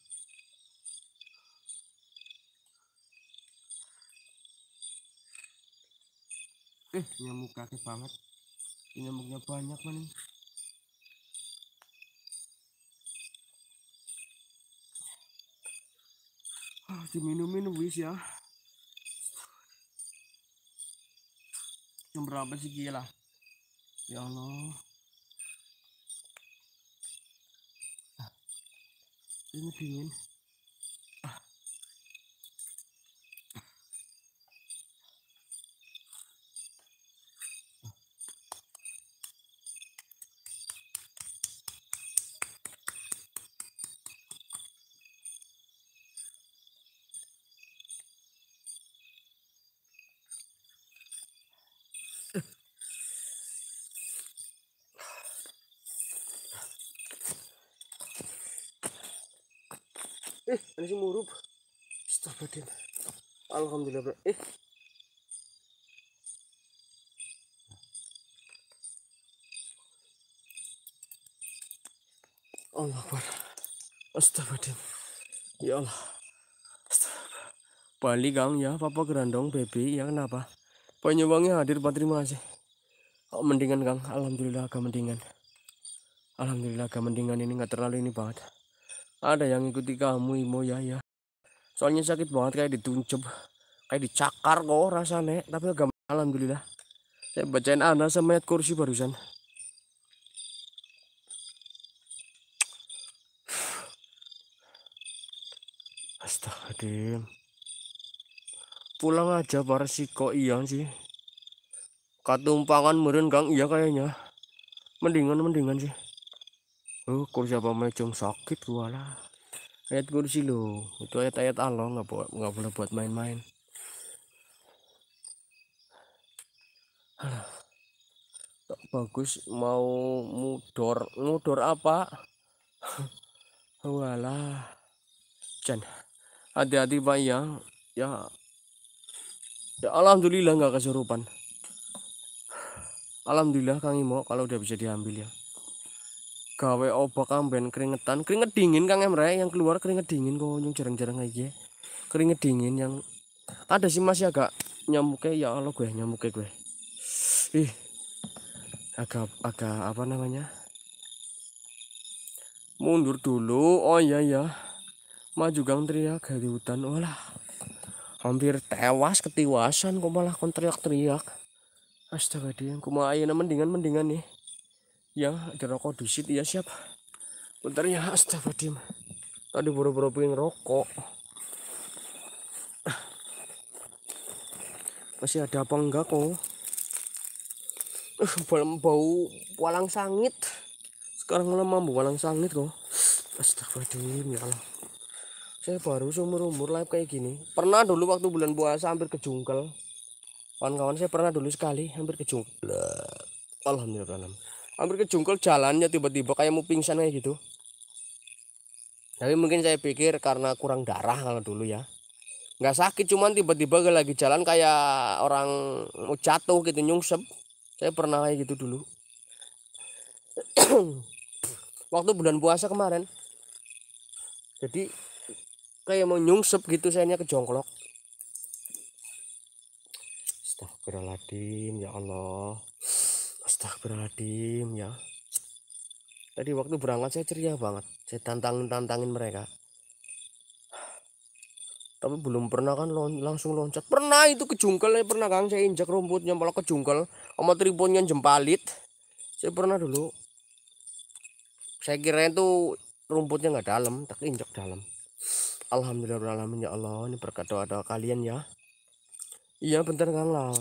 eh iya. nyamuk kakek banget nyamuknya banyak man. ah, diminum-minum wis ya yang berapa sih gila ya Allah ah, ini dingin Alhamdulillah bro. Eh. Allah Akbar. Astagfirullah. Ya Allah. Astagfirullah. Bali Gang, ya, Papa Gerandong, Baby, ya kenapa? Penyewangnya hadir, Pak, terima kasih. Oh, mendingan Gang. Alhamdulillah agak mendingan. Alhamdulillah agak mendingan ini nggak terlalu ini banget. Ada yang ikuti kamu, Imo, ya, ya soalnya sakit banget kayak dituncup kayak dicakar kok rasanya tapi agak alhamdulillah saya bacain anak sama ayat kursi barusan Astagfirullahaladzim Pulang aja para sih kok iya sih Katumpangan meren kang iya kayaknya Mendingan mendingan sih Oh kursi apa macam sakit walah Ayat kursi loh Itu ayat-ayat Allah nggak boleh buat main-main Tak bagus mau mudor mudor apa [LAUGHS] walah jan hati-hati pak ya ya ya alhamdulillah nggak kesurupan alhamdulillah kang imo kalau udah bisa diambil ya gawe obak amben keringetan keringet dingin kang emre yang keluar keringet dingin kok yang jarang-jarang aja keringet dingin yang ada sih masih ya, agak nyamuknya ya Allah gue nyamuknya gue ih agak agak apa namanya mundur dulu oh iya ya maju gang teriak dari hutan olah hampir tewas ketiwasan kok malah kon teriak-teriak astaga dia kuma ayo iya, mendingan mendingan nih yang ada rokok di situ ya siap bentar ya astaga dia tadi buru-buru pengen rokok masih ada apa enggak kok uh, bau walang sangit sekarang lemah bau walang sangit kok astagfirullahaladzim ya Allah saya baru seumur umur live kayak gini pernah dulu waktu bulan puasa hampir kejungkel kawan-kawan saya pernah dulu sekali hampir kejungkel alhamdulillah hampir kejungkel jalannya tiba-tiba kayak mau pingsan kayak gitu tapi mungkin saya pikir karena kurang darah kalau dulu ya nggak sakit cuman tiba-tiba lagi jalan kayak orang mau jatuh gitu nyungsep saya pernah kayak gitu dulu [CLEARS THROAT] waktu bulan puasa kemarin jadi kayak mau nyungsep gitu saya nya kejongklok Astagfirullahaladzim ya Allah Astagfirullahaladzim ya Tadi waktu berangkat saya ceria banget Saya tantangin-tantangin mereka tapi belum pernah kan lon langsung loncat pernah itu kejungkel ya pernah kang saya injak rumputnya malah kejungkel sama tribunnya jempalit saya pernah dulu saya kira itu rumputnya nggak dalam tapi injak dalam alhamdulillah alamin ya Allah ini berkat doa doa kalian ya iya bentar kan lah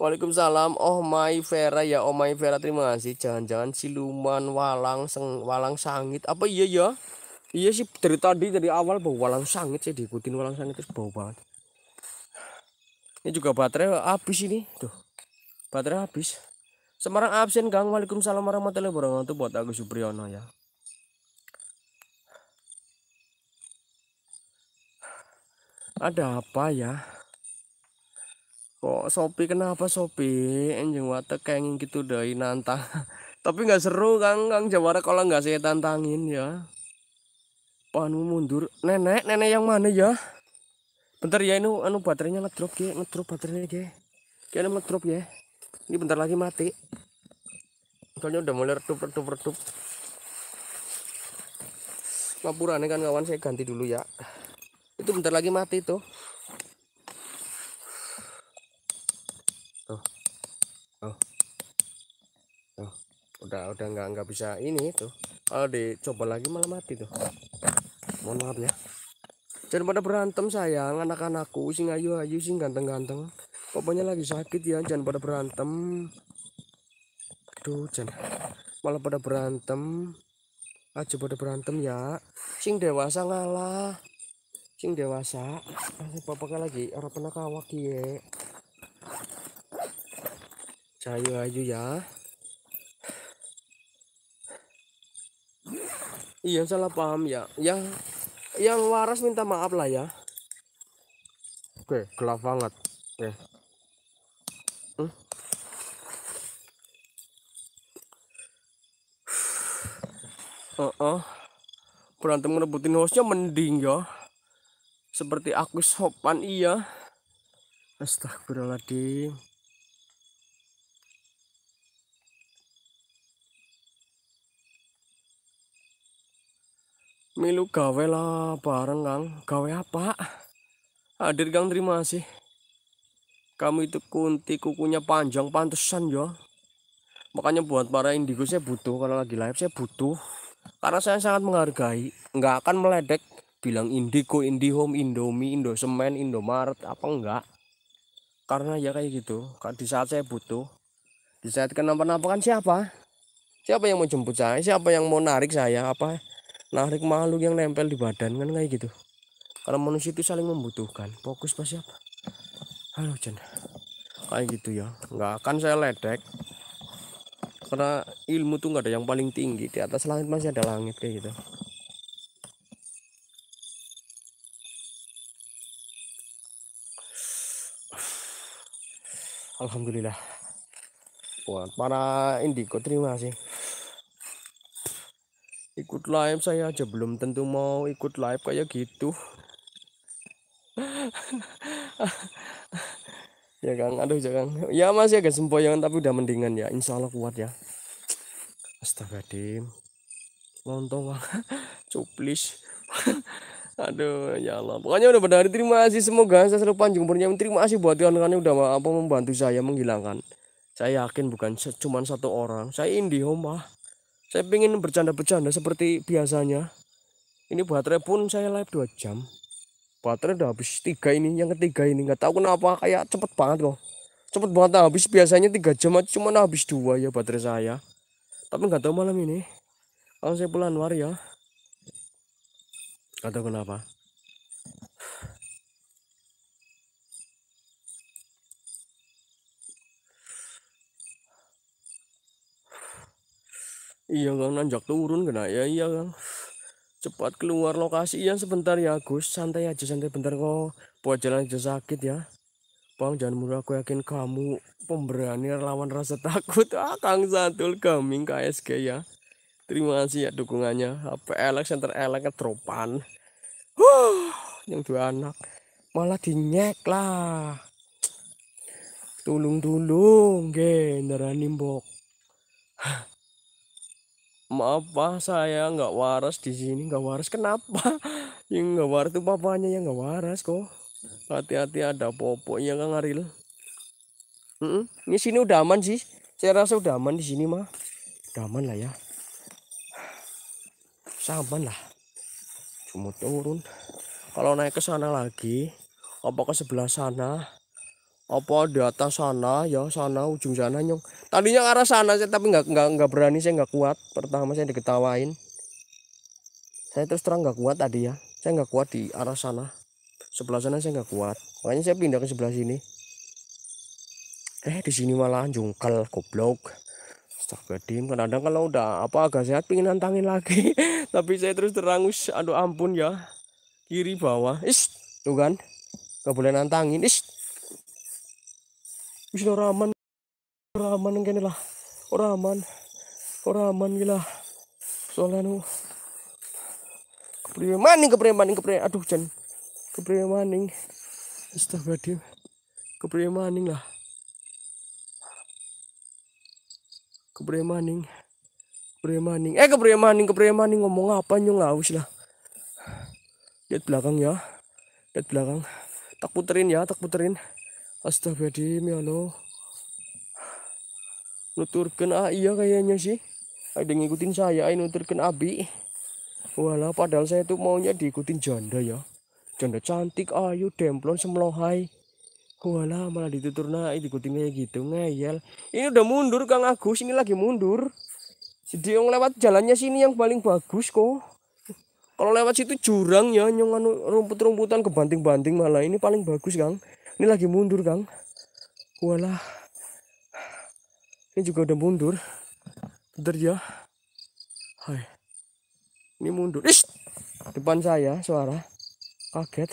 Waalaikumsalam. Oh my Vera ya, oh my Vera terima kasih. Jangan-jangan siluman walang seng, walang sangit apa iya ya? Iya sih dari tadi dari awal bau walang sangit sih, diikutin walang sangit terus bau banget. Ini juga baterai habis ini. Tuh. Baterai habis. Semarang absen Gang, Waalaikumsalam warahmatullahi wabarakatuh buat Agus Supriyono ya. Ada apa ya? kok Sopi kenapa Sopi anjing wate kenging gitu deh nantang [LAUGHS] tapi nggak seru Kang Kang Jawara kalau nggak saya tantangin ya panu mundur nenek nenek yang mana ya bentar ya ini anu baterainya ngedrop ya ngedrop baterainya ya kayaknya ngedrop ya ini bentar lagi mati soalnya udah mulai redup redup redup ngapurannya kan kawan saya ganti dulu ya itu bentar lagi mati tuh udah udah nggak nggak bisa ini tuh eh, kalau dicoba lagi malah mati tuh mohon maaf ya jangan pada berantem sayang anak-anakku sing ayu-ayu sing ganteng-ganteng pokoknya lagi sakit ya jangan pada berantem aduh jangan malah pada berantem aja pada berantem ya sing dewasa ngalah sing dewasa bapak lagi orang pernah kawak ya jayu ayu ya iya salah paham ya yang yang waras minta maaf lah ya oke gelap banget eh hmm? Uh -uh. berantem ngerebutin hostnya mending ya seperti aku sopan iya astagfirullahaladzim Milu gawe lah bareng Kang. Gawe apa? Hadir Kang terima kasih. Kamu itu kunti kukunya panjang pantesan ya. Makanya buat para indigo saya butuh kalau lagi live saya butuh. Karena saya sangat menghargai, nggak akan meledek bilang indigo, indihome, indomie, indosemen, indomaret apa enggak. Karena ya kayak gitu, di saat saya butuh, di saat kenapa-napa kan siapa? Siapa yang mau jemput saya? Siapa yang mau narik saya? Apa narik makhluk yang nempel di badan kan kayak gitu karena manusia itu saling membutuhkan fokus pas siapa halo Jen kayak gitu ya nggak akan saya ledek karena ilmu tuh nggak ada yang paling tinggi di atas langit masih ada langit kayak gitu [SIGHS] Alhamdulillah buat para indigo terima kasih ikut live saya aja belum tentu mau ikut live kayak gitu [LAUGHS] ya kang aduh ya kang ya masih agak ya, sempoyongan tapi udah mendingan ya insya Allah kuat ya astaga dim lontong [LAUGHS] cuplis [LAUGHS] Aduh, ya Allah. Pokoknya udah benar terima kasih. Semoga saya selalu panjang umurnya. Terima kasih buat kalian-kalian kalian udah apa membantu saya menghilangkan. Saya yakin bukan cuma satu orang. Saya indi homa ah. Saya pingin bercanda-bercanda seperti biasanya. Ini baterai pun saya live 2 jam. Baterai udah habis tiga ini, yang ketiga ini nggak tahu kenapa kayak cepet banget loh Cepet banget habis biasanya tiga jam aja cuma habis dua ya baterai saya. Tapi nggak tahu malam ini. Kalau saya pulang war ya. tahu kenapa? Iya kang nanjak turun kena ya iya kang. Cepat keluar lokasi ya sebentar ya Gus. Santai aja santai bentar kok. Buat jalan aja sakit ya. Bang jangan murah aku yakin kamu pemberani lawan rasa takut. [LAUGHS] Ah Kang Santul Gaming KSG ya. Terima kasih ya dukungannya. HP elek center elek ketropan. Huh, yang dua anak malah dinyek lah. Tulung tulung, genderan nimbok maaf pak saya nggak waras di sini nggak waras kenapa [LAUGHS] yang nggak waras itu papanya yang nggak waras kok hati-hati ada popok ya kang Aril mm -mm. ini sini udah aman sih saya rasa udah aman di sini mah udah aman lah ya aman lah cuma turun kalau naik ke sana lagi apa ke sebelah sana apa di atas sana ya sana ujung sana nyong tadinya arah sana saya tapi nggak nggak nggak berani saya nggak kuat pertama saya diketawain saya terus terang nggak kuat tadi ya saya nggak kuat di arah sana sebelah sana saya nggak kuat makanya saya pindah ke sebelah sini eh di sini malah jungkel goblok Astagfirullahaladzim kadang-kadang kalau udah apa agak sehat pingin nantangin lagi [LAUGHS] tapi saya terus terang aduh ampun ya kiri bawah is tuh kan nggak boleh nantangin is raman Rahman. Rahman gani lah. orang raman gila. Soalnya nu. Kepriwe maning kepriwe maning kepriwe. Aduh jen Kepriwe maning. Astagfirullahaladzim. Kepriwe maning lah. Kepriwe maning. Kepriwe maning. Eh kepriwe maning kepriwe maning ngomong apa nyong ngaus lah. Lihat belakang ya. Lihat belakang. Tak puterin ya, tak puterin. Astagfirullahaladzim ya Allah. Nuturkan ah iya kayaknya sih. Ada ngikutin saya, ini eh, nuturkan abi. Walah padahal saya tuh maunya diikutin janda ya. Janda cantik, ayo demplon, semlohai. Walah malah ditutur naik diikutin kayak gitu ngeyel. Ini udah mundur Kang Agus, ini lagi mundur. Jadi yang lewat jalannya sini yang paling bagus kok. Kalau lewat situ jurang ya, Nyong anu rumput-rumputan kebanting-banting malah ini paling bagus Kang ini lagi mundur Kang. walah ini juga udah mundur bentar ya hai ini mundur Ish! depan saya suara kaget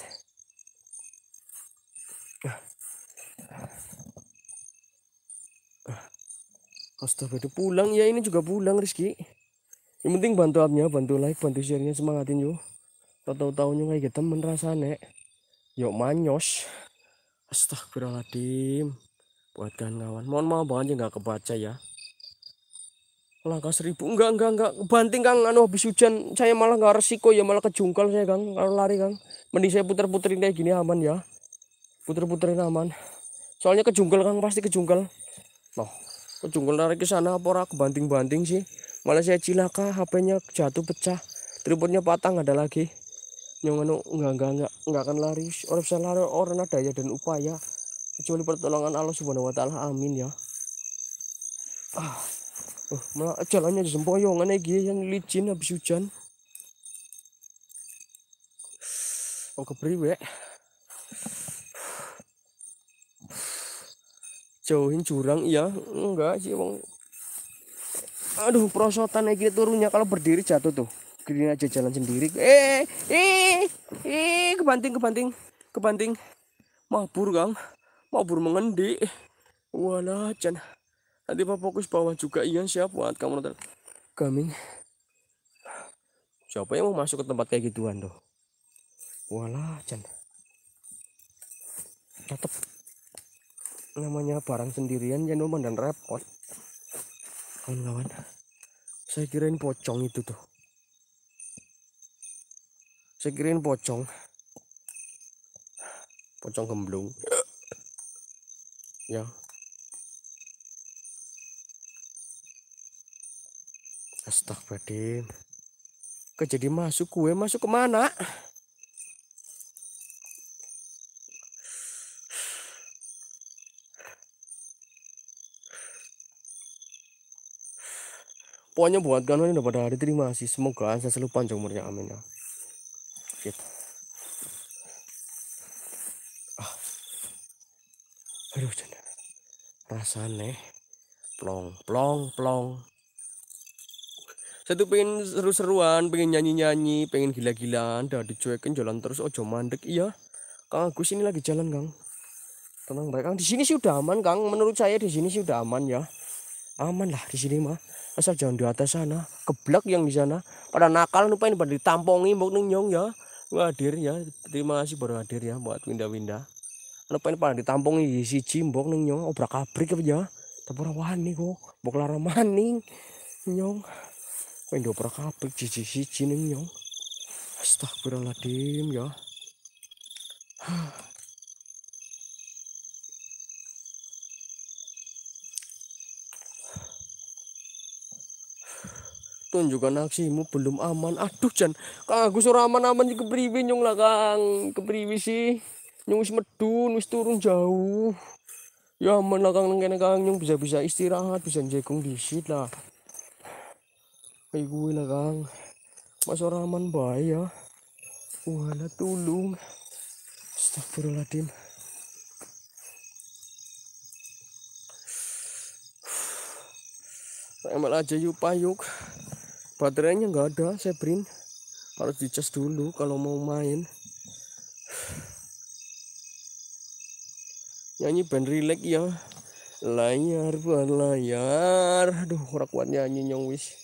Astaga, itu pulang ya ini juga pulang Rizky. Yang penting bantu abnya, bantu like, bantu sharenya, semangatin yuk. Tahu-tahu kayak gitu, temen rasanya. Yuk manyos. Astagfirullahaladzim. Buatkan kawan. Mohon maaf banget ya nggak kebaca ya. Langkah seribu. Enggak, enggak, enggak. Banting Kang. Anu habis hujan. Saya malah nggak resiko ya. Malah kejungkal saya Kang. Kalau lari Kang. Mending saya puter-puterin kayak gini aman ya. Puter-puterin aman. Soalnya kejungkal Kang. Pasti kejungkal. Loh. Kejungkal lari ke sana. Apa kebanting-banting sih. Malah saya cilaka. hpnya jatuh pecah. Tripodnya patah gak ada lagi yang anu enggak enggak enggak enggak akan lari orang bisa lari orang ada ya dan upaya kecuali pertolongan Allah subhanahu wa ta'ala amin ya ah oh, malah jalannya aneh gini yang licin habis hujan oh kepriwe jauhin jurang iya enggak sih wong aduh prosotan kayak turunnya kalau berdiri jatuh tuh green aja jalan sendiri eh eh eh kebanting kebanting kebanting mabur kang mabur mengendi walah can nanti pak fokus bawah juga iya siap buat kamu nonton gaming siapa yang mau masuk ke tempat kayak gituan tuh walah can tetep namanya barang sendirian jangan dan repot kawan-kawan saya kirain pocong itu tuh saya kirain pocong pocong gemblung ya astagfirullahaladzim kejadi masuk kue masuk kemana pokoknya buat kalian udah pada hari terima kasih semoga saya selalu panjang umurnya amin ya sakit. Ah. Aduh, jana. Rasane plong plong plong. Satu pengen seru-seruan, pengen nyanyi-nyanyi, pengen gila-gilaan, dah dicuekin jalan terus ojo mandek iya. Kang Agus ini lagi jalan, Kang. Tenang baik, Kang. Di sini sih udah aman, Kang. Menurut saya di sini sih udah aman ya. Aman lah di sini mah asal jangan di atas sana keblak yang di sana pada nakal ini pada ditampongi mau nyong ya Wah ya terima kasih baru hadir ya buat winda-winda. Anu pengen pada ditampung si cimbok neng nyong obrak abrik apa ya? Tapi ora wani kok, mbok lara maning nyong. Pengen obrak abrik cici-cici ning nyong. Astagfirullahaladzim ya. tunjukkan aksimu belum aman aduh Jan Kang Agus ora aman-aman iki kepriwe nyung lah Kang kepriwe sih nyung wis medun wis turun jauh ya aman lah Kang kene Kang nyung bisa-bisa istirahat bisa jagung disit lah Ayo gue lah Kang Mas ora aman bae ya wala tulung Astagfirullahaladzim Emang aja yuk payuk baterainya nggak ada saya Sebrin harus dicas dulu kalau mau main nyanyi band relax ya layar buat layar aduh kurang kuat nyanyi nyong wis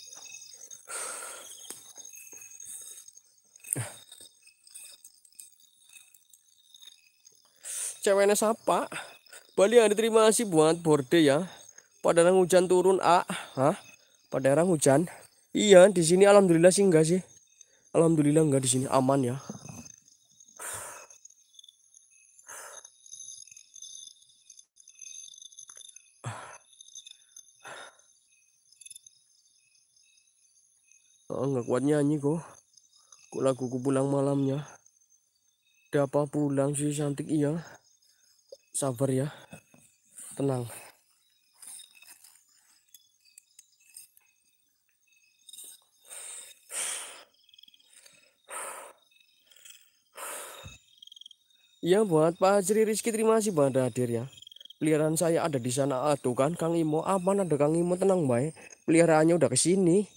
ceweknya siapa Bali yang diterima sih buat borde ya. Pada hujan turun A, hah? Pada hujan. Iya, di sini alhamdulillah sih enggak sih. Alhamdulillah enggak di sini aman ya. Oh, enggak kuat nyanyi kok. Kok laguku pulang malamnya. dapat pulang si cantik iya. Sabar ya. Tenang. Ya buat Pak Sri Rizky terima kasih hadir ya. Peliharaan saya ada di sana. tuh kan Kang Imo aman ada Kang Imo tenang baik. Ya. Peliharaannya udah kesini.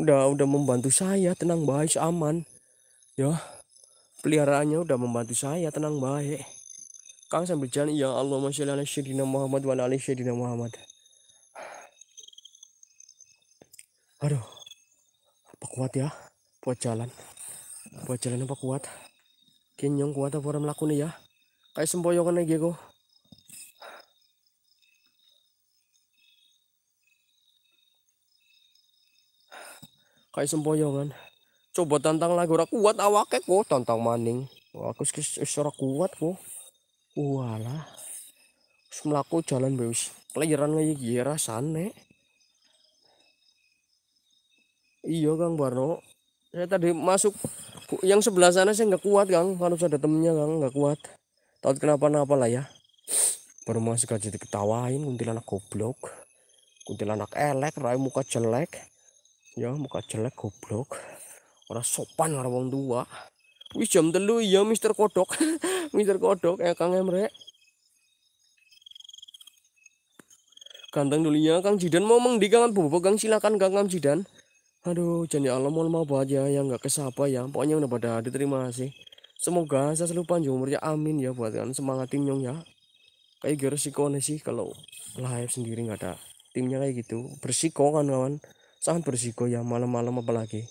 Udah udah membantu saya tenang baik aman. Ya peliharaannya udah membantu saya tenang baik. Ya. Kang sambil jalan ya Allah masya Allah Syedina Muhammad wa Ali Syedina Muhammad. Aduh, apa kuat ya buat jalan? Buat jalan apa kuat? Kinyong kuwata pura melaku nih ya. Kayak sempoyongan aja kok. Kayak kan Coba tantang lagi ra kuat awake ko tantang maning. Aku suara ora kuat ko wala Wis jalan bewis Pelajaran lagi gira rasane. Iyo Kang Barno saya tadi masuk yang sebelah sana saya nggak kuat kang harus ada temennya kang nggak kuat Tahu kenapa-napa lah ya baru masuk aja diketawain kuntilanak goblok kuntilanak elek rai muka jelek ya muka jelek goblok orang sopan orang wong tua wis jam telu ya Mister Kodok [LAUGHS] Mister Kodok ya Kang Emre ganteng dulunya Kang Jidan mau mengdikangan bobo Kang silakan Kang Kang Jidan Aduh, janji Allah mohon maaf aja ya, yang nggak kesapa ya. Pokoknya udah pada diterima sih. Semoga saya selalu panjang umurnya. Amin ya buat kan semangat tim nyong ya. Kayak gue resiko sih kalau live sendiri nggak ada timnya kayak gitu. Bersiko kan kawan. Sangat bersiko ya malam-malam apalagi.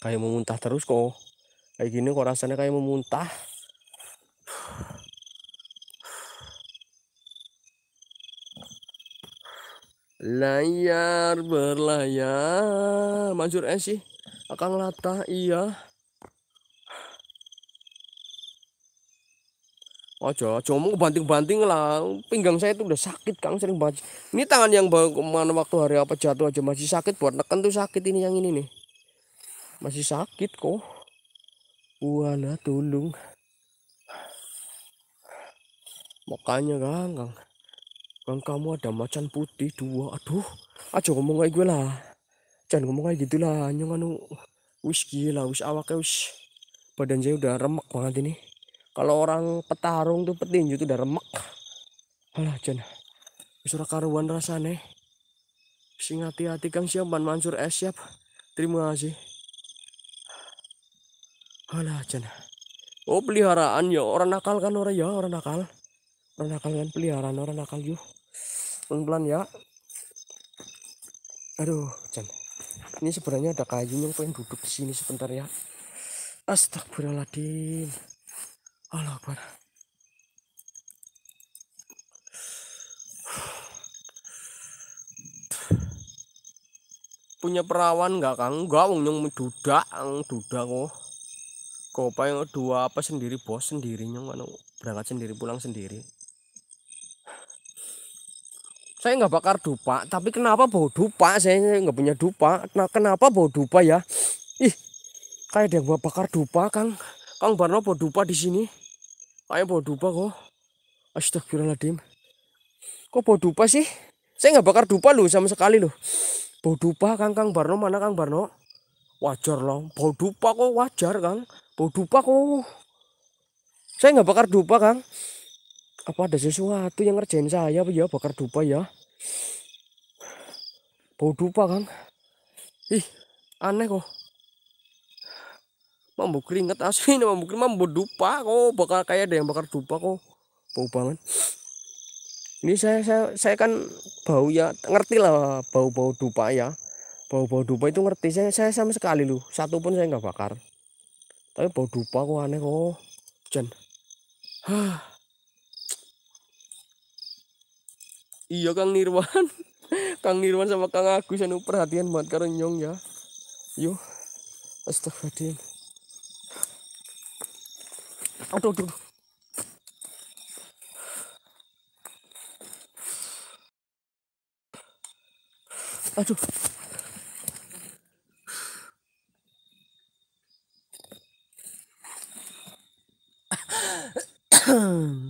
Kayak mau muntah terus kok. Kayak gini kok rasanya kayak mau muntah. Layar berlayar Manjur eh sih Akang latah iya Aja, cuma banting-banting lah. Pinggang saya itu udah sakit, Kang, sering banget. Ini tangan yang kemana waktu hari apa jatuh aja masih sakit buat neken tuh sakit ini yang ini nih. Masih sakit kok. Wala tulung. Makanya, Kang, Kang. Kan kamu ada macan putih dua. Aduh, aja ngomong kayak gue lah. Jangan ngomong kayak gitu lah. Nyong anu, wis gila, wis awak wis. Badan saya udah remek banget ini. Kalau orang petarung tuh petinju tuh udah remek. Alah, jangan. Wis karuan rasane. Sing hati-hati Kang Siap Ban Mansur es siap. Terima kasih. Alah, jangan. Oh peliharaan ya orang nakal kan orang ya orang nakal. Orang nakal kan peliharaan orang nakal yuk pelan-pelan ya aduh Jan ini sebenarnya ada kayunya pengen duduk di sini sebentar ya astagfirullahaladzim Allah Akbar punya perawan nggak kang enggak wong nyong duda ang duda oh. kok Kok yang dua apa sendiri bos sendirinya nggak anu, berangkat sendiri pulang sendiri saya nggak bakar dupa tapi kenapa bau dupa saya nggak punya dupa nah kenapa bau dupa ya ih kayak ada yang bakar dupa kang kang Barno bau dupa di sini Ayo bau dupa kok astagfirullahaladzim kok bau dupa sih saya nggak bakar dupa loh sama sekali loh bau dupa kang kang Barno mana kang Barno wajar loh bau dupa kok wajar kang bau dupa kok saya nggak bakar dupa kang apa ada sesuatu yang ngerjain saya apa ya bakar dupa ya bau dupa kan ih aneh kok mambu keringet asli mambu keringet mambu dupa kok bakal kayak ada yang bakar dupa kok bau banget ini saya saya, saya kan bau ya ngerti lah bau bau dupa ya bau bau dupa itu ngerti saya saya sama sekali lu satu pun saya nggak bakar tapi bau dupa kok aneh kok jen hah iya Kang Nirwan [LAUGHS] Kang Nirwan sama Kang Agus anu perhatian banget karo nyong ya yo astagfirullahaladzim aduh aduh, aduh. [CLEARS THROAT]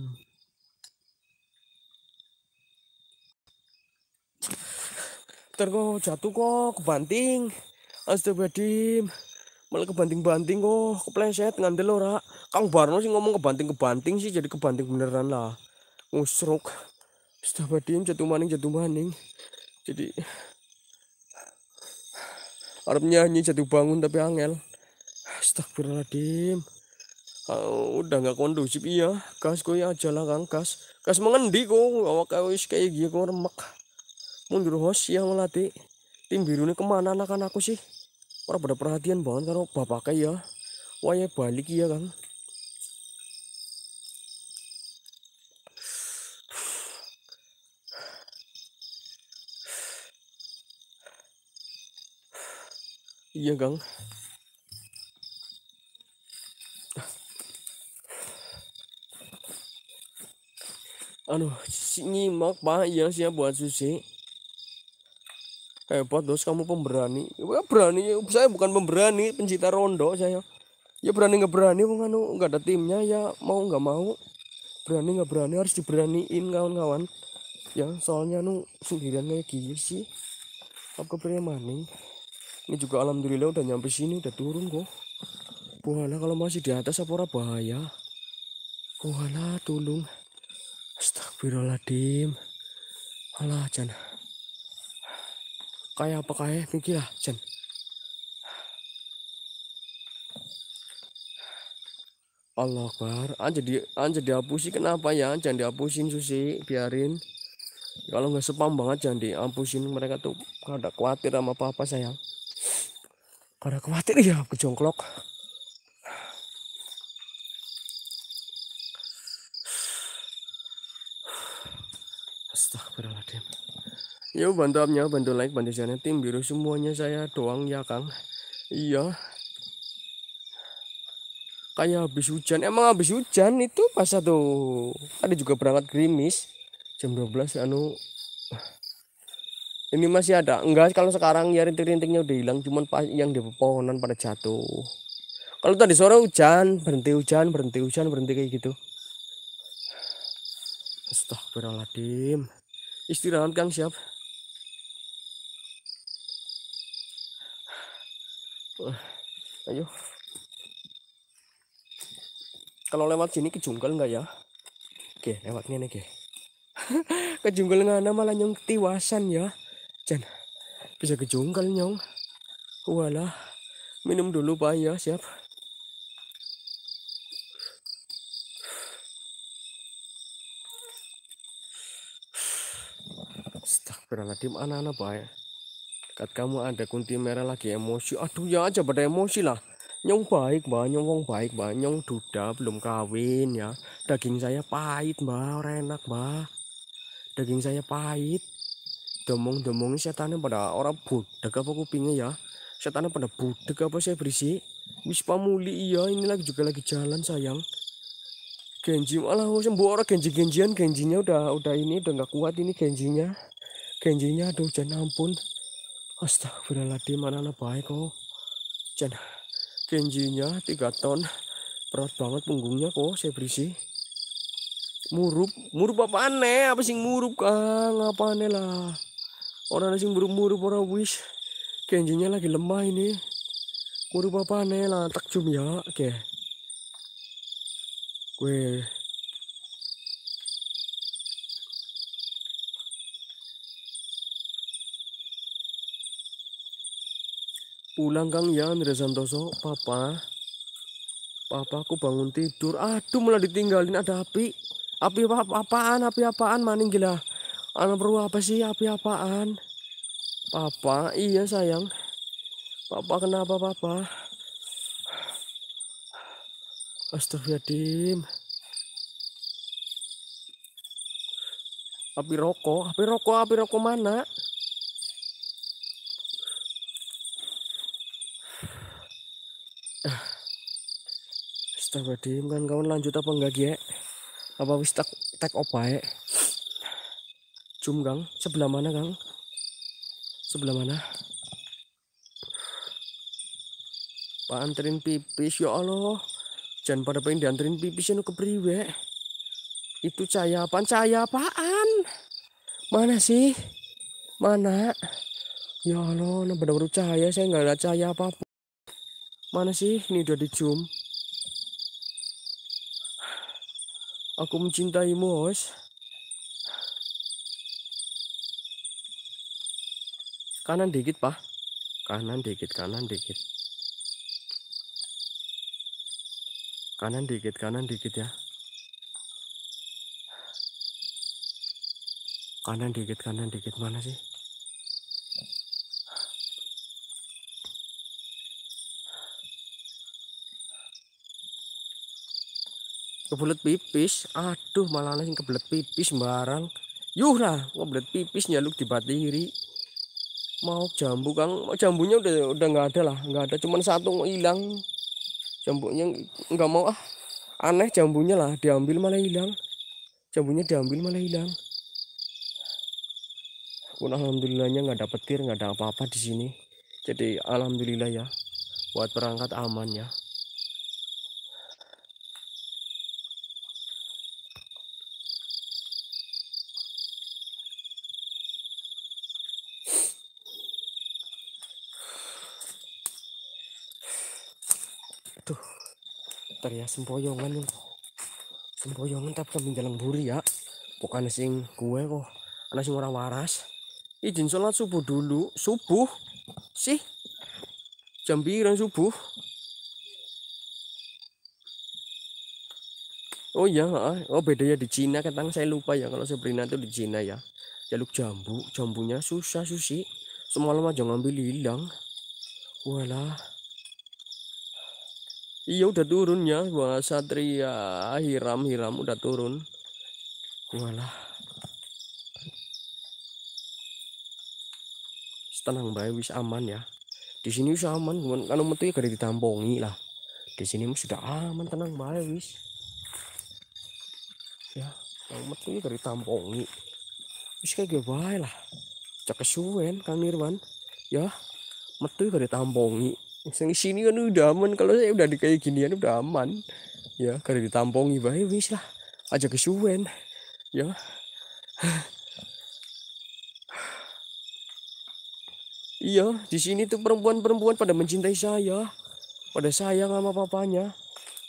Ntar kok jatuh kok kebanting. Astagfirullahaladzim. Malah kebanting-banting kok, kepleset ngandel rak. Kang Barno sih ngomong kebanting-kebanting sih jadi kebanting beneran lah. Ngusruk. Astagfirullahaladzim jatuh maning jatuh maning. Jadi harap nyanyi jatuh bangun tapi angel. Astagfirullahaladzim. Uh, udah nggak kondusif iya gas gue ya, aja lah kang gas gas mengendi kok awak kayak kayak gini kok remek mundur host ya melatih tim biru ini kemana anak-anakku sih orang pada perhatian banget kalau bapaknya ya wayah balik ya kang iya kang Aduh, Si mak pak iya siap buat susi hebat dos kamu pemberani ya, berani ya, saya bukan pemberani pencinta rondo saya ya berani nggak berani bukan anu nggak ada timnya ya mau nggak mau berani nggak berani harus diberaniin kawan-kawan ya soalnya nu sendirian kayak gini sih Apa aku maning ini juga alhamdulillah udah nyampe sini udah turun kok Buahlah kalau masih di atas apa bahaya Buahlah tolong astagfirullahaladzim alah jangan apa kaya पकाय lah Jen Allah Akbar aja ah, di aja ah, dihapusi kenapa ya jangan dihapusin Susi biarin kalau nggak sepam banget jangan dihapusin mereka tuh kada khawatir sama apa apa sayang kada khawatir ya aku jongklok Yo bantu abnya, bantu like, bantu share tim biru semuanya saya doang ya Kang. Iya. Kayak habis hujan. Emang habis hujan itu pas satu ada juga berangkat gerimis jam 12 anu ini masih ada enggak kalau sekarang ya rintik-rintiknya udah hilang cuman pas yang di pepohonan pada jatuh kalau tadi sore hujan berhenti hujan berhenti hujan berhenti kayak gitu Astagfirullahaladzim istirahat Kang siap ayo kalau lewat sini ke jungkel nggak ya oke lewat nih oke ke [LAUGHS] jungkel ada malah nyong tiwasan ya Jan bisa ke jungkel nyong walah minum dulu pak ya siap Astagfirullahaladzim anak-anak pak ya saat kamu ada kunti merah lagi emosi. Aduh ya aja pada emosi lah. Nyong baik mbak, nyong wong baik mbak, nyong duda belum kawin ya. Daging saya pahit mbak, enak mbak. Daging saya pahit. Domong-domong setannya pada orang budak apa kupingnya ya. Setannya pada budak apa saya berisi? Wis pamuli iya, ini lagi juga lagi jalan sayang. Genji malah oh, sembuh orang genji genjian genjinya udah udah ini udah nggak kuat ini genjinya genjinya aduh jangan ampun Astagfirullahaladzim, anak-anak baik kok. Jan, kenjinya 3 ton. Berat banget punggungnya kok, saya berisi. Murup, murup apa aneh? Apa sih murup kang? Apa aneh lah? Orang asing murup-murup orang wish. Kenjinya lagi lemah ini. Murup apa aneh lah? Takjum ya, oke. Okay. Weh, Pulang Kang Yan, Rezantoso, Papa. Papa aku bangun tidur. Aduh, malah ditinggalin ada api. Api apa apaan? Api apaan? Maning gila. Anak perlu apa sih? Api apaan? Papa, iya sayang. Papa kenapa papa? Astagfirullahaladzim. Api rokok, api rokok, api rokok mana? deh, kan kawan lanjut apa enggak ya apa wis tak tak opa ya cum gang, sebelah mana gang? sebelah mana pak anterin pipis ya Allah jangan pada pengen dianterin pipis ya kepriwe itu cahaya apaan cahaya apaan mana sih mana ya Allah bener baru cahaya saya nggak ada cahaya apa, mana sih ini udah di zoom Aku mencintaimu, Host. Kanan dikit, Pak. Kanan dikit, kanan dikit. Kanan dikit, kanan dikit ya. Kanan dikit, kanan dikit mana sih? kebelet pipis aduh malah nasi kebelet pipis barang yuh lah kebelet pipis nyaluk di batiri mau jambu kang jambunya udah udah nggak ada lah nggak ada cuman satu hilang jambunya nggak mau ah aneh jambunya lah diambil malah hilang jambunya diambil malah hilang pun alhamdulillahnya nggak ada petir nggak ada apa-apa di sini jadi alhamdulillah ya buat perangkat aman ya helikopter ya sempoyongan yang sempoyongan tapi kami jalan buri ya bukan sing gue kok anak sing orang waras izin sholat subuh dulu subuh sih jam subuh Oh iya, oh bedanya di Cina katang saya lupa ya kalau Sabrina itu di Cina ya. Jaluk jambu, jambunya susah susi. Semalam aja ngambil hilang. Walah. Iya udah turun ya, wah Satria Hiram Hiram udah turun. Walah. Tenang baik wis aman ya. Di sini wis aman, cuman kan metu ya gede ditampungi lah. Di sini sudah aman tenang baik wis. Ya, kan metu ya ditampungi. Wis kayak baik lah. Cek kesuwen Kang Nirwan. Ya, metu ya gede ditampungi. Sing sini kan udah aman kalau saya udah kayak gini kan udah aman ya kalau ditampungi bahaya wis lah aja kesuwen ya iya di sini tuh perempuan-perempuan pada mencintai saya pada sayang sama papanya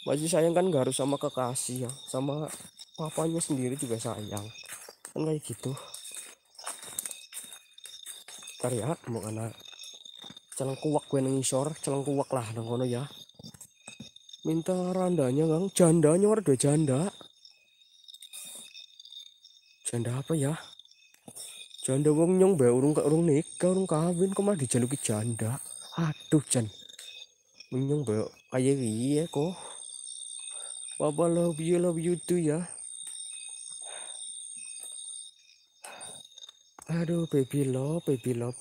masih sayang kan gak harus sama kekasih ya sama papanya sendiri juga sayang kan kayak gitu ntar ya mau anak celengkuwak gue nang isor celengkuwak lah nang kono ya minta randanya kang jandanya orang dua janda janda apa ya janda wong nyong bae urung urung nikah urung kawin kok malah dijaluki janda aduh jan nyong bae kaya iya kok Papa love you love you too ya aduh baby love baby love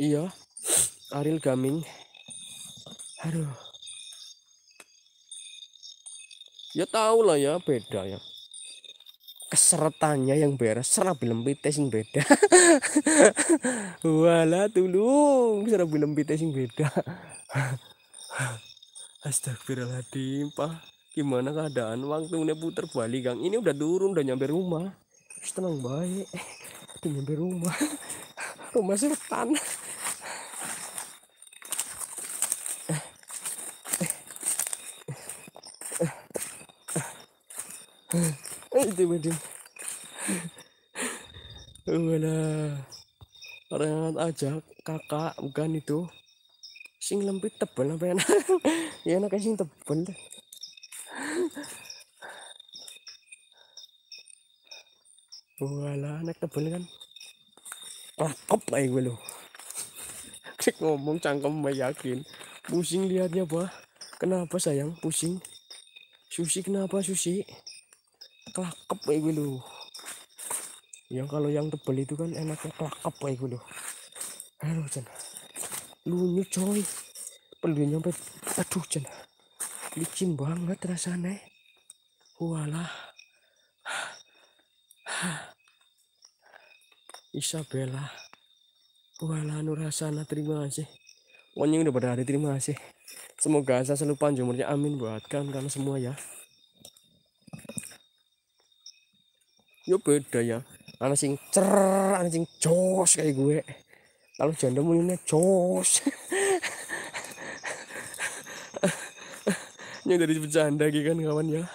iya Aril Gaming aduh ya tau lah ya beda ya keseretannya yang beres serabi pite sing beda [LAUGHS] wala tulung serabi pite sing beda [LAUGHS] astagfirullahaladzim pak gimana keadaan ini puter balik gang, ini udah turun udah nyampe rumah tenang baik [LAUGHS] udah nyampe rumah rumah setan tiba-tiba Wala. yang aja kakak bukan itu. Sing lempit tebel apa enak? [LAUGHS] ya enak sing tebel. Wala anak tebel kan. Prakop lah gue lo. Klik ngomong cangkem yakin. Pusing liatnya bah. Kenapa sayang? Pusing. Susi kenapa Susi? kelakep kayak gue yang kalau yang tebel itu kan enaknya kelakep kayak gue aduh jen lunyu coy Perlu nyampe, aduh cen licin banget rasanya walah Isabella walah nurasana terima kasih Wonying udah pada hari terima kasih semoga saya selalu panjang umurnya amin buatkan kalian semua ya yo beda ya ana sing cer ana sing jos kayak gue lalu janda mulanya jos yang dari bercanda gitu kan kawan ya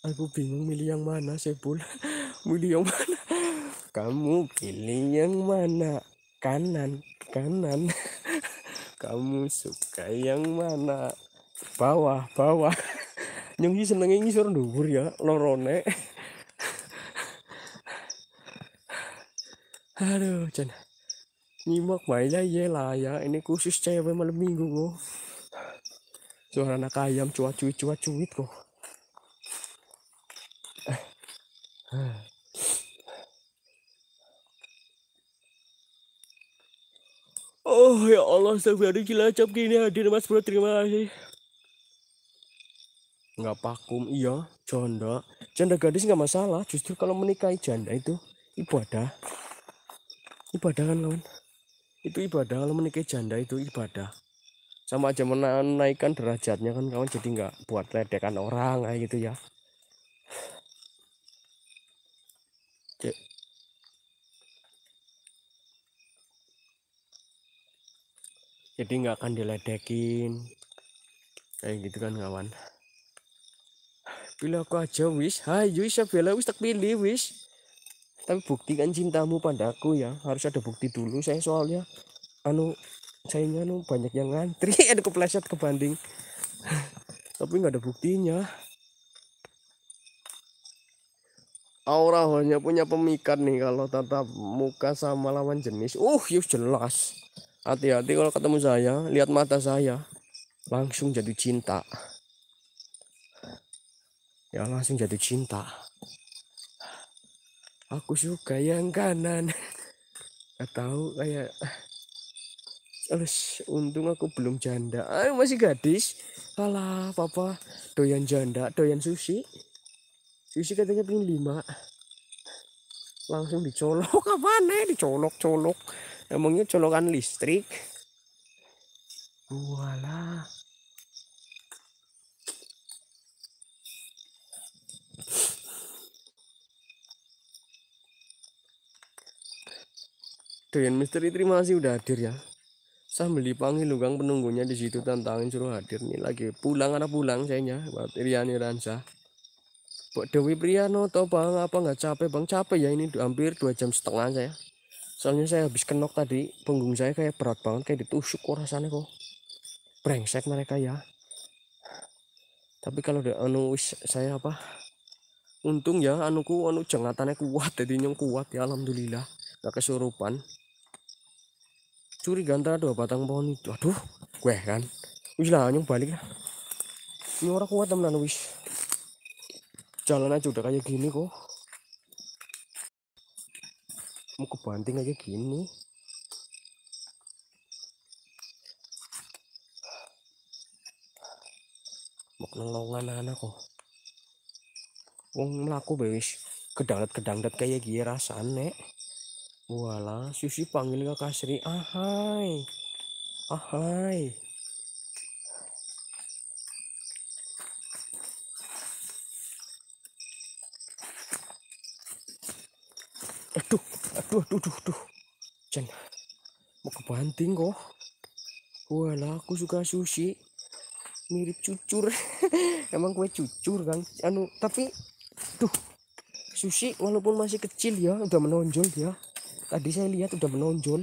aku bingung milih yang mana sebul milih yang mana kamu pilih yang mana kanan kanan kamu suka yang mana bawah bawah nyungi senengnya suruh dubur ya lorone aduh Chan. nyimak mainnya iyalah ya ini khusus cewek malam minggu kok suara anak ayam cuat cuacuit cuat kok Oh ya Allah, sebenarnya cilacap gini hadir Mas Bro, terima kasih. Nggak pakum, iya, janda. Janda gadis nggak masalah, justru kalau menikahi janda itu ibadah ibadah kan kawan itu ibadah kalau menikahi janda itu ibadah sama aja menaikkan derajatnya kan kawan jadi nggak buat ledekan orang kayak gitu ya jadi nggak akan diledekin kayak gitu kan kawan bila aku aja wish hai wis ya bela wis tak pilih wis tapi buktikan cintamu padaku ya harus ada bukti dulu saya soalnya anu saya sayangnya anu banyak yang ngantri [LAUGHS] ada kepleset kebanding [LAUGHS] tapi nggak ada buktinya aura hanya punya pemikat nih kalau tatap muka sama lawan jenis uh yuk jelas hati-hati kalau ketemu saya lihat mata saya langsung jadi cinta ya langsung jadi cinta aku suka yang kanan nggak tahu kayak Alas, untung aku belum janda. Ayo masih gadis. Alah, papa doyan janda, doyan sushi. Sushi katanya pingin lima. Langsung dicolok apa nih? Dicolok-colok. Emangnya colokan listrik? Walah. Dengan Misteri terima kasih udah hadir ya. Sambil dipanggil lugang penunggunya di situ tantangin suruh hadir nih lagi pulang ada pulang sayangnya buat Irian Ransa. Buat Dewi Priyano tau bang apa nggak capek bang capek ya ini hampir dua jam setengah saya. Soalnya saya habis kenok tadi punggung saya kayak berat banget kayak ditusuk kok rasanya kok. Brengsek mereka ya. Tapi kalau udah anu saya apa untung ya anuku anu jengatannya kuat jadi nyong kuat ya alhamdulillah gak kesurupan curiga antara dua batang pohon itu aduh gue kan wis lah nyung balik lah ya. ini orang kuat teman teman wis jalan aja udah kayak gini kok mau kebanting aja gini mau nelongan anak kok wong melaku bewis kedangdat kedangdat kayak gini rasa aneh wala Susi panggil ke Sri. Ahai. Ahai. Aduh, aduh, aduh, aduh, aduh. Jen, mau kebanting kok. wala aku suka sushi. Mirip cucur. [LAUGHS] Emang gue cucur, kan? Anu, tapi... Tuh, sushi walaupun masih kecil ya, udah menonjol dia. Ya tadi saya lihat udah menonjol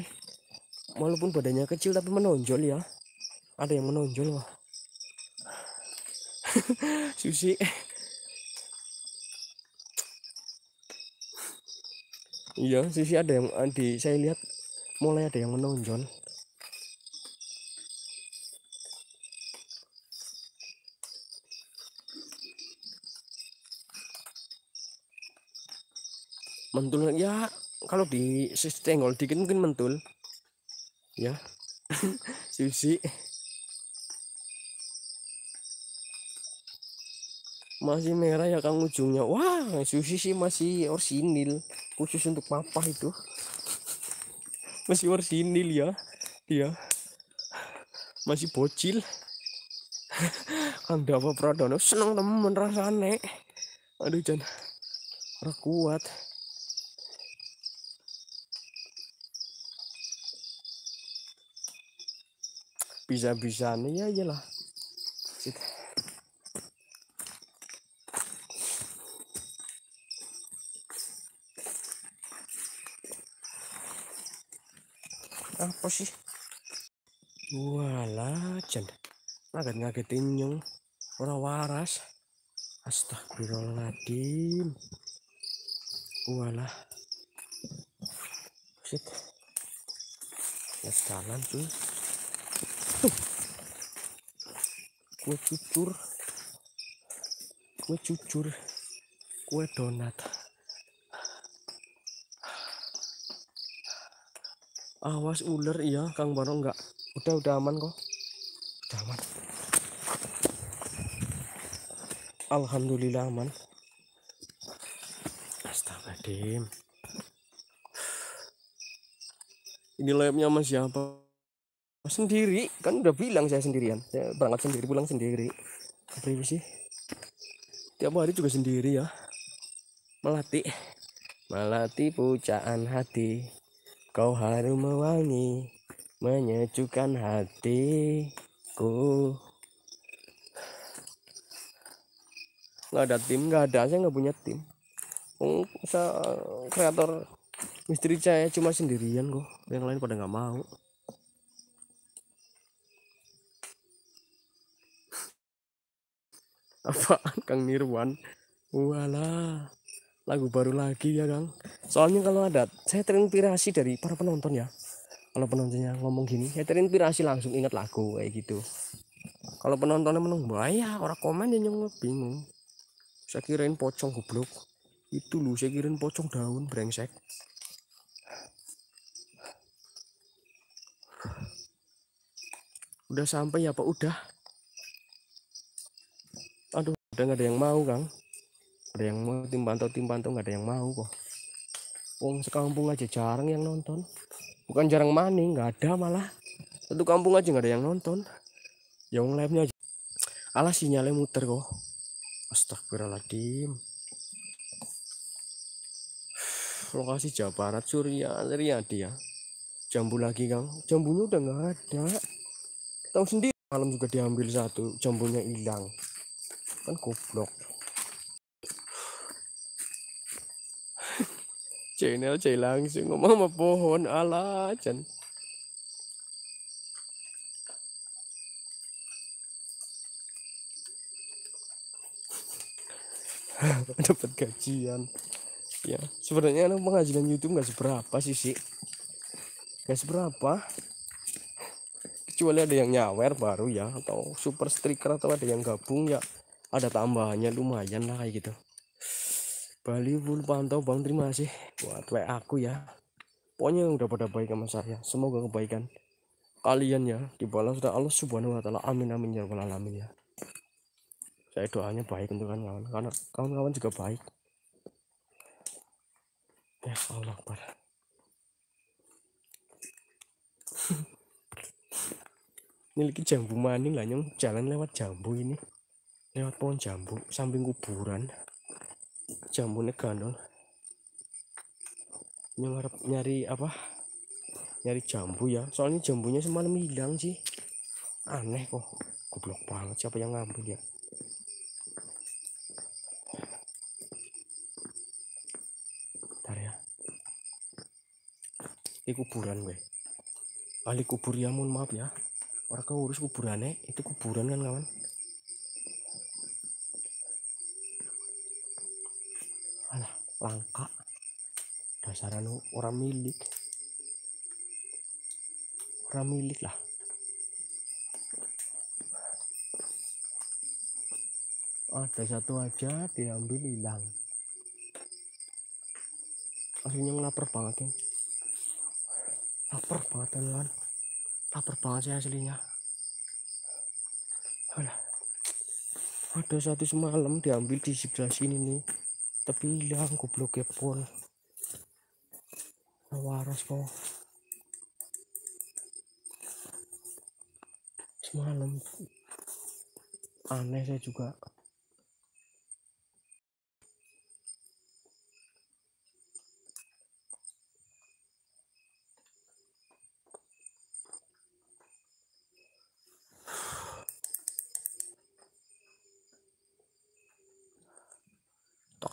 walaupun badannya kecil tapi menonjol ya ada yang menonjol wah [LAUGHS] susi iya susi ada yang eh, di saya lihat mulai ada yang menonjol mentul ya kalau di sisi tenggol dikit mungkin mentul ya sisi [LAUGHS] masih merah ya kang ujungnya wah sushi sih masih orsinil khusus untuk papa itu [LAUGHS] masih orsinil ya dia masih bocil [LAUGHS] kang Dawa Pradono seneng temen rasane aduh jangan kuat bisa-bisanya ya iyalah apa sih walah janda ngaget ngagetin yang orang waras astagfirullahaladzim walah shit let's jalan tuh kue cucur kue cucur kue donat awas ular iya Kang Barong enggak udah udah aman kok udah aman Alhamdulillah aman dim ini lemnya mas siapa sendiri kan udah bilang saya sendirian saya berangkat sendiri pulang sendiri apa sih tiap hari juga sendiri ya Melatih, melatih pujaan hati kau harum mewangi menyejukkan hatiku nggak ada tim nggak ada saya nggak punya tim saya kreator misteri saya cuma sendirian kok yang lain pada nggak mau apaan Kang Nirwan walah lagu baru lagi ya Kang soalnya kalau ada saya terinspirasi dari para penonton ya kalau penontonnya ngomong gini saya terinspirasi langsung ingat lagu kayak gitu kalau penontonnya menang bahaya orang komen yang bingung saya kirain pocong goblok itu lu saya kirain pocong daun brengsek udah sampai ya pak udah udah nggak ada yang mau kang ada yang mau tim pantau tim pantau nggak ada yang mau kok Wong sekampung aja jarang yang nonton bukan jarang maning nggak ada malah satu kampung aja nggak ada yang nonton yang live nya aja alah sinyalnya muter kok astagfirullahaladzim lokasi Jawa Barat Surya Surya dia jambu lagi kang jambunya udah nggak ada tahu sendiri malam juga diambil satu jambunya hilang kan goblok channel cai langsung ngomong sama pohon ala jen [LAUGHS] dapat gajian ya sebenarnya anak penghasilan YouTube nggak seberapa sih sih nggak seberapa kecuali ada yang nyawer baru ya atau super striker atau ada yang gabung ya ada tambahannya lumayan lah kayak gitu Bali full pantau bang terima kasih buat wa aku ya pokoknya udah pada baik sama saya semoga kebaikan kalian ya dibalas sudah Allah subhanahu wa ta'ala amin amin ya rabbal alamin ya saya doanya baik untuk kawan-kawan karena kawan-kawan juga baik ya Allah Akbar [LAUGHS] ini lagi jambu maning lah nyong jalan lewat jambu ini lewat pohon jambu samping kuburan jambu gandol nyari, nyari apa nyari jambu ya soalnya jambunya semalam hilang sih aneh kok goblok banget siapa yang ngambil ya ntar ya ini kuburan gue ahli kubur ya mohon maaf ya orang kau urus kuburannya itu kuburan kan kawan langka dasaran orang milik orang milik lah ada satu aja diambil hilang aslinya lapar banget ini lapar banget teman lapar banget sih aslinya Alah. ada satu semalam diambil di sebelah sini nih tapi hilang goblok ya, pun waras kok semalam aneh saya juga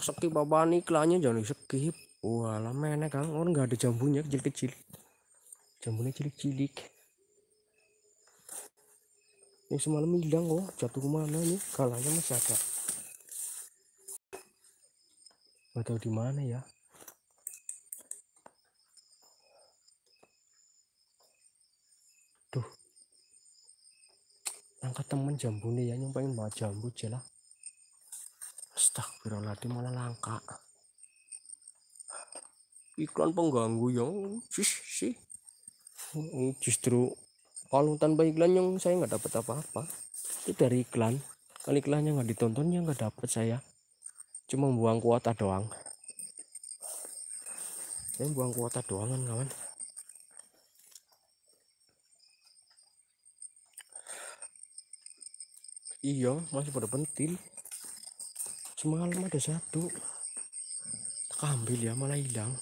skip bapak nih kelanya jangan di wah lama enak kan orang oh, nggak ada jambunya kecil kecil jambunya cilik cilik ini semalam hilang kok oh. jatuh kemana nih kalanya masih ada nggak tahu di mana ya tuh angkat temen jambu ya nyumpain bawa jambu jelas Astagfirullahaladzim malah langka iklan pengganggu yang sih sih justru kalau tanpa iklan yang saya nggak dapat apa-apa itu dari iklan kalau iklannya nggak ditonton yang nggak dapat saya cuma buang kuota doang saya buang kuota doangan kawan iya masih pada pentil semalam ada satu ambil ya malah hilang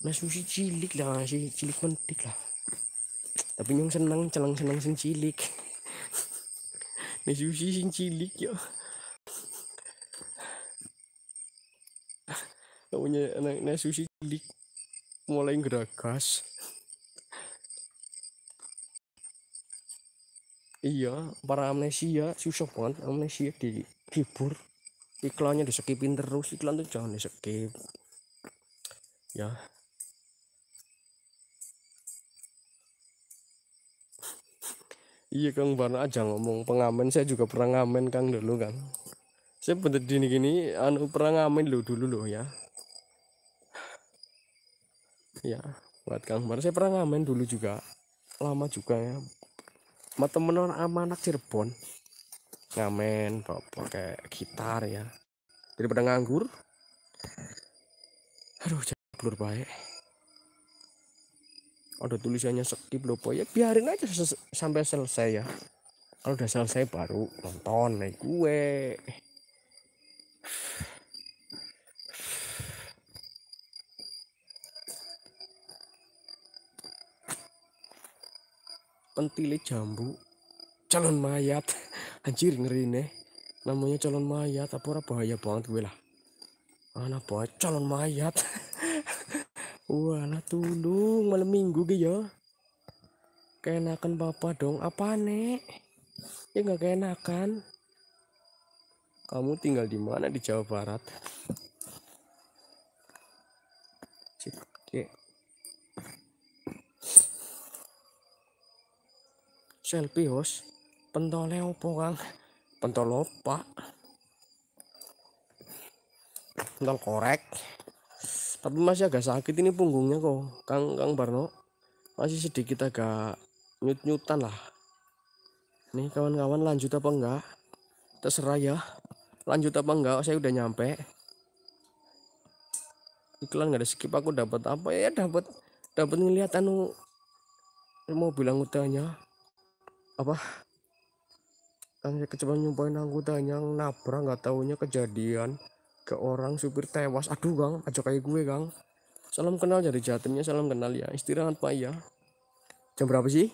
nah susi cilik lah si cilik mentik lah tapi yang senang celang senang sing cilik [LAUGHS] nah susi sing cilik ya namanya anak nah susi cilik mulai geragas iya para amnesia susah banget amnesia di hibur iklannya di skipin terus iklan tuh jangan di skip ya iya Kang Barna aja ngomong pengamen saya juga pernah ngamen Kang dulu kan saya bener gini gini anu pernah ngamen lo dulu lo ya ya buat Kang Barna saya pernah ngamen dulu juga lama juga ya sama temen sama anak Cirebon ngamen bawa pakai gitar ya daripada nganggur aduh blur baik ada tulisannya skip lopo ya biarin aja sampai selesai ya kalau udah selesai baru nonton naik gue pentile jambu calon mayat [LAUGHS] anjir ngeri nih namanya calon mayat apa orang bahaya banget gue lah anak bahaya calon mayat lah [LAUGHS] tulung malam minggu gitu ya keenakan bapak dong apa nek ya nggak keenakan kamu tinggal di mana di Jawa Barat Cik, Cik, selfie hos, pentole opo kang pentol opak pentol korek tapi masih agak sakit ini punggungnya kok kang kang Barno masih sedikit agak nyut nyutan lah nih kawan-kawan lanjut apa enggak terserah ya lanjut apa enggak saya udah nyampe iklan nggak ada skip aku dapat apa ya, ya dapat dapat ngeliat anu mau bilang udahnya apa kan kecepatan nyumpain angkutan yang nabrak nggak taunya kejadian ke orang supir tewas aduh gang aja kayak gue gang salam kenal jadi jatimnya salam kenal ya istirahat pak ya jam berapa sih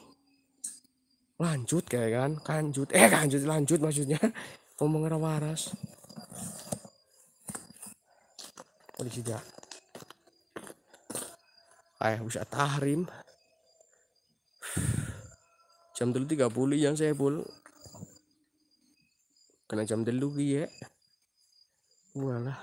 lanjut kayak kan lanjut eh lanjut lanjut maksudnya [LAUGHS] ngomong waras polisi ya. ayah eh, usah tahrim jam telu tiga puluh yang saya pul kena jam telu ya walah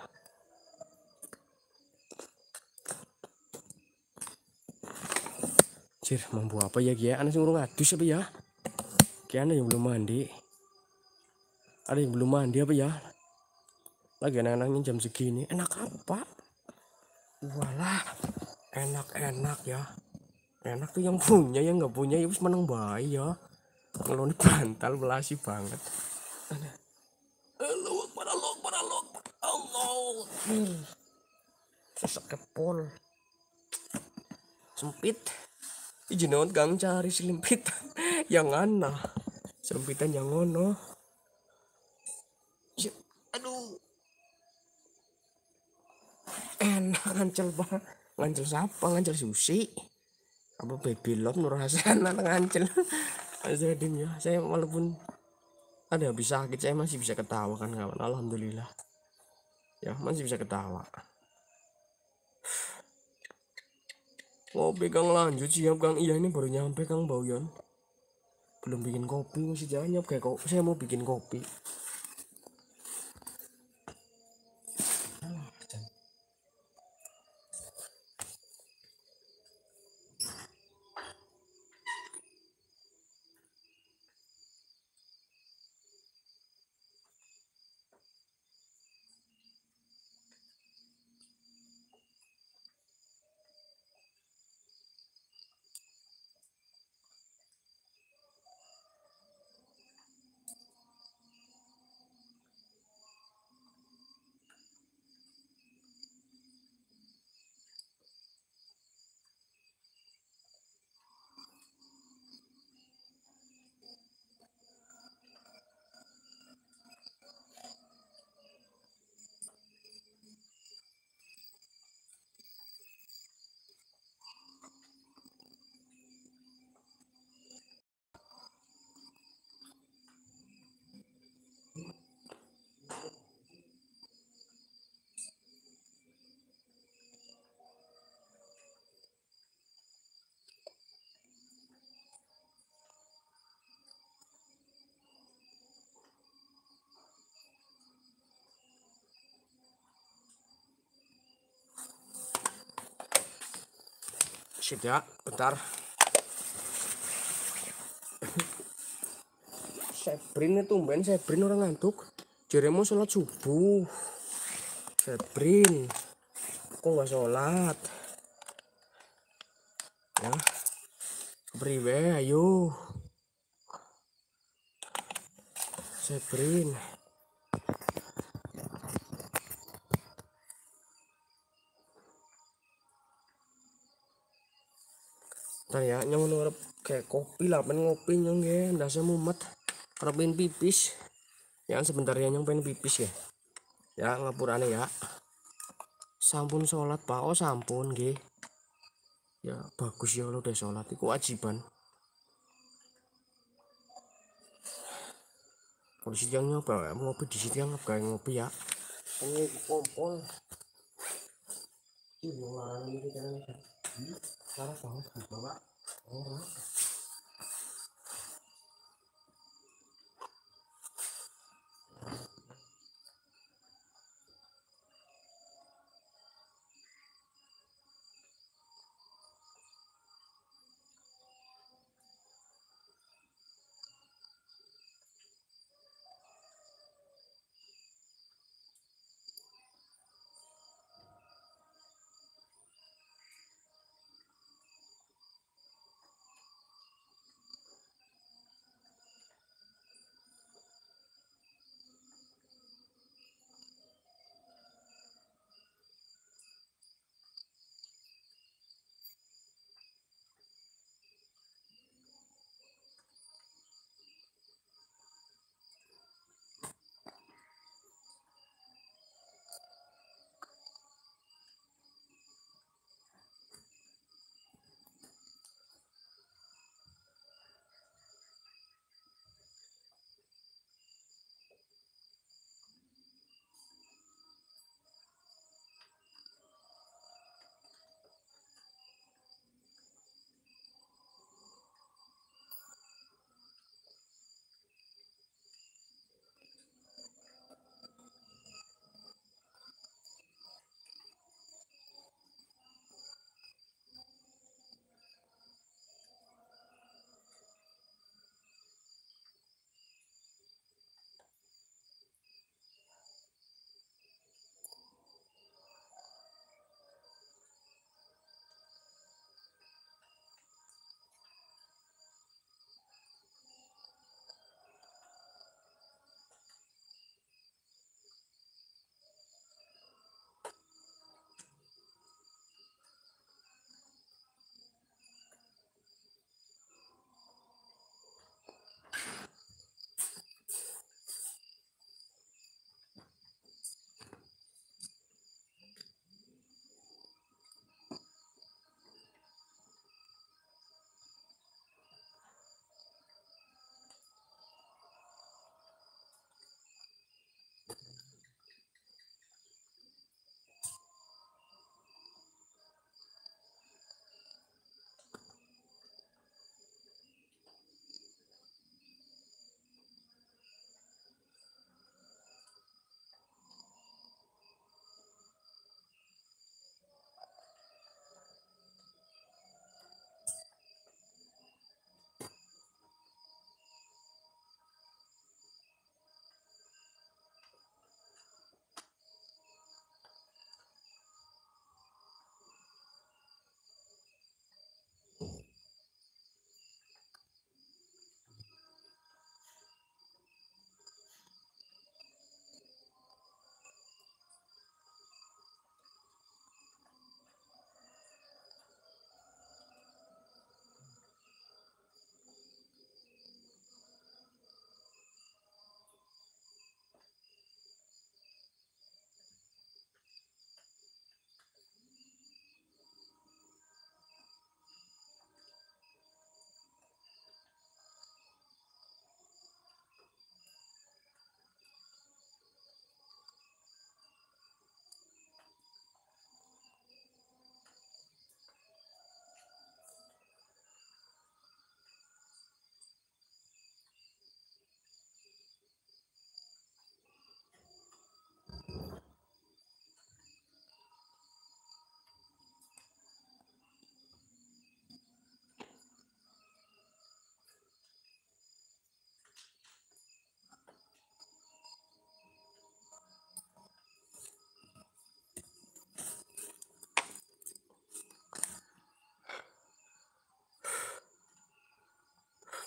Cir, mampu apa ya Gia? Ya? Anak sih ngurung adus apa ya? Kayak anak yang belum mandi. Ada yang belum mandi apa ya? Lagi anak-anaknya jam segini. Enak apa? Walah, enak-enak ya enak tuh yang punya yang nggak punya ya menang bayi ya Kalau ini bantal belasi banget Allah Akbar Allah Allah Allah sekepol sempit izin nonton gang cari selimpit [LAUGHS] yang ana selimpitan yang ono aduh enak ngancel banget ngancel siapa ngancel susi apa baby love nur hasanah ngancel Azadin ya saya walaupun ada bisa, sakit saya masih bisa ketawa kan kawan alhamdulillah ya masih bisa ketawa kopi kang lanjut siap kang iya ini baru nyampe kang bauyon belum bikin kopi masih jangan nyop kayak kok saya mau bikin kopi saya ya, bentar. Sebrin tumben Sebrin orang ngantuk. Jeremo sholat subuh. Sebrin. Kok gak sholat? Ya. Priwe, ayo. Sebrin. kopi lah pengen ngopi nyong ya saya mumet karena pengen pipis ya kan, sebentar ya nyong pengen pipis ya ya ngapurane ya sampun sholat pak oh sampun nggih ya bagus ya lo udah sholat itu kewajiban polisi yang nyoba ya ngopi di situ yang ngapain ngopi ya ini kompol ini larang ini kan parah banget bapak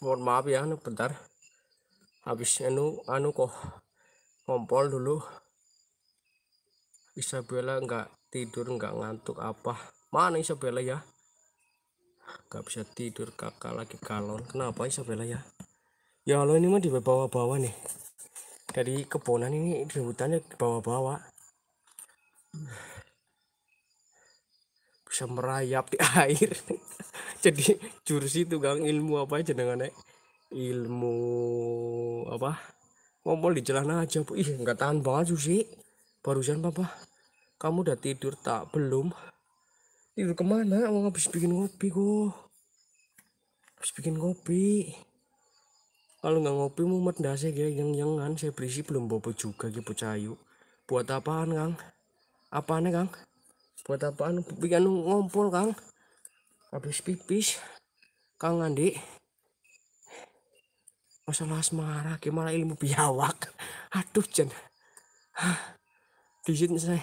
mohon maaf ya anu bentar habis anu anu kok ngompol dulu Isabella nggak tidur nggak ngantuk apa mana Isabella ya nggak bisa tidur kakak lagi kalon kenapa Isabella ya ya lo ini mah di bawah-bawah nih dari kebonan ini di hutannya di bawah-bawah bisa merayap di [LAUGHS] air [LAUGHS] jadi jurus itu gang ilmu apa aja dengan ilmu apa ngomong di celana aja bu ih nggak tahan banget susi barusan papa kamu udah tidur tak belum tidur kemana mau habis bikin kopi kok habis bikin kopi kalau nggak ngopi mumet dah saya kayak yang jangan saya berisi belum bobo juga gitu cayu buat apaan kang apaan ya kang buat apaan bikin ngumpul, kang habis pipis Kang Andi masalah asmara gimana ilmu biawak [LAUGHS] aduh jen di sini saya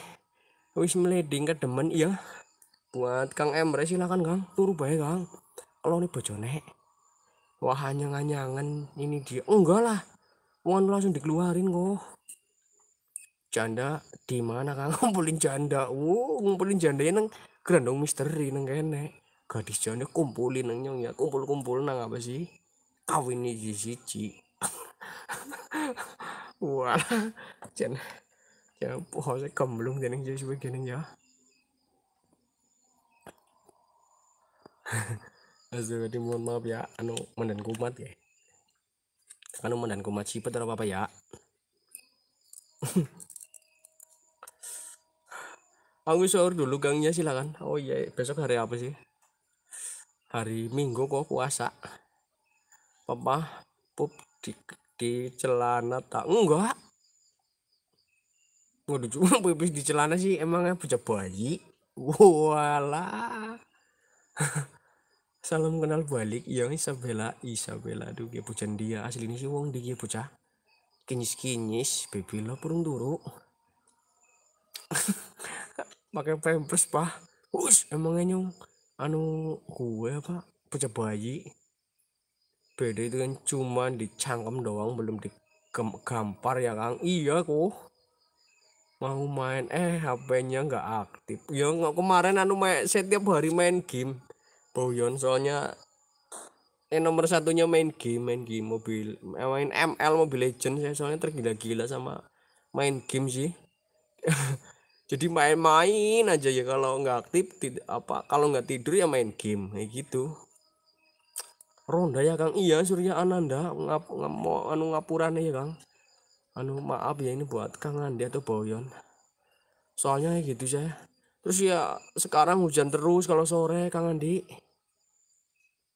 wis meleding demen iya, buat Kang Emre silakan Kang turu bae Kang kalau ini bojone wah hanya nganyangan ini dia enggak lah uang anu langsung dikeluarin kok janda di mana Kang [LAUGHS] ngumpulin janda wuh ngumpulin janda neng gerandong misteri neng kene gadis jane kumpulin nang nyong ya kumpul-kumpul nang apa sih kawin iki siji [LAUGHS] wah jan jan poho saya kemblung jeneng jadi suwe jeneng ya Astaga, [LAUGHS] mohon maaf ya, anu mandan kumat ya. Anu mandan kumat sipet apa apa ya? [LAUGHS] Aku sahur dulu gangnya silakan. Oh iya, besok hari apa sih? hari minggu kok puasa papa pup di, di celana tak enggak Waduh, cuma [LAUGHS] pipis di celana sih emangnya bocah bayi. Wala. [LAUGHS] Salam kenal balik yang Isabella, Isabella aduh dia ya bocah dia asli ini sih wong dia ya bocah. kinis kinis, baby lo purung turu. [LAUGHS] Pakai pampers, Pak. Us, emangnya nyung anu gue apa pucat bayi beda itu kan cuma dicangkem doang belum digampar ya kang iya kok mau main eh HP-nya nggak aktif ya nggak kemarin anu main setiap hari main game Boyon soalnya eh nomor satunya main game main game mobil eh, main ML mobil Legends ya soalnya tergila-gila sama main game sih [LAUGHS] jadi main-main aja ya kalau nggak aktif tidak apa kalau nggak tidur ya main game kayak gitu ronda ya kang iya surya ananda ngap mau anu ngapurane ya kang anu maaf ya ini buat kang andi atau boyon soalnya kayak gitu saya terus ya sekarang hujan terus kalau sore kang andi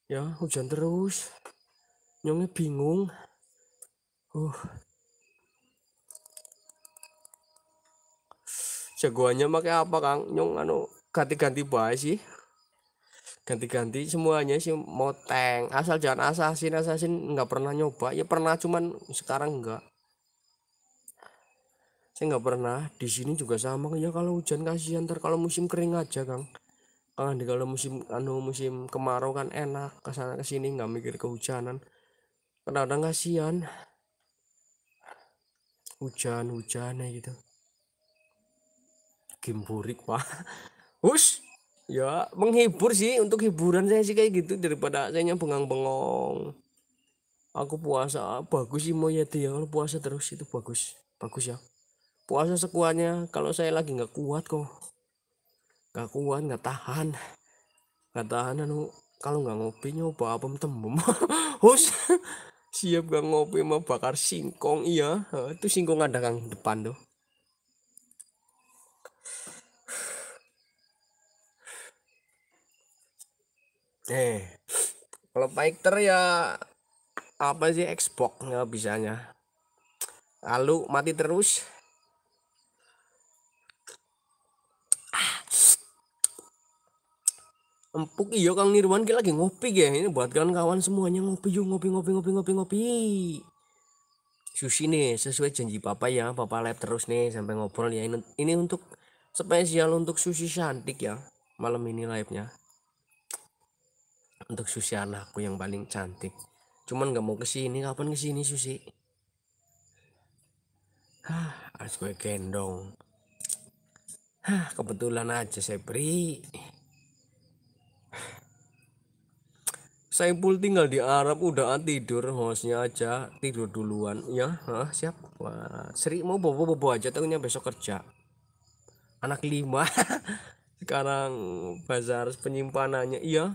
ya hujan terus nyongnya bingung uh jagoannya pakai apa kang nyong anu ganti-ganti bae sih ganti-ganti semuanya sih moteng asal jangan asasin asasin nggak pernah nyoba ya pernah cuman sekarang enggak, saya nggak pernah di sini juga sama ya kalau hujan kasihan ntar kalau musim kering aja kang kan kalau musim anu musim kemarau kan enak kesana kesini nggak mikir kehujanan kadang-kadang kasihan hujan hujannya gitu game burik wah us ya menghibur sih untuk hiburan saya sih kayak gitu daripada saya bengang-bengong aku puasa bagus sih mau ya dia kalau puasa terus itu bagus bagus ya puasa sekuatnya kalau saya lagi nggak kuat kok nggak kuat nggak tahan nggak tahan anu kalau nggak ngopi nyoba apa tembem [LAUGHS] us siap nggak ngopi mau bakar singkong iya itu singkong ada kang depan tuh eh kalau fighter ya apa sih Xbox nggak bisanya lalu mati terus ah. empuk iyo Kang Nirwan kita lagi ngopi ya ini buat kawan-kawan semuanya ngopi yuk ngopi ngopi ngopi ngopi ngopi sushi nih sesuai janji papa ya papa live terus nih sampai ngobrol ya ini, ini untuk spesial untuk sushi cantik ya malam ini live nya untuk Susi anakku yang paling cantik cuman gak mau kesini kapan kesini Susi Hah, harus gue gendong Hah, kebetulan aja saya beri Saipul tinggal di Arab udah ah, tidur hostnya aja tidur duluan ya Hah, siap Wah, Sri mau bobo-bobo aja tahunya besok kerja anak lima [LAUGHS] sekarang bazar penyimpanannya iya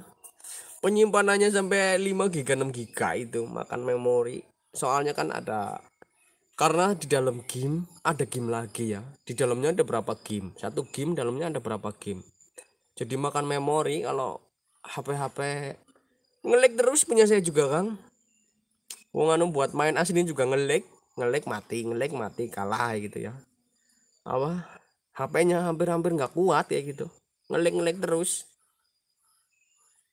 penyimpanannya sampai 5 giga 6 giga itu makan memori soalnya kan ada karena di dalam game ada game lagi ya di dalamnya ada berapa game satu game dalamnya ada berapa game jadi makan memori kalau HP-HP ngelek terus punya saya juga kang Wong anu buat main asli juga ngelek, ngelek mati ngelek mati kalah gitu ya apa HP-nya hampir-hampir nggak kuat ya gitu Ngelek ngelek terus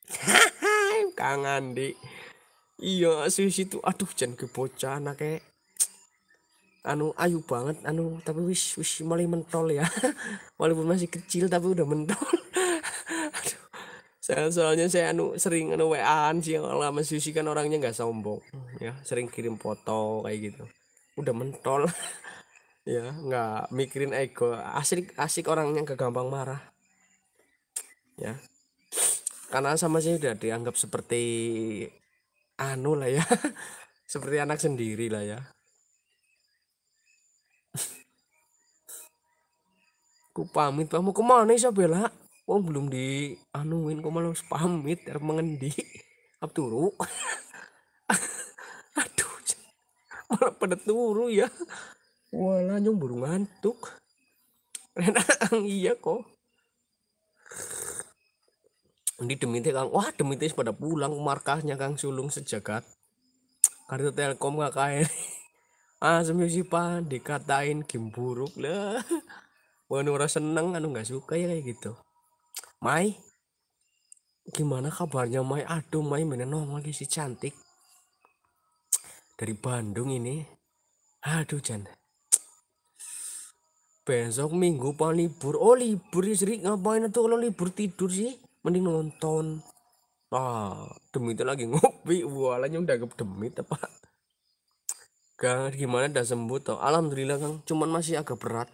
[LAUGHS] kangen Andi. iya sih itu. aduh jangan ke bocah anak e. anu ayu banget anu tapi wis wis mulai mentol ya [LAUGHS] walaupun masih kecil tapi udah mentol [LAUGHS] aduh saya soalnya saya anu sering anu waan sih kalau lama Susi kan orangnya nggak sombong ya sering kirim foto kayak gitu udah mentol ya nggak mikirin ego asik asik orangnya gak gampang marah ya karena sama sih udah dianggap seperti anu lah ya [LAUGHS] seperti anak sendiri lah ya ku pamit kamu kemana Isabella kok belum di anuin kok malah pamit er mengendi abduru [LAUGHS] aduh malah pada turu ya wala nyong burung ngantuk renang [LAUGHS] iya kok di demite ya, Kang, wah demite pada pulang markasnya Kang Sulung sejagat. Kartu Telkom [LAUGHS] Ah Asem pak dikatain game buruk lah. Bukan [LAUGHS] seneng anu nggak suka ya kayak gitu. Mai, gimana kabarnya Mai? Aduh Mai mana nongol si cantik dari Bandung ini. Aduh Jan, besok minggu pak libur oh libur istri ngapain tuh kalau libur tidur sih mending nonton ah demi itu lagi ngopi walanya udah demi demi apa Kang gimana udah sembuh toh alhamdulillah Kang cuman masih agak berat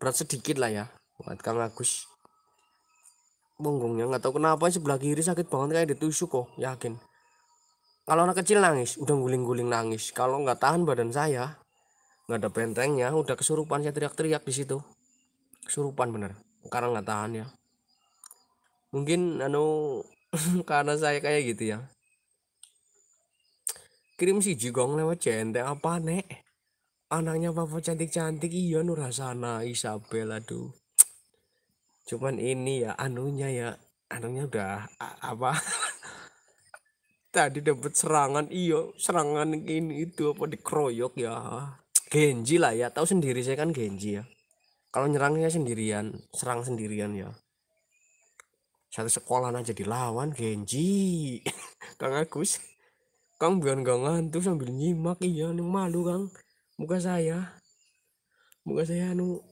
berat sedikit lah ya buat Kang Agus bonggongnya nggak tahu kenapa sebelah kiri sakit banget kayak ditusuk kok yakin kalau anak kecil nangis udah guling-guling nangis kalau nggak tahan badan saya nggak ada bentengnya udah kesurupan saya teriak-teriak di situ kesurupan bener karena nggak tahan ya mungkin anu [LAUGHS] karena saya kayak gitu ya kirim si jigong lewat centeng apa nek anaknya papa cantik-cantik iya Nurasana Isabel aduh cuman ini ya anunya ya anunya udah apa [LAUGHS] tadi dapat serangan iyo serangan ini itu apa dikeroyok ya Genji lah ya tahu sendiri saya kan Genji ya kalau nyerangnya sendirian serang sendirian ya satu sekolah aja dilawan Genji [LAUGHS] Kang Agus Kang biar gak ngantuk sambil nyimak iya nu malu Kang muka saya muka saya anu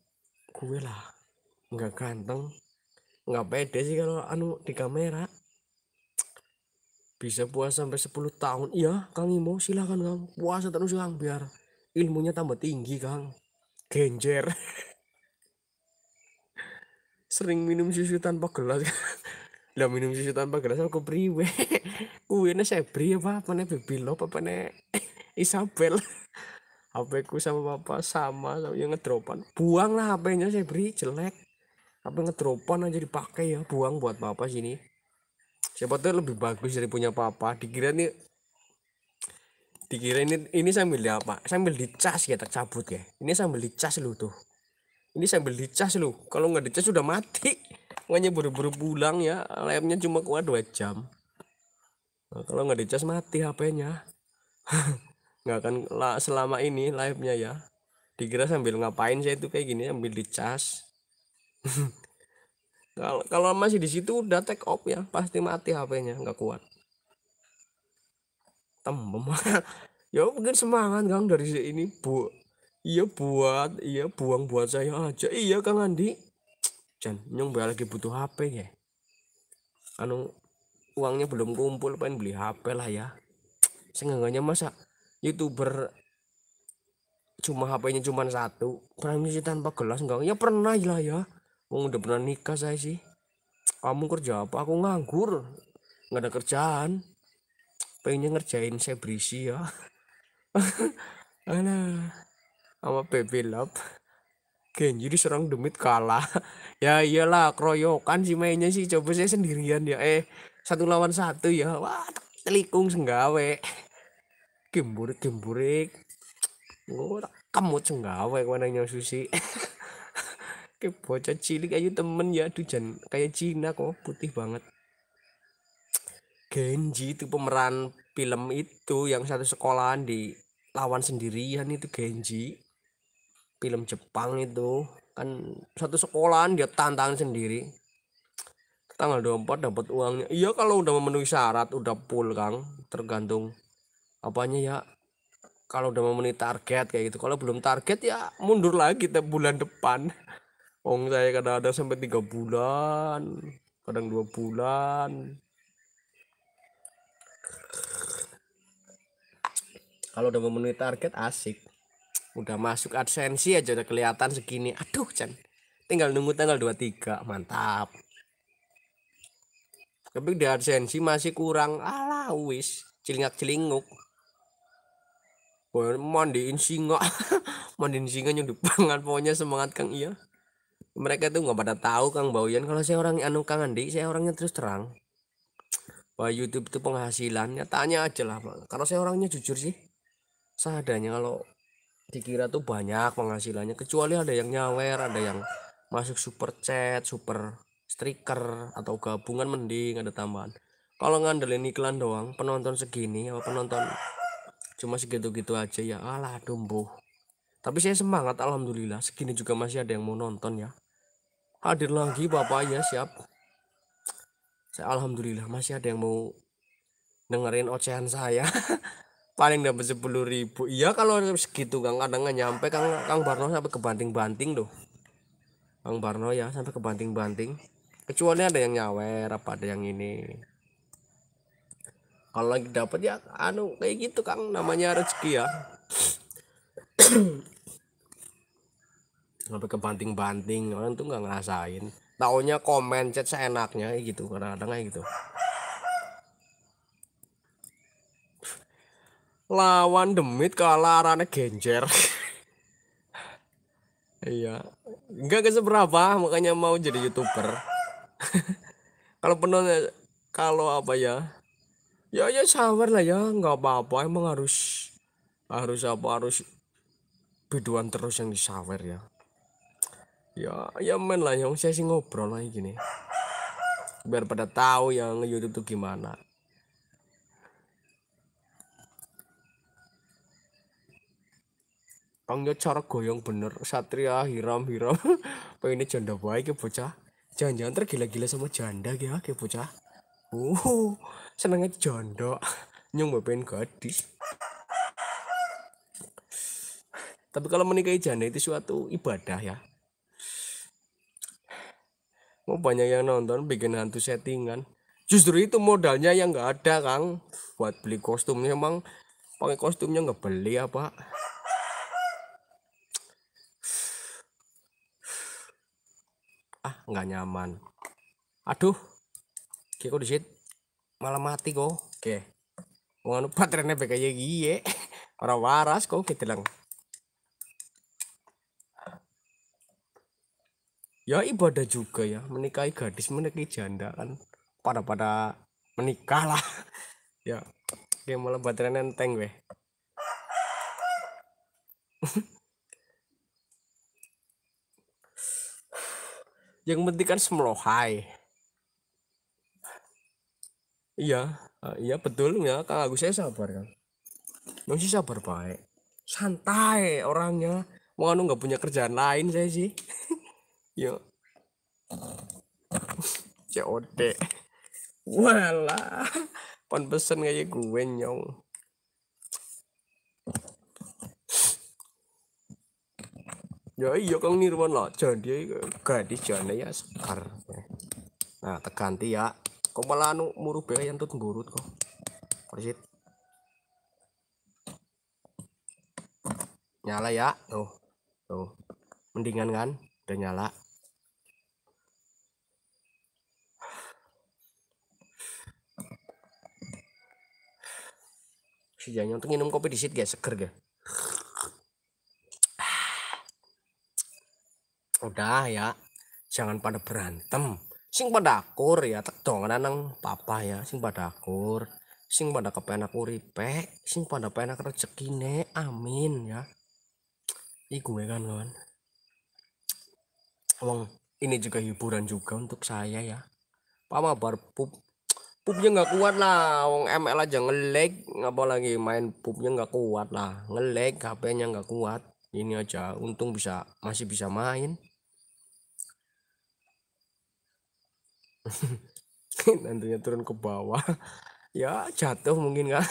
gue lah nggak ganteng nggak pede sih kalau anu di kamera bisa puasa sampai 10 tahun iya Kang Imo silahkan Kang puasa terus Kang biar ilmunya tambah tinggi Kang genjer [LAUGHS] sering minum susu tanpa gelas [LAUGHS] lah minum susu tanpa gelas aku priwe [LAUGHS] kuwi ne sebri apa apa ne baby Lo apa nih [LAUGHS] Isabel HP ku sama papa sama sama yang ngedropan buang lah HP-nya sebri jelek HP ngedropan aja dipakai ya buang buat papa sini siapa tuh lebih bagus dari punya papa dikira nih dikira ini ini sambil di apa sambil dicas ya tak cabut ya ini sambil dicas lu tuh ini sambil dicas loh kalau nggak dicas sudah mati makanya buru-buru pulang ya lemnya cuma kuat dua jam nah, kalau nggak dicas mati HP-nya [LAUGHS] nggak akan lah selama ini live-nya ya dikira sambil ngapain saya itu kayak gini sambil dicas [LAUGHS] kalau masih di situ udah take off ya pasti mati HP-nya nggak kuat tembem [LAUGHS] ya mungkin semangat kang dari ini bu Iya buat, iya buang buat saya aja. Iya Kang Andi. Jan, nyong lagi butuh HP ya. Anu uangnya belum kumpul pengen beli HP lah ya. Seenggaknya masa YouTuber cuma HP-nya cuma satu, Pernah sih tanpa gelas enggak. Ya pernah lah ya. Wong udah pernah nikah saya sih. Kamu kerja apa? Aku nganggur. Nggak ada kerjaan. Pengennya ngerjain saya berisi ya. [LAUGHS] Alah sama PB Lab [LAUGHS] Genji diserang demit kalah [LAUGHS] ya iyalah kroyokan sih mainnya sih coba saya sendirian ya eh satu lawan satu ya wah telikung senggawe gemburik [LAUGHS] gemburik oh kamu senggawe warnanya susi ke bocah cilik ayo temen ya tuh jan kayak Cina kok putih banget Genji itu pemeran film itu yang satu sekolahan di lawan sendirian itu Genji film Jepang itu kan satu sekolahan dia tantangan sendiri tanggal 24 dapat uangnya iya kalau udah memenuhi syarat udah full Kang tergantung apanya ya kalau udah memenuhi target kayak gitu kalau belum target ya mundur lagi tiap bulan depan Wong saya kadang ada sampai tiga bulan kadang dua bulan kalau udah memenuhi target asik udah masuk adsensi aja udah kelihatan segini aduh Chan tinggal nunggu tanggal 23 mantap tapi di adsensi masih kurang ala wis celingak celinguk mandiin singa [LAUGHS] mandiin singa yang pangan pokoknya semangat kang iya mereka tuh nggak pada tahu kang Bauyan kalau saya orang anu kang Andi saya orangnya terus terang Wah YouTube itu penghasilannya tanya aja lah Kalau saya orangnya jujur sih, seadanya kalau dikira tuh banyak penghasilannya kecuali ada yang nyawer ada yang masuk super chat super striker atau gabungan mending ada tambahan kalau ngandelin iklan doang penonton segini apa penonton cuma segitu-gitu aja ya alah dumbuh tapi saya semangat alhamdulillah segini juga masih ada yang mau nonton ya hadir lagi bapak ya siap saya alhamdulillah masih ada yang mau dengerin ocehan saya [LAUGHS] paling dapat sepuluh ribu iya kalau segitu kang kadang nggak nyampe kang kang Barno sampai kebanting banting loh kang Barno ya sampai kebanting banting kecuali ada yang nyawer apa ada yang ini kalau lagi dapat ya anu kayak gitu kang namanya rezeki ya sampai kebanting banting orang tuh nggak ngerasain taunya komen chat seenaknya gitu kadang-kadang kayak gitu lawan demit kalah arane genjer iya nggak ke seberapa makanya mau jadi youtuber [LAUGHS] kalau penuh kalau apa ya ya ya sabar lah ya nggak apa-apa emang harus harus apa harus biduan terus yang disawer ya ya ya men lah yang saya sih ngobrol lagi gini biar pada tahu yang YouTube tuh gimana Angyo cara goyang bener Satria hiram hiram [LAUGHS] pengen janda baik ya bocah jangan-jangan tergila-gila sama janda ya kayak bocah uh senengnya janda [LAUGHS] nyung bapain gadis tapi kalau menikahi janda itu suatu ibadah ya mau banyak yang nonton bikin hantu settingan justru itu modalnya yang nggak ada kang buat beli kostumnya emang pakai kostumnya nggak beli apa ya, ah nggak nyaman aduh kayak kok disit malah mati kok oke mau anu baterainya bekerja gie [LAUGHS] orang waras kok kita gitu lang ya ibadah juga ya menikahi gadis menikahi janda kan pada pada menikah lah [LAUGHS] ya kayak malah baterainya enteng weh [LAUGHS] yang penting kan semlohai iya eh, iya betul ya kang Agus saya sabar kan ya. masih sabar baik santai orangnya mau anu nggak punya kerjaan lain saya sih [LAUGHS] Yo. COD walah pon pesen kayak gue nyong ya iya kang Nirwan lah jadi gadis jana ya sekar nah teganti ya kok malah anu muruh bea yang tuh burut kok persit nyala ya tuh tuh mendingan kan udah nyala si jangan untuk minum kopi di situ guys seger guys udah ya jangan pada berantem sing pada akur ya tak dong nang papa ya sing pada akur sing pada kepenak uripe sing pada penak rezekine amin ya iku ya kan kawan wong ini juga hiburan juga untuk saya ya pama bar pup pupnya nggak kuat lah wong ML aja ngapa lagi main pupnya nggak kuat lah ngelek hpnya nggak kuat ini aja untung bisa masih bisa main [LAUGHS] nantinya turun ke bawah ya jatuh mungkin kan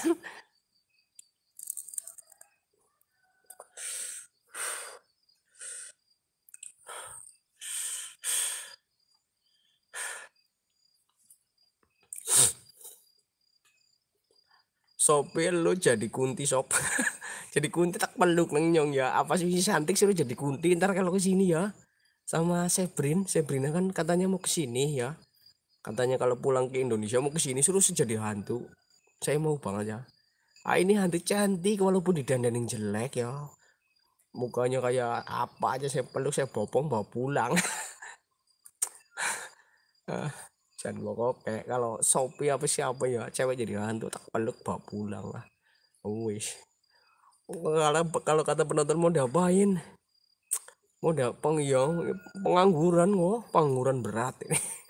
sopir lu jadi kunti sop [LAUGHS] jadi kunti tak peluk nengnyong ya apa sih si santik sih lu jadi kunti ntar kalau kesini ya sama Sebrin Sebrina kan katanya mau kesini ya Katanya kalau pulang ke Indonesia mau ke sini suruh jadi hantu. Saya mau banget ya. Ah ini hantu cantik walaupun didandanin jelek ya. Mukanya kayak apa aja saya peluk saya bopong bawa pulang. [LAUGHS] ah, jangan bawa kopek. Kalau sopi apa siapa ya cewek jadi hantu tak peluk bawa pulang lah. Oh, wish Kalau kalau kata penonton mau diapain? Mau diapeng ya pengangguran kok, pengangguran berat ini. [LAUGHS]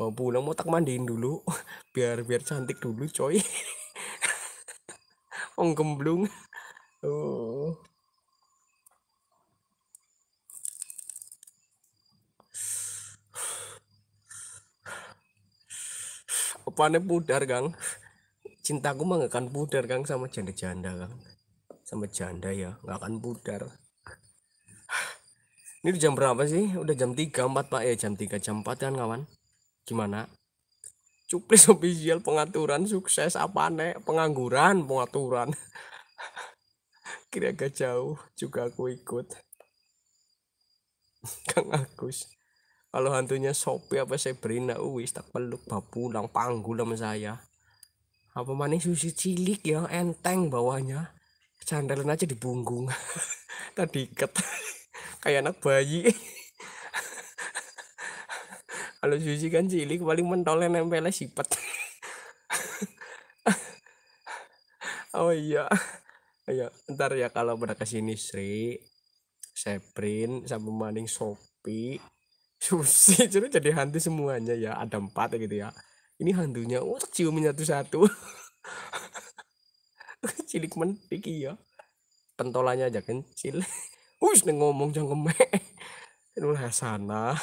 mau pulang mau tak mandiin dulu [LAUGHS] biar biar cantik dulu coy [LAUGHS] ong gemblung oh apane pudar Gang? cintaku mah gak akan pudar Gang, sama janda-janda Gang, sama janda ya nggak akan pudar ini udah jam berapa sih udah jam 3 4 pak ya jam 3 jam 4 kan kawan gimana cuplis [LAUGHS] official pengaturan sukses apa nek pengangguran pengaturan [LAUGHS] kira gak jauh juga aku ikut [LAUGHS] Kang Agus kalau hantunya Sopi apa saya beri uh, wis tak peluk bapulang panggul sama saya apa manis susi cilik ya enteng bawahnya sandalan aja di punggung tadi ket kayak anak bayi kalau Susi kan cilik paling mentolnya nempelnya sipet oh iya ayo iya, ntar ya kalau pada kesini Sri Seprin sama maning Sopi Susi jadi [LAUGHS] jadi hantu semuanya ya ada empat gitu ya ini hantunya oh ciumin satu-satu [LAUGHS] cilik mentik ya pentolanya aja kecil us [LAUGHS] ngomong kemek Nur Hasanah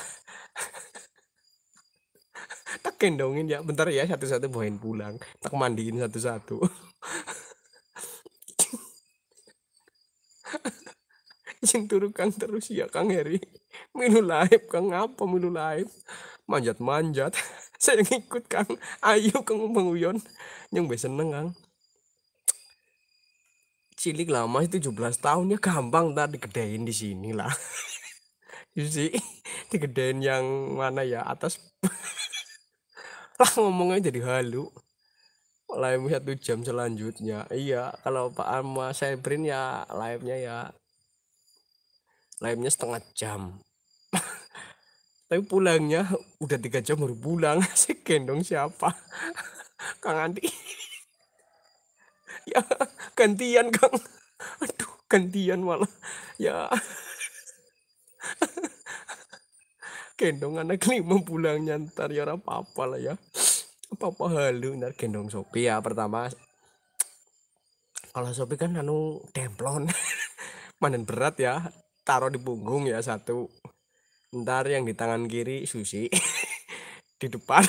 kendongin ya bentar ya satu-satu bawain pulang tak mandiin satu-satu yang turukan kang terus ya kang Heri minu laib kang apa minu laib manjat manjat [LAUGHS] saya ngikut kang ayo kang Uyon yang besen kang cilik lama itu 17 tahun ya gampang ntar digedein di sini lah [LAUGHS] iya sih digedein yang mana ya atas [LAUGHS] lah ngomongnya jadi halu live satu ya jam selanjutnya iya kalau Pak Alma saya print ya live nya ya live nya setengah jam [LAUGHS] tapi pulangnya udah tiga jam baru pulang [LAUGHS] si gendong siapa [LAUGHS] Kang Andi ya gantian Kang aduh gantian malah ya gendong anak lima pulangnya ntar ya apa-apa lah ya apa-apa halu ntar gendong Sopi ya pertama kalau Sopi kan anu templon manen [LAUGHS] berat ya taruh di punggung ya satu ntar yang di tangan kiri Susi [LAUGHS] di depan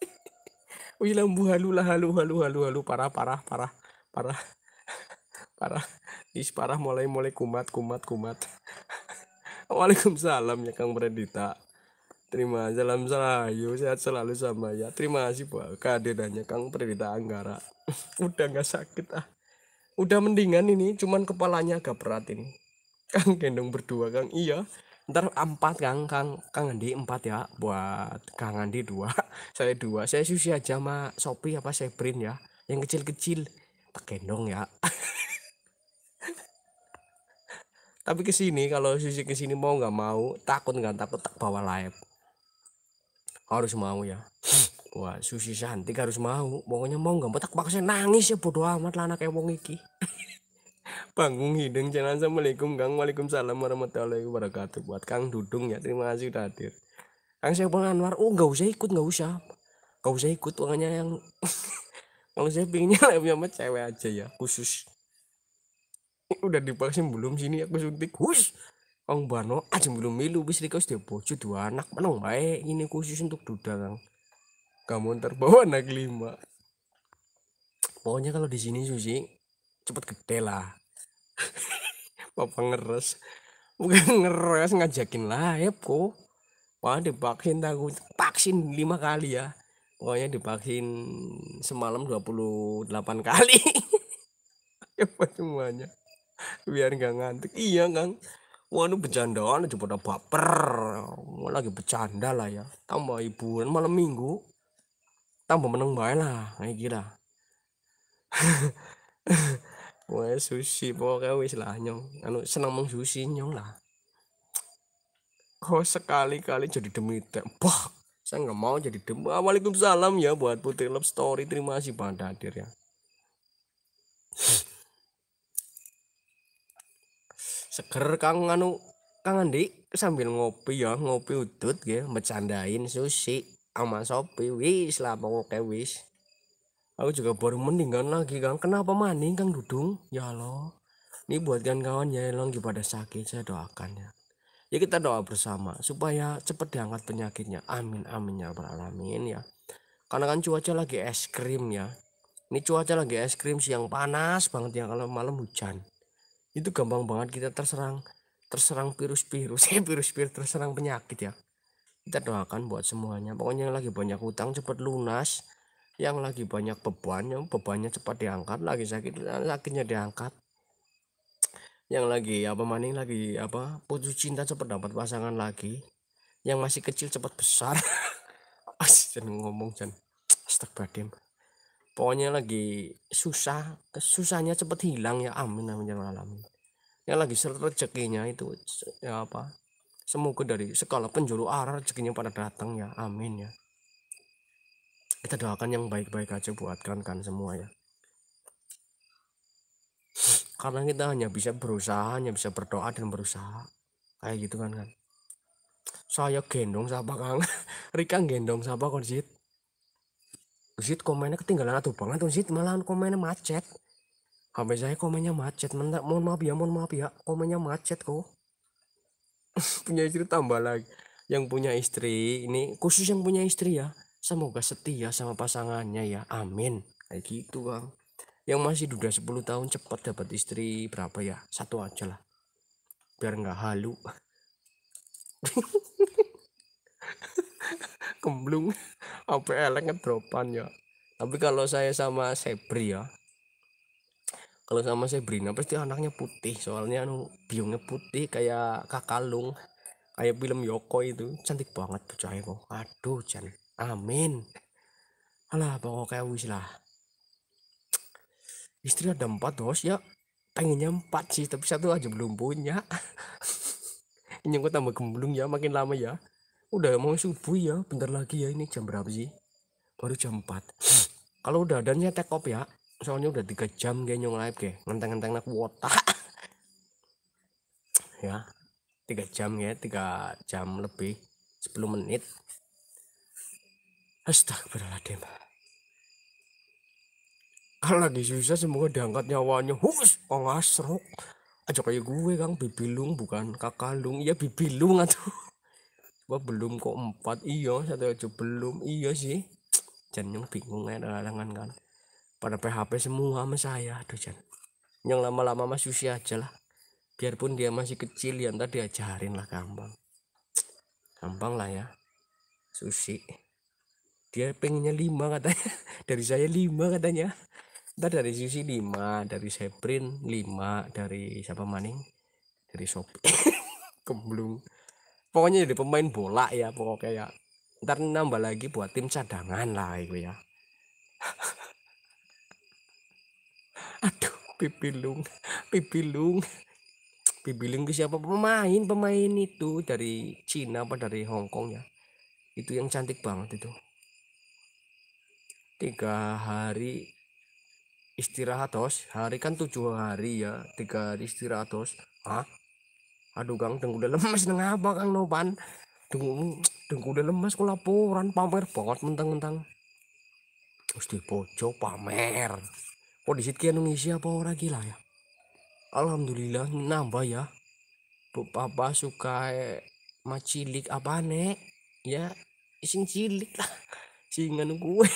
[LAUGHS] wih lambu halu lah halu halu halu halu parah parah parah parah parah is parah mulai mulai kumat kumat kumat Waalaikumsalam ya Kang Bredita. Terima salam selalu sehat selalu sama ya. Terima kasih buat kehadirannya Kang Bredita Anggara. [LAUGHS] Udah nggak sakit ah. Udah mendingan ini, cuman kepalanya agak berat ini. Kang gendong berdua Kang. Iya. Ntar empat Kang Kang Kang Andi empat ya buat Kang Andi dua. [LAUGHS] Saya dua. Saya susi aja sama Sopi apa saya print ya. Yang kecil-kecil tak gendong ya. [LAUGHS] tapi ke sini kalau sisi ke sini mau nggak mau takut nggak takut tak bawa live harus mau ya [SNIFFS] wah Susi cantik harus mau pokoknya mau nggak mau tak paksa nangis ya bodoh amat lah anak wong iki [LAUGHS] panggung hidung channel assalamualaikum kang waalaikumsalam warahmatullahi wabarakatuh buat kang dudung ya terima kasih udah hadir kang saya Anwar oh nggak usah ikut nggak usah nggak usah ikut uangnya yang kalau [LAUGHS] saya pinginnya lebih sama cewek aja ya khusus udah divaksin belum sini aku suntik hus Kang Bano aja ah, belum milu wis riko dia bocu dua anak menang baik ini khusus untuk duda Kang kamu ntar bawa anak lima pokoknya kalau di sini Susi cepet gede lah [LAUGHS] papa ngeres bukan ngeres ngajakin lah ya po, wah divaksin aku vaksin lima kali ya pokoknya divaksin semalam dua puluh delapan kali apa [LAUGHS] ya, semuanya biar nggak ngantuk iya kan wah ini bercandaan aja pada baper wah, lagi bercanda lah ya tambah hiburan malam minggu tambah menang baik lah kayak gila [LAUGHS] wah sushi pokoknya wis lah nyong anu senang mong sushi nyong lah kok sekali-kali jadi demi tembok bah saya nggak mau jadi demi salam ya buat Putri Love Story terima kasih pada hadir ya seger kang anu kang Andi sambil ngopi ya ngopi udut ya bercandain sushi sama sopi wis lah pokoknya wis aku juga baru mendingan lagi kang kenapa maning kang dudung ya lo ini buat kawan-kawan ya lagi pada sakit saya doakan ya ya kita doa bersama supaya cepat diangkat penyakitnya amin amin ya beralamin ya karena kan cuaca lagi es krim ya ini cuaca lagi es krim siang panas banget ya kalau malam hujan itu gampang banget kita terserang terserang virus-virus ya [LAUGHS] virus-virus terserang penyakit ya kita doakan buat semuanya pokoknya yang lagi banyak hutang cepat lunas yang lagi banyak beban yang bebannya cepat diangkat lagi sakit eh, sakitnya diangkat yang lagi apa maning lagi apa putus cinta cepat dapat pasangan lagi yang masih kecil cepat besar [LAUGHS] asyik ngomong jan astagfirullahaladzim pokoknya lagi susah susahnya cepet hilang ya amin amin ya alamin yang lagi rezekinya itu ya apa semoga dari segala penjuru arah rezekinya pada datang ya amin ya kita doakan yang baik-baik aja buat kan-kan semua ya karena kita hanya bisa berusaha hanya bisa berdoa dan berusaha kayak gitu kan kan saya gendong siapa kang [LAUGHS] Rika gendong siapa konsit Sid komennya ketinggalan atau banget tuh malahan komennya macet HP saya komennya macet mentak mohon maaf ya mohon maaf ya komennya macet kok [LAUGHS] punya istri tambah lagi yang punya istri ini khusus yang punya istri ya semoga setia sama pasangannya ya amin kayak gitu kang yang masih duda 10 tahun cepat dapat istri berapa ya satu aja lah biar nggak halu [LAUGHS] kemblung [LAUGHS] elek ngedropan kan ya tapi kalau saya sama Sebri ya kalau sama Sebrina pasti anaknya putih soalnya anu biungnya putih kayak kakalung kayak film Yoko itu cantik banget percaya kok aduh Jan amin alah pokoknya wis lah istri ada empat dos ya pengennya empat sih tapi satu aja belum punya [LAUGHS] ini gue tambah gemblung ya makin lama ya udah mau subuh ya bentar lagi ya ini jam berapa sih baru jam 4 [SNIFFS] kalau udah adanya take off ya soalnya udah tiga jam kayaknya ngelive live kayak ngenteng-ngenteng nak kuota [SNIFFS] ya tiga jam ya tiga jam lebih 10 menit astagfirullahaladzim kalau lagi susah semoga diangkat nyawanya hus oh ngasrok aja kayak gue kang bibilung bukan kakalung ya bibilung atuh wah belum kok empat iya satu aja belum iya sih jangan yang bingung ya dalangan kan pada PHP semua sama saya aduh jangan yang lama-lama mas Yusi aja lah biarpun dia masih kecil ya tadi ajarin lah gampang gampang lah ya Susi dia pengennya lima katanya [LAUGHS] dari saya lima katanya ntar dari Susi lima dari Seprin lima dari siapa maning dari Sopi kemblung [LAUGHS] pokoknya jadi pemain bola ya pokoknya ya ntar nambah lagi buat tim cadangan lah itu ya [LAUGHS] aduh pipilung pipilung pipilung itu siapa pemain pemain itu dari Cina apa dari Hongkong ya itu yang cantik banget itu tiga hari istirahat os hari kan tujuh hari ya tiga hari istirahat os ah aduh kang tunggu udah lemes neng apa kang Noban? tunggu tunggu udah lemes kok laporan pamer banget mentang-mentang terus di pojok pamer kok di situ Indonesia apa orang gila ya alhamdulillah nambah ya Bu papa suka eh, macilik apa nek ya sing cilik lah singan gue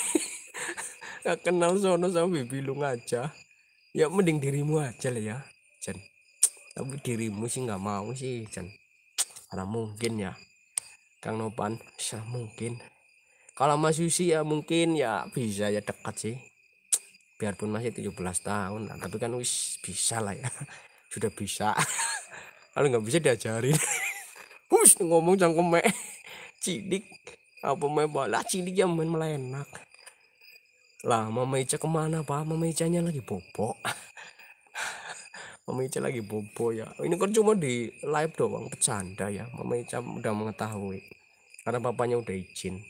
[LAUGHS] gak kenal sono sama bibi lu aja ya mending dirimu aja lah ya Jen tapi dirimu sih nggak mau sih kan, karena mungkin ya Kang Nopan bisa ya mungkin kalau Mas Yusi ya mungkin ya bisa ya dekat sih biarpun masih 17 tahun nah, tapi kan wis bisa lah ya [LAUGHS] sudah bisa [LAUGHS] kalau nggak bisa diajarin Hus [LAUGHS] ngomong me, cidik, apa me bola cidik ya main melenak lah Mama Ica kemana pak Mama Icanya lagi bobok memicu lagi bobo ya ini kan cuma di live doang bercanda ya Mama udah mengetahui karena papanya udah izin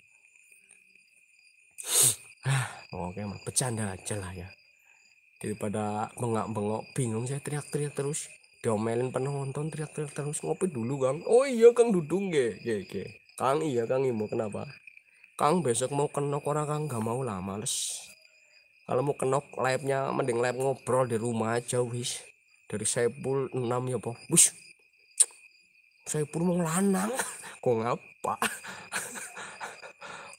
ah, oke mah bercanda aja lah ya daripada bengak-bengok bingung saya teriak-teriak terus diomelin penonton teriak-teriak terus ngopi dulu kang oh iya kang dudung ge ge ge kang iya kang imo kenapa kang besok mau kenok orang kang gak mau lah males kalau mau kenok live nya mending live ngobrol di rumah aja wis dari Saipul 6 ya po bus Saipul mau lanang [LAUGHS] kok ngapa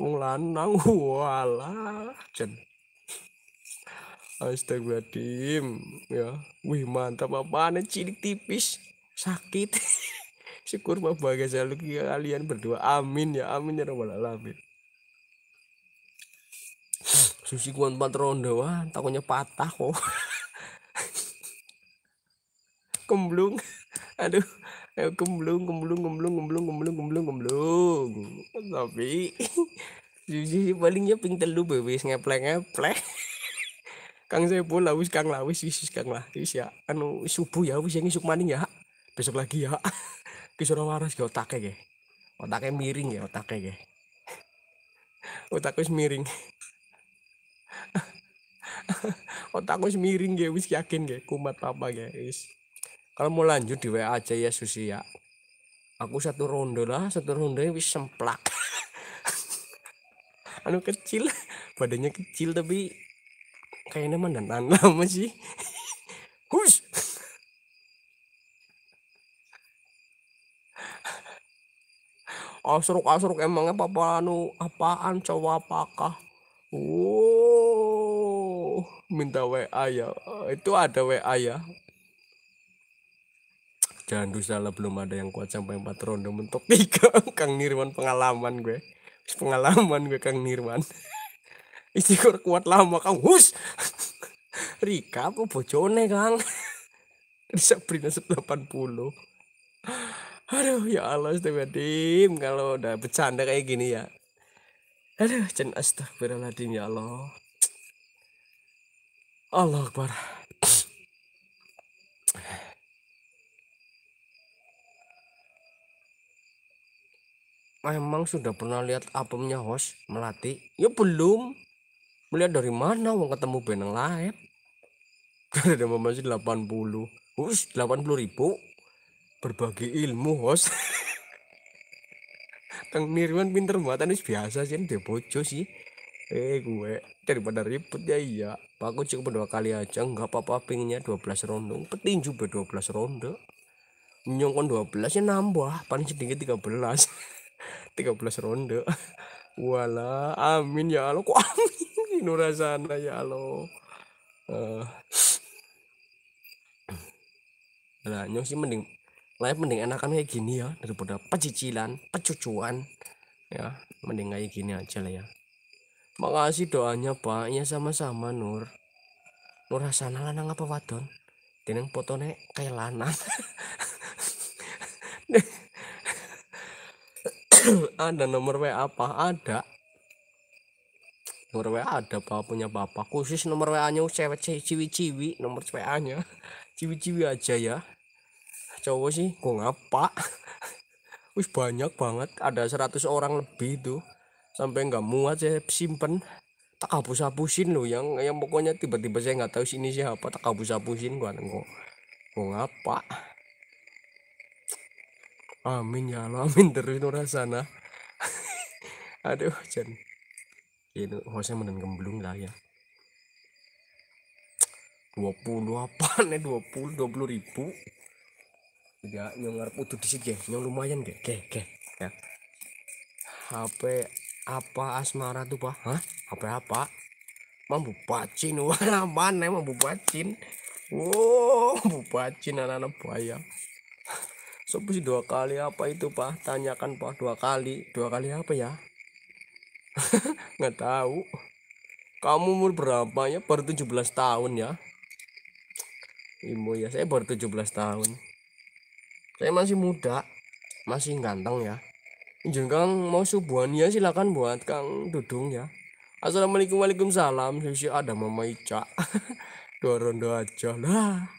mau [LAUGHS] lanang wala jen Astagfirullahaladzim ya wih mantap apa aneh ciri tipis sakit [LAUGHS] syukur bahagia ya, selalu kalian berdua amin ya amin ya rabbal alamin susi kuan patron doa wah takutnya patah kok kemblung [LAUGHS] aduh ayo kemblung kemblung kemblung kemblung kemblung kemblung kemblung tapi [LAUGHS] jadi palingnya ping telu bebes ngeplek ngeplek [LAUGHS] kang saya pun lawis kang lawis wis kang lah wis ya anu subuh ya wis yang isuk maning ya besok lagi ya kisoro waras ke ya, otaknya ke otaknya miring ya otaknya ke otak wis miring otak wis miring ya wis yakin ya kumat apa ya wis kalau mau lanjut di WA aja ya Susi ya aku satu ronde lah satu ronde wis semplak [LAUGHS] anu kecil badannya kecil tapi kayaknya mandan lama sih [LAUGHS] hus [LAUGHS] asruk asruk emangnya papa anu apaan cowok apakah wow minta WA ya itu ada WA ya Jangan dosa salah belum ada yang kuat sampai empat ronde mentok tiga [LAUGHS] Kang Nirwan pengalaman gue pengalaman gue Kang Nirwan [LAUGHS] Istiqor kuat lama Kang Hus [LAUGHS] Rika apa bojone Kang di delapan 80 aduh ya Allah astagfirullahaladzim kalau udah bercanda kayak gini ya aduh jangan astagfirullahaladzim ya Allah [TSK] Allah Akbar memang sudah pernah lihat apemnya Host Melati? Ya belum. Melihat dari mana mau ketemu band yang lain? Ada [LAUGHS] masih 80. Us, 80 ribu. Berbagi ilmu, Host. Kang [LAUGHS] Nirwan pinter banget anis biasa sih dia bojo sih. Eh gue daripada ribet ya iya. Pak aku cukup dua kali aja nggak apa-apa pingnya 12 ronde. Petinju be 12 ronde. Nyongkon 12 ya nambah paling sedikit 13. [LAUGHS] 13 ronde [LAUGHS] wala amin ya Allah kok amin sana ya Allah uh. nah sih mending live mending enakan kayak gini ya daripada pecicilan pecucuan ya mending kayak gini aja lah ya makasih doanya pak ya sama-sama Nur Nur Hasanah lanang apa wadon deneng potone kayak lanang [LAUGHS] [COUGHS] ada nomor WA apa ada nomor WA ada apa punya bapak khusus nomor WA nya cewek cewek ciwi-ciwi nomor WA nya [COUGHS] ciwi-ciwi aja ya cowok sih kok ngapa [COUGHS] wis banyak banget ada 100 orang lebih tuh sampai nggak muat saya simpen tak hapus hapusin lo yang yang pokoknya tiba-tiba saya nggak tahu sini siapa tak hapus hapusin gua nengok kok ngapa Amin ya Allah, amin terus nora sana. Ah. [LAUGHS] Aduh, hujan Ini hostnya menen gemblung lah ya. dua puluh apa nih dua puluh ribu ya, yang ngarep utuh di ya yang lumayan gak ke ke ya HP apa asmara tuh pak hah HP apa mampu pacin wah [LAUGHS] mana ya, mampu pacin wow mampu pacin anak-anak bayang Sepusi dua kali apa itu pak? Tanyakan pak dua kali. Dua kali apa ya? [LAUGHS] Nggak tahu. Kamu umur berapa ya? Baru 17 tahun ya? Imo ya, saya baru 17 tahun. Saya masih muda, masih ganteng ya. Jenggang Kang mau subuhan ya silakan buat Kang Dudung ya. Assalamualaikum Waalaikumsalam. wabarakatuh. ada Mama Ica. [LAUGHS] Dua rondo aja lah.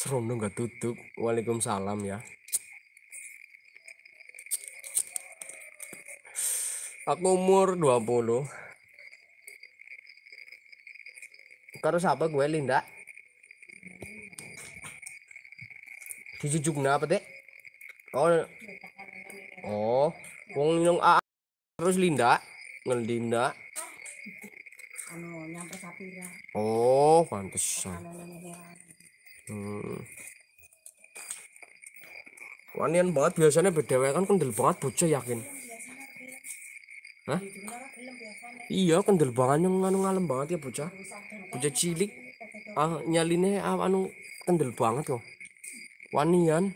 Serono nggak tutup. Waalaikumsalam ya. Aku umur 20. Karo siapa gue Linda? Dijujuk apa deh Oh. Oh, wong nyong A terus Linda, ngelinda anu, Oh, pantesan. Hmm. Wanian banget biasanya beda kan kendel banget bocah yakin. Hah? Iya kendel banget yang anu ngalem banget ya bocah. Bocah cilik ah, nyaline ah, anu kendel banget kok. Wanian.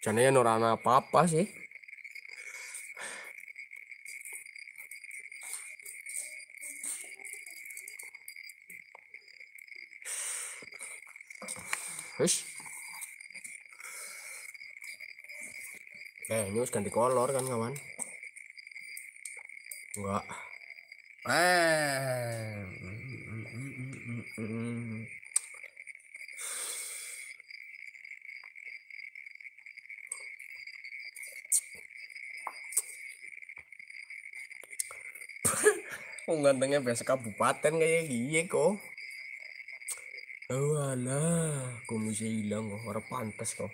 Jane ora apa-apa sih. eh ini harus ganti kolor kan kawan enggak eh Oh gantengnya biasa kabupaten kayak gini kok. Oh alah, kok hilang kok, orang pantas kok.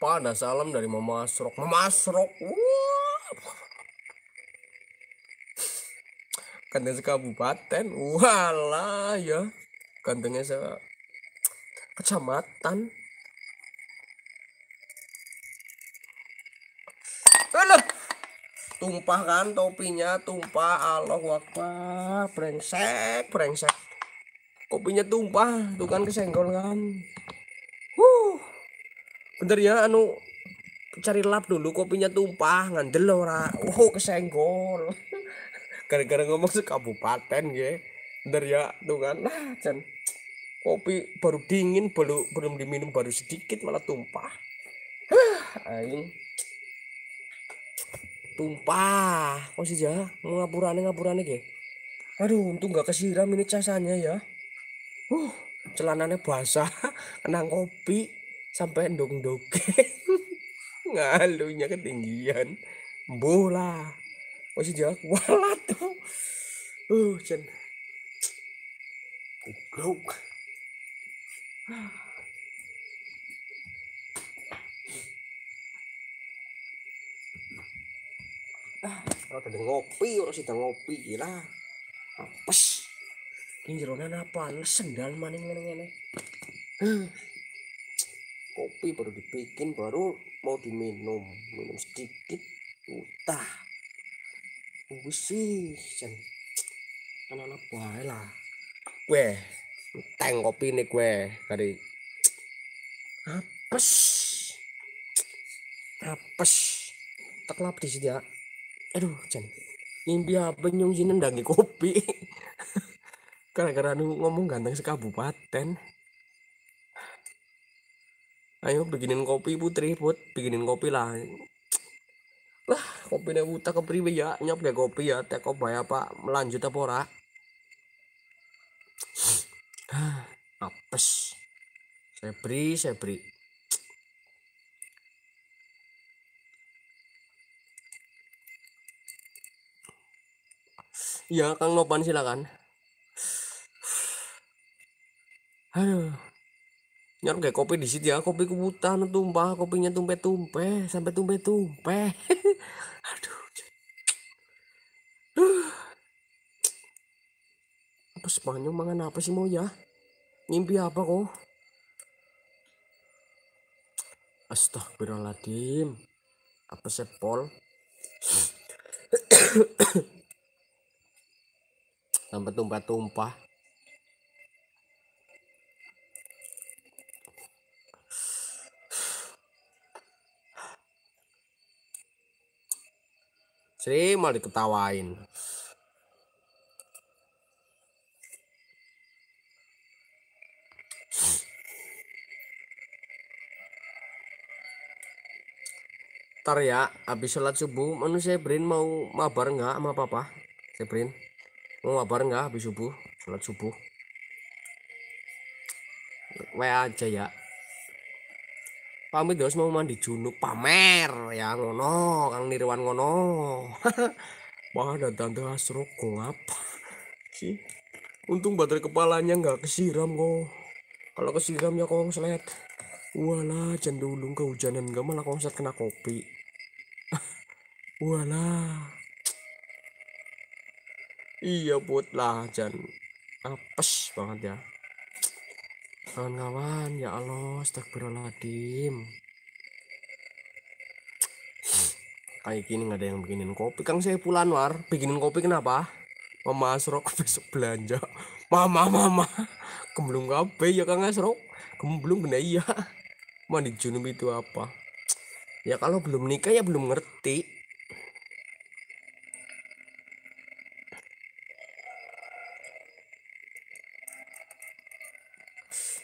Pak ada salam dari Mama Asrok. Mama Asrok. Wah. Kandang sekabupaten. Walah ya. Kandangnya se kecamatan. Aduh. Tumpah kan topinya, tumpah Allah wakbar, brengsek, brengsek. Kopinya tumpah, tuh kan kesenggol kan. Bentar ya, anu cari lap dulu kopinya tumpah ngandel ora oh kesenggol [LAUGHS] gara-gara ngomong ke kabupaten ya bentar ya tuh kan nah jen kopi baru dingin baru belum diminum baru sedikit malah tumpah aing tumpah kok sih ya ngapurane ngapurane ge aduh untung gak kesiram ini casanya ya uh celananya basah [LAUGHS] kenang kopi sampai dong [LAUGHS] dongeng ngalunya ketinggian bola masih jauh, walat tuh uh cen goblok ah kalau ada ngopi orang sih ngopi gila apes ini jerona apa sendal maning maning ini kopi baru dibikin baru mau diminum minum sedikit utah sih jan anak-anak bae lah gue teng kopi nih gue dari apes apes tak di sini ya aduh jan mimpi apa nyung sini kopi, kopi [LAUGHS] gara-gara anu ngomong ganteng sekabupaten ayo bikinin kopi putri put bikinin kopi lah lah kopi deh, buta ke priwe ya nyop kayak kopi ya teh kopi ya pak melanjut apa ora [SIGHS] apes saya beri saya beri ya kang nopan silakan [SIGHS] aduh nyar kayak kopi di situ ya kopi kebutan tumpah kopinya tumpe tumpe sampai tumpe tumpe [LAUGHS] aduh [SIGHS] apa Spanyol mangan apa sih mau ya mimpi apa kok Astagfirullahaladzim apa sepol [CLEARS THROAT] sampai tumpah-tumpah Sri diketawain. Ntar ya, habis sholat subuh, mana Sebrin mau mabar nggak sama papa? Sebrin, mau mabar nggak habis subuh, sholat subuh? WA aja ya pamit guys mau mandi junub pamer ya ngono kang nirwan ngono [LAUGHS] wah ada tante kok ngap [LAUGHS] sih untung baterai kepalanya nggak kesiram kok kalau kesiram ya kong selet walah jendulung kehujanan gak malah konslet kena kopi [LAUGHS] walah iya buat lah jan apes banget ya kawan-kawan ya Allah astagfirullahaladzim kayak gini nggak ada yang bikinin kopi Kang saya pulang war bikinin kopi kenapa Mama Asrok besok belanja Mama mama kemblung kabe ya Kang Asrok kemblung bener iya mandi junub itu apa ya kalau belum nikah ya belum ngerti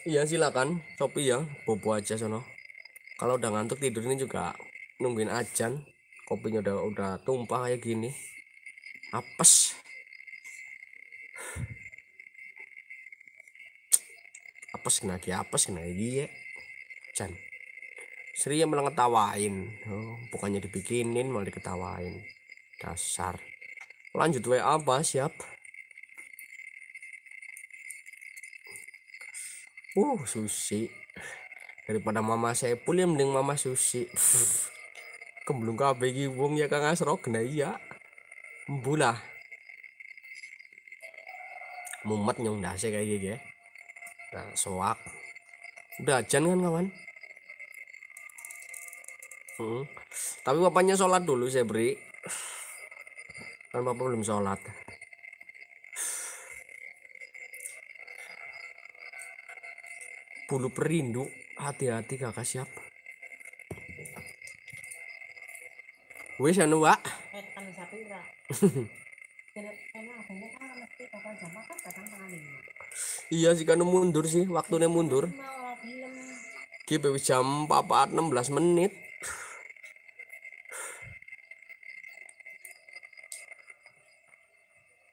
Iya silakan, topi ya, bobo aja sono. Kalau udah ngantuk tidur ini juga nungguin ajan, kopinya udah udah tumpah kayak gini. Apes. Apes kena ki apes kena ya, Jan. Sri yang malah ketawain, oh, bukannya dibikinin malah diketawain. Dasar. Lanjut WA apa siap? uh susi daripada mama saya pulih ya mending mama susi kembung kabeh bagi wong ya Kang Asro kena iya mbulah mumet nyong dase kayak gini ya nah, soak udah ajan kan kawan hmm. tapi bapaknya sholat dulu saya beri kan bapak belum sholat bulu perindu hati-hati kakak siap wis anu wak [LAUGHS] iya sih kan mundur sih waktunya mundur kita jam 4 16 menit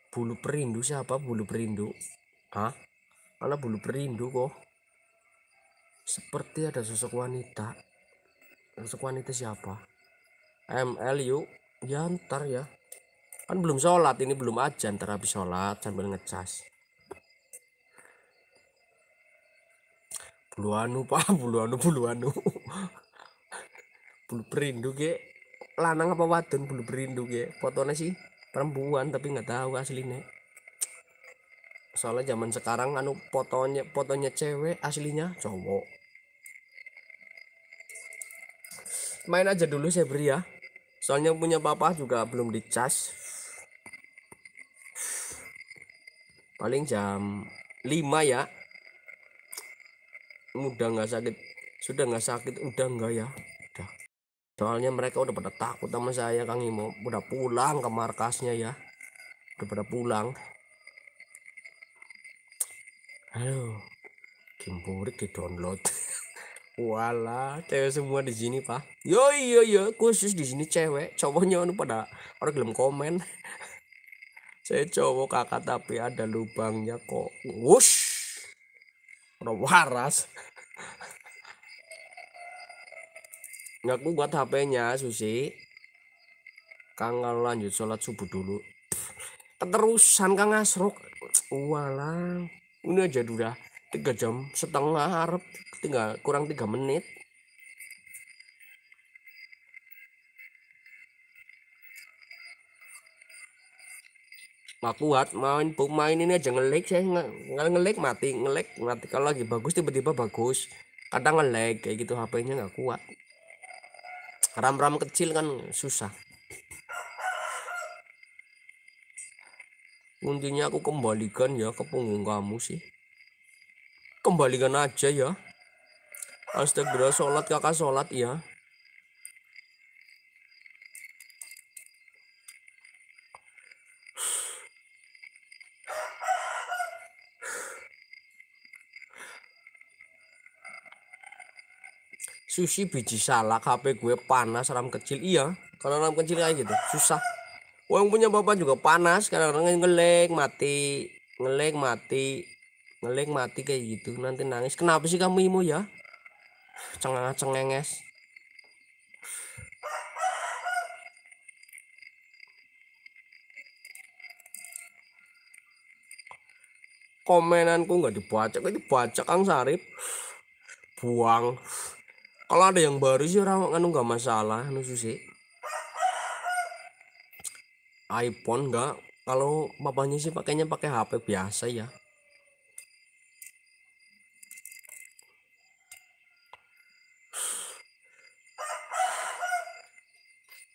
bulu perindu siapa bulu perindu ah Alah bulu perindu kok seperti ada sosok wanita. Sosok wanita siapa? MLU? Ya ntar ya. Kan belum sholat, ini belum aja ntar habis sholat sambil ngecas. Bulu anu [LAUGHS] pak, bulu anu Bulu anu, bulu perindu ke, Lanang apa wadon bulu perindu ke, Fotonya sih perempuan tapi nggak tahu aslinya soalnya zaman sekarang anu fotonya fotonya cewek aslinya cowok main aja dulu saya beri ya soalnya punya papa juga belum dicas paling jam 5 ya udah nggak sakit sudah nggak sakit udah nggak ya udah soalnya mereka udah pada takut sama saya Kang Imo udah pulang ke markasnya ya udah pada pulang halo game di download [LAUGHS] Wala, cewek semua di sini, Pak. Yo yo yo, khusus di sini cewek. Cowoknya anu pada orang belum komen. [LAUGHS] Saya cowok kakak tapi ada lubangnya kok. Wush. orang waras. [LAUGHS] Ngaku buat HP-nya Susi. kangen lanjut sholat subuh dulu. Keterusan Kang Asrok. wala ini aja dah tiga jam setengah harap tinggal kurang tiga menit nggak kuat main pemain ini aja ngelek saya nggak ngelek mati ngelek mati kalau lagi bagus tiba-tiba bagus kadang ngelek kayak gitu HP-nya nggak kuat ram-ram kecil kan susah kuncinya aku kembalikan ya ke punggung kamu sih kembalikan aja ya Astagfirullah sholat kakak sholat ya sushi biji salah, HP gue panas ram kecil iya kalau ram kecil kayak gitu susah uang punya bapak juga panas karena kadang ngelek mati ngelek mati ngeleng mati kayak gitu nanti nangis kenapa sih kamu imo ya cengeng cengenges komenanku nggak dibaca gak dibaca Kang Sarip buang kalau ada yang baru sih orang kan nggak masalah nusus susi iPhone nggak kalau bapaknya sih pakainya pakai HP biasa ya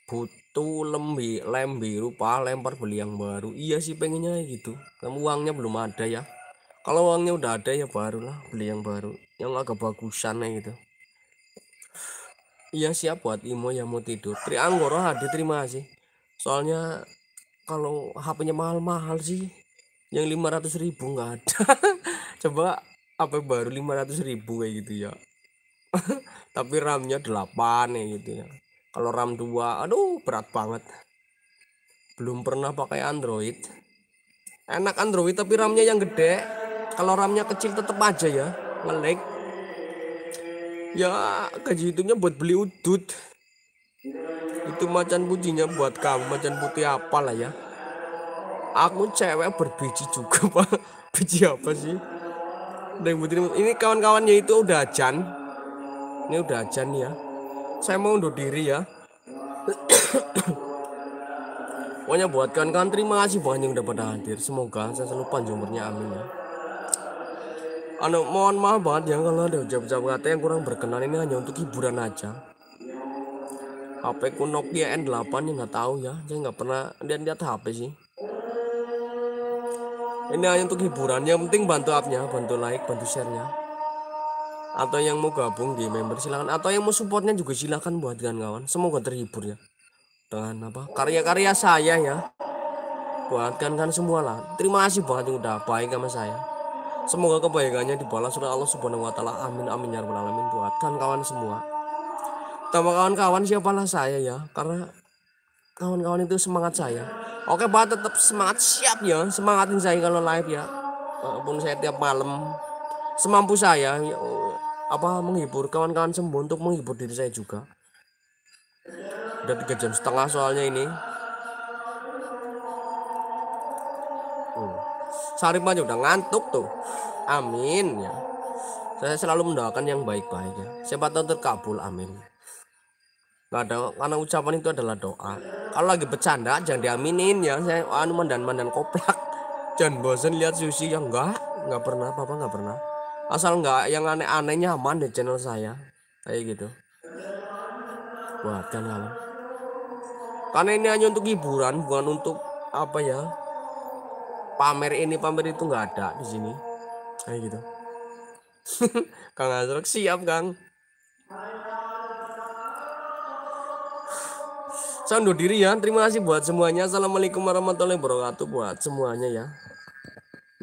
butuh lembi lem biru pak lempar beli yang baru iya sih pengennya gitu kamu uangnya belum ada ya kalau uangnya udah ada ya barulah beli yang baru yang agak bagusan gitu iya siap ya, buat Imo yang mau tidur Trianggoro hadir terima kasih soalnya kalau HP-nya mahal-mahal sih yang 500 ribu nggak ada [LAUGHS] coba HP baru 500 ribu kayak gitu ya [LAUGHS] tapi RAM-nya 8 ya gitu ya kalau RAM 2 aduh berat banget belum pernah pakai Android enak Android tapi RAM-nya yang gede kalau RAM-nya kecil tetap aja ya ngelag ya gaji hitungnya buat beli udut itu macan putihnya buat kamu macan putih apalah ya aku cewek berbiji juga [LAUGHS] pak biji apa sih dan ini kawan-kawannya itu udah ajan ini udah ajan ya saya mau undur diri ya pokoknya buatkan kan terima kasih banyak yang udah pada hadir semoga saya selalu panjang umurnya amin ya anu mohon maaf banget ya kalau ada ucap-ucap kata yang kurang berkenan ini hanya untuk hiburan aja HP ku Nokia N8 ya nggak tahu ya saya nggak pernah lihat lihat HP sih ini hanya untuk hiburan yang penting bantu upnya bantu like bantu sharenya atau yang mau gabung di member silahkan atau yang mau supportnya juga silahkan buat kawan-kawan semoga terhibur ya dengan apa karya-karya saya ya buatkan kan semua lah terima kasih banget yang udah baik sama saya semoga kebaikannya dibalas oleh Allah subhanahu wa taala amin amin ya rabbal alamin buatkan kawan semua tambah kawan-kawan siapalah saya ya karena kawan-kawan itu semangat saya oke pak tetap semangat siap ya semangatin saya kalau live ya walaupun saya tiap malam semampu saya ya, apa menghibur kawan-kawan sembuh untuk menghibur diri saya juga udah tiga jam setengah soalnya ini hmm. Sarip aja udah ngantuk tuh amin ya saya selalu mendoakan yang baik-baik ya siapa tahu terkabul amin nggak ada, karena ucapan itu adalah doa. Kalau lagi bercanda jangan diaminin ya. Saya anuman dan mandan koplak. Jangan bosan lihat sushi yang enggak, enggak pernah, papa enggak pernah asal nggak yang aneh-anehnya aman di channel saya kayak gitu buatkan kalian karena ini hanya untuk hiburan bukan untuk apa ya pamer ini pamer itu nggak ada di sini kayak gitu [LAUGHS] Kang Azrak siap Kang Sandu diri ya terima kasih buat semuanya assalamualaikum warahmatullahi wabarakatuh buat semuanya ya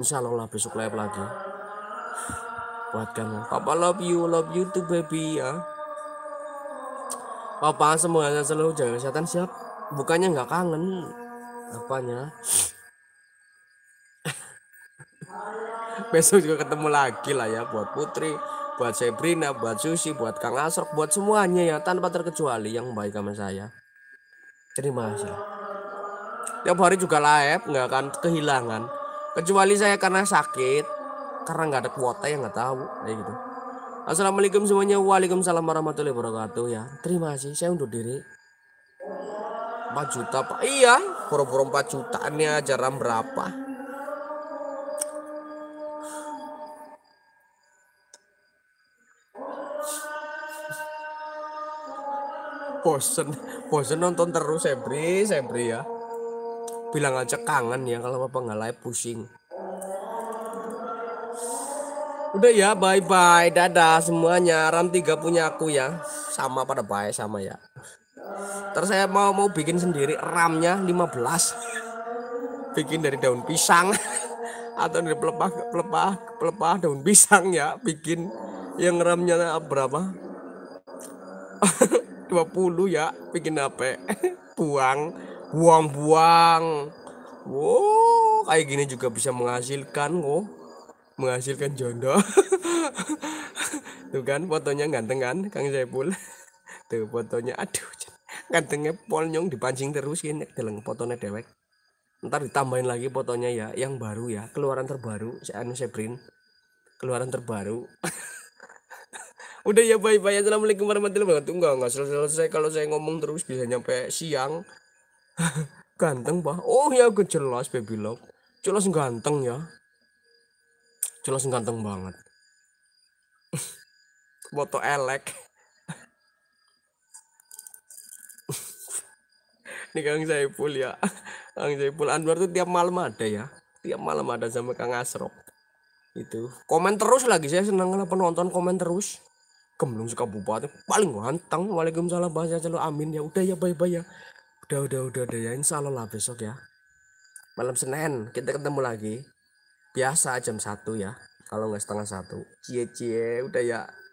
Insya Allah besok live lagi buat kamu. Papa love you, love you too baby ya. Papa semuanya selalu jaga kesehatan siap. Bukannya nggak kangen, apanya? [LAUGHS] Besok juga ketemu lagi lah ya buat Putri, buat Sabrina, buat Susi, buat Kang Asok buat semuanya ya tanpa terkecuali yang baik sama saya. Terima kasih. Tiap hari juga live, nggak akan kehilangan. Kecuali saya karena sakit, karena nggak ada kuota yang nggak tahu kayak gitu Assalamualaikum semuanya Waalaikumsalam warahmatullahi wabarakatuh ya terima kasih saya undur diri 4 juta pak iya pura-pura 4 jutaannya jarang berapa bosen bosen nonton terus Sebri Sebri ya bilang aja kangen ya kalau apa nggak live pusing Udah ya, bye-bye. Dadah semuanya. RAM tiga punya aku ya. Sama pada bye sama ya. Terus saya mau mau bikin sendiri ramnya 15. Bikin dari daun pisang [LAUGHS] atau dari pelepah pelepah pelepah daun pisang ya, bikin yang ramnya berapa? 20 [LAUGHS] ya, bikin apa [LAUGHS] buang, buang-buang. Wow, kayak gini juga bisa menghasilkan wow menghasilkan jodoh [LAUGHS] tuh kan fotonya ganteng kan Kang Saiful [LAUGHS] tuh fotonya aduh gantengnya polnyong dipancing terus ini dalam fotonya dewek ntar ditambahin lagi fotonya ya yang baru ya keluaran terbaru saya anu saya print keluaran terbaru [LAUGHS] udah ya bye bye assalamualaikum warahmatullahi wabarakatuh enggak enggak selesai selesai kalau saya ngomong terus bisa nyampe siang ganteng bah oh ya gue jelas baby love jelas ganteng ya jelas ganteng banget [LAUGHS] foto elek [LAUGHS] ini Kang Saiful ya Kang Saiful Anwar tuh tiap malam ada ya tiap malam ada sama Kang Asrok itu komen terus lagi saya senang lah penonton komen terus gemblung bupati paling ganteng waalaikumsalam bahasa celo amin ya udah ya bye bye ya udah udah udah udah ya insya Allah lah besok ya malam Senin kita ketemu lagi biasa jam satu ya kalau nggak setengah satu cie cie udah ya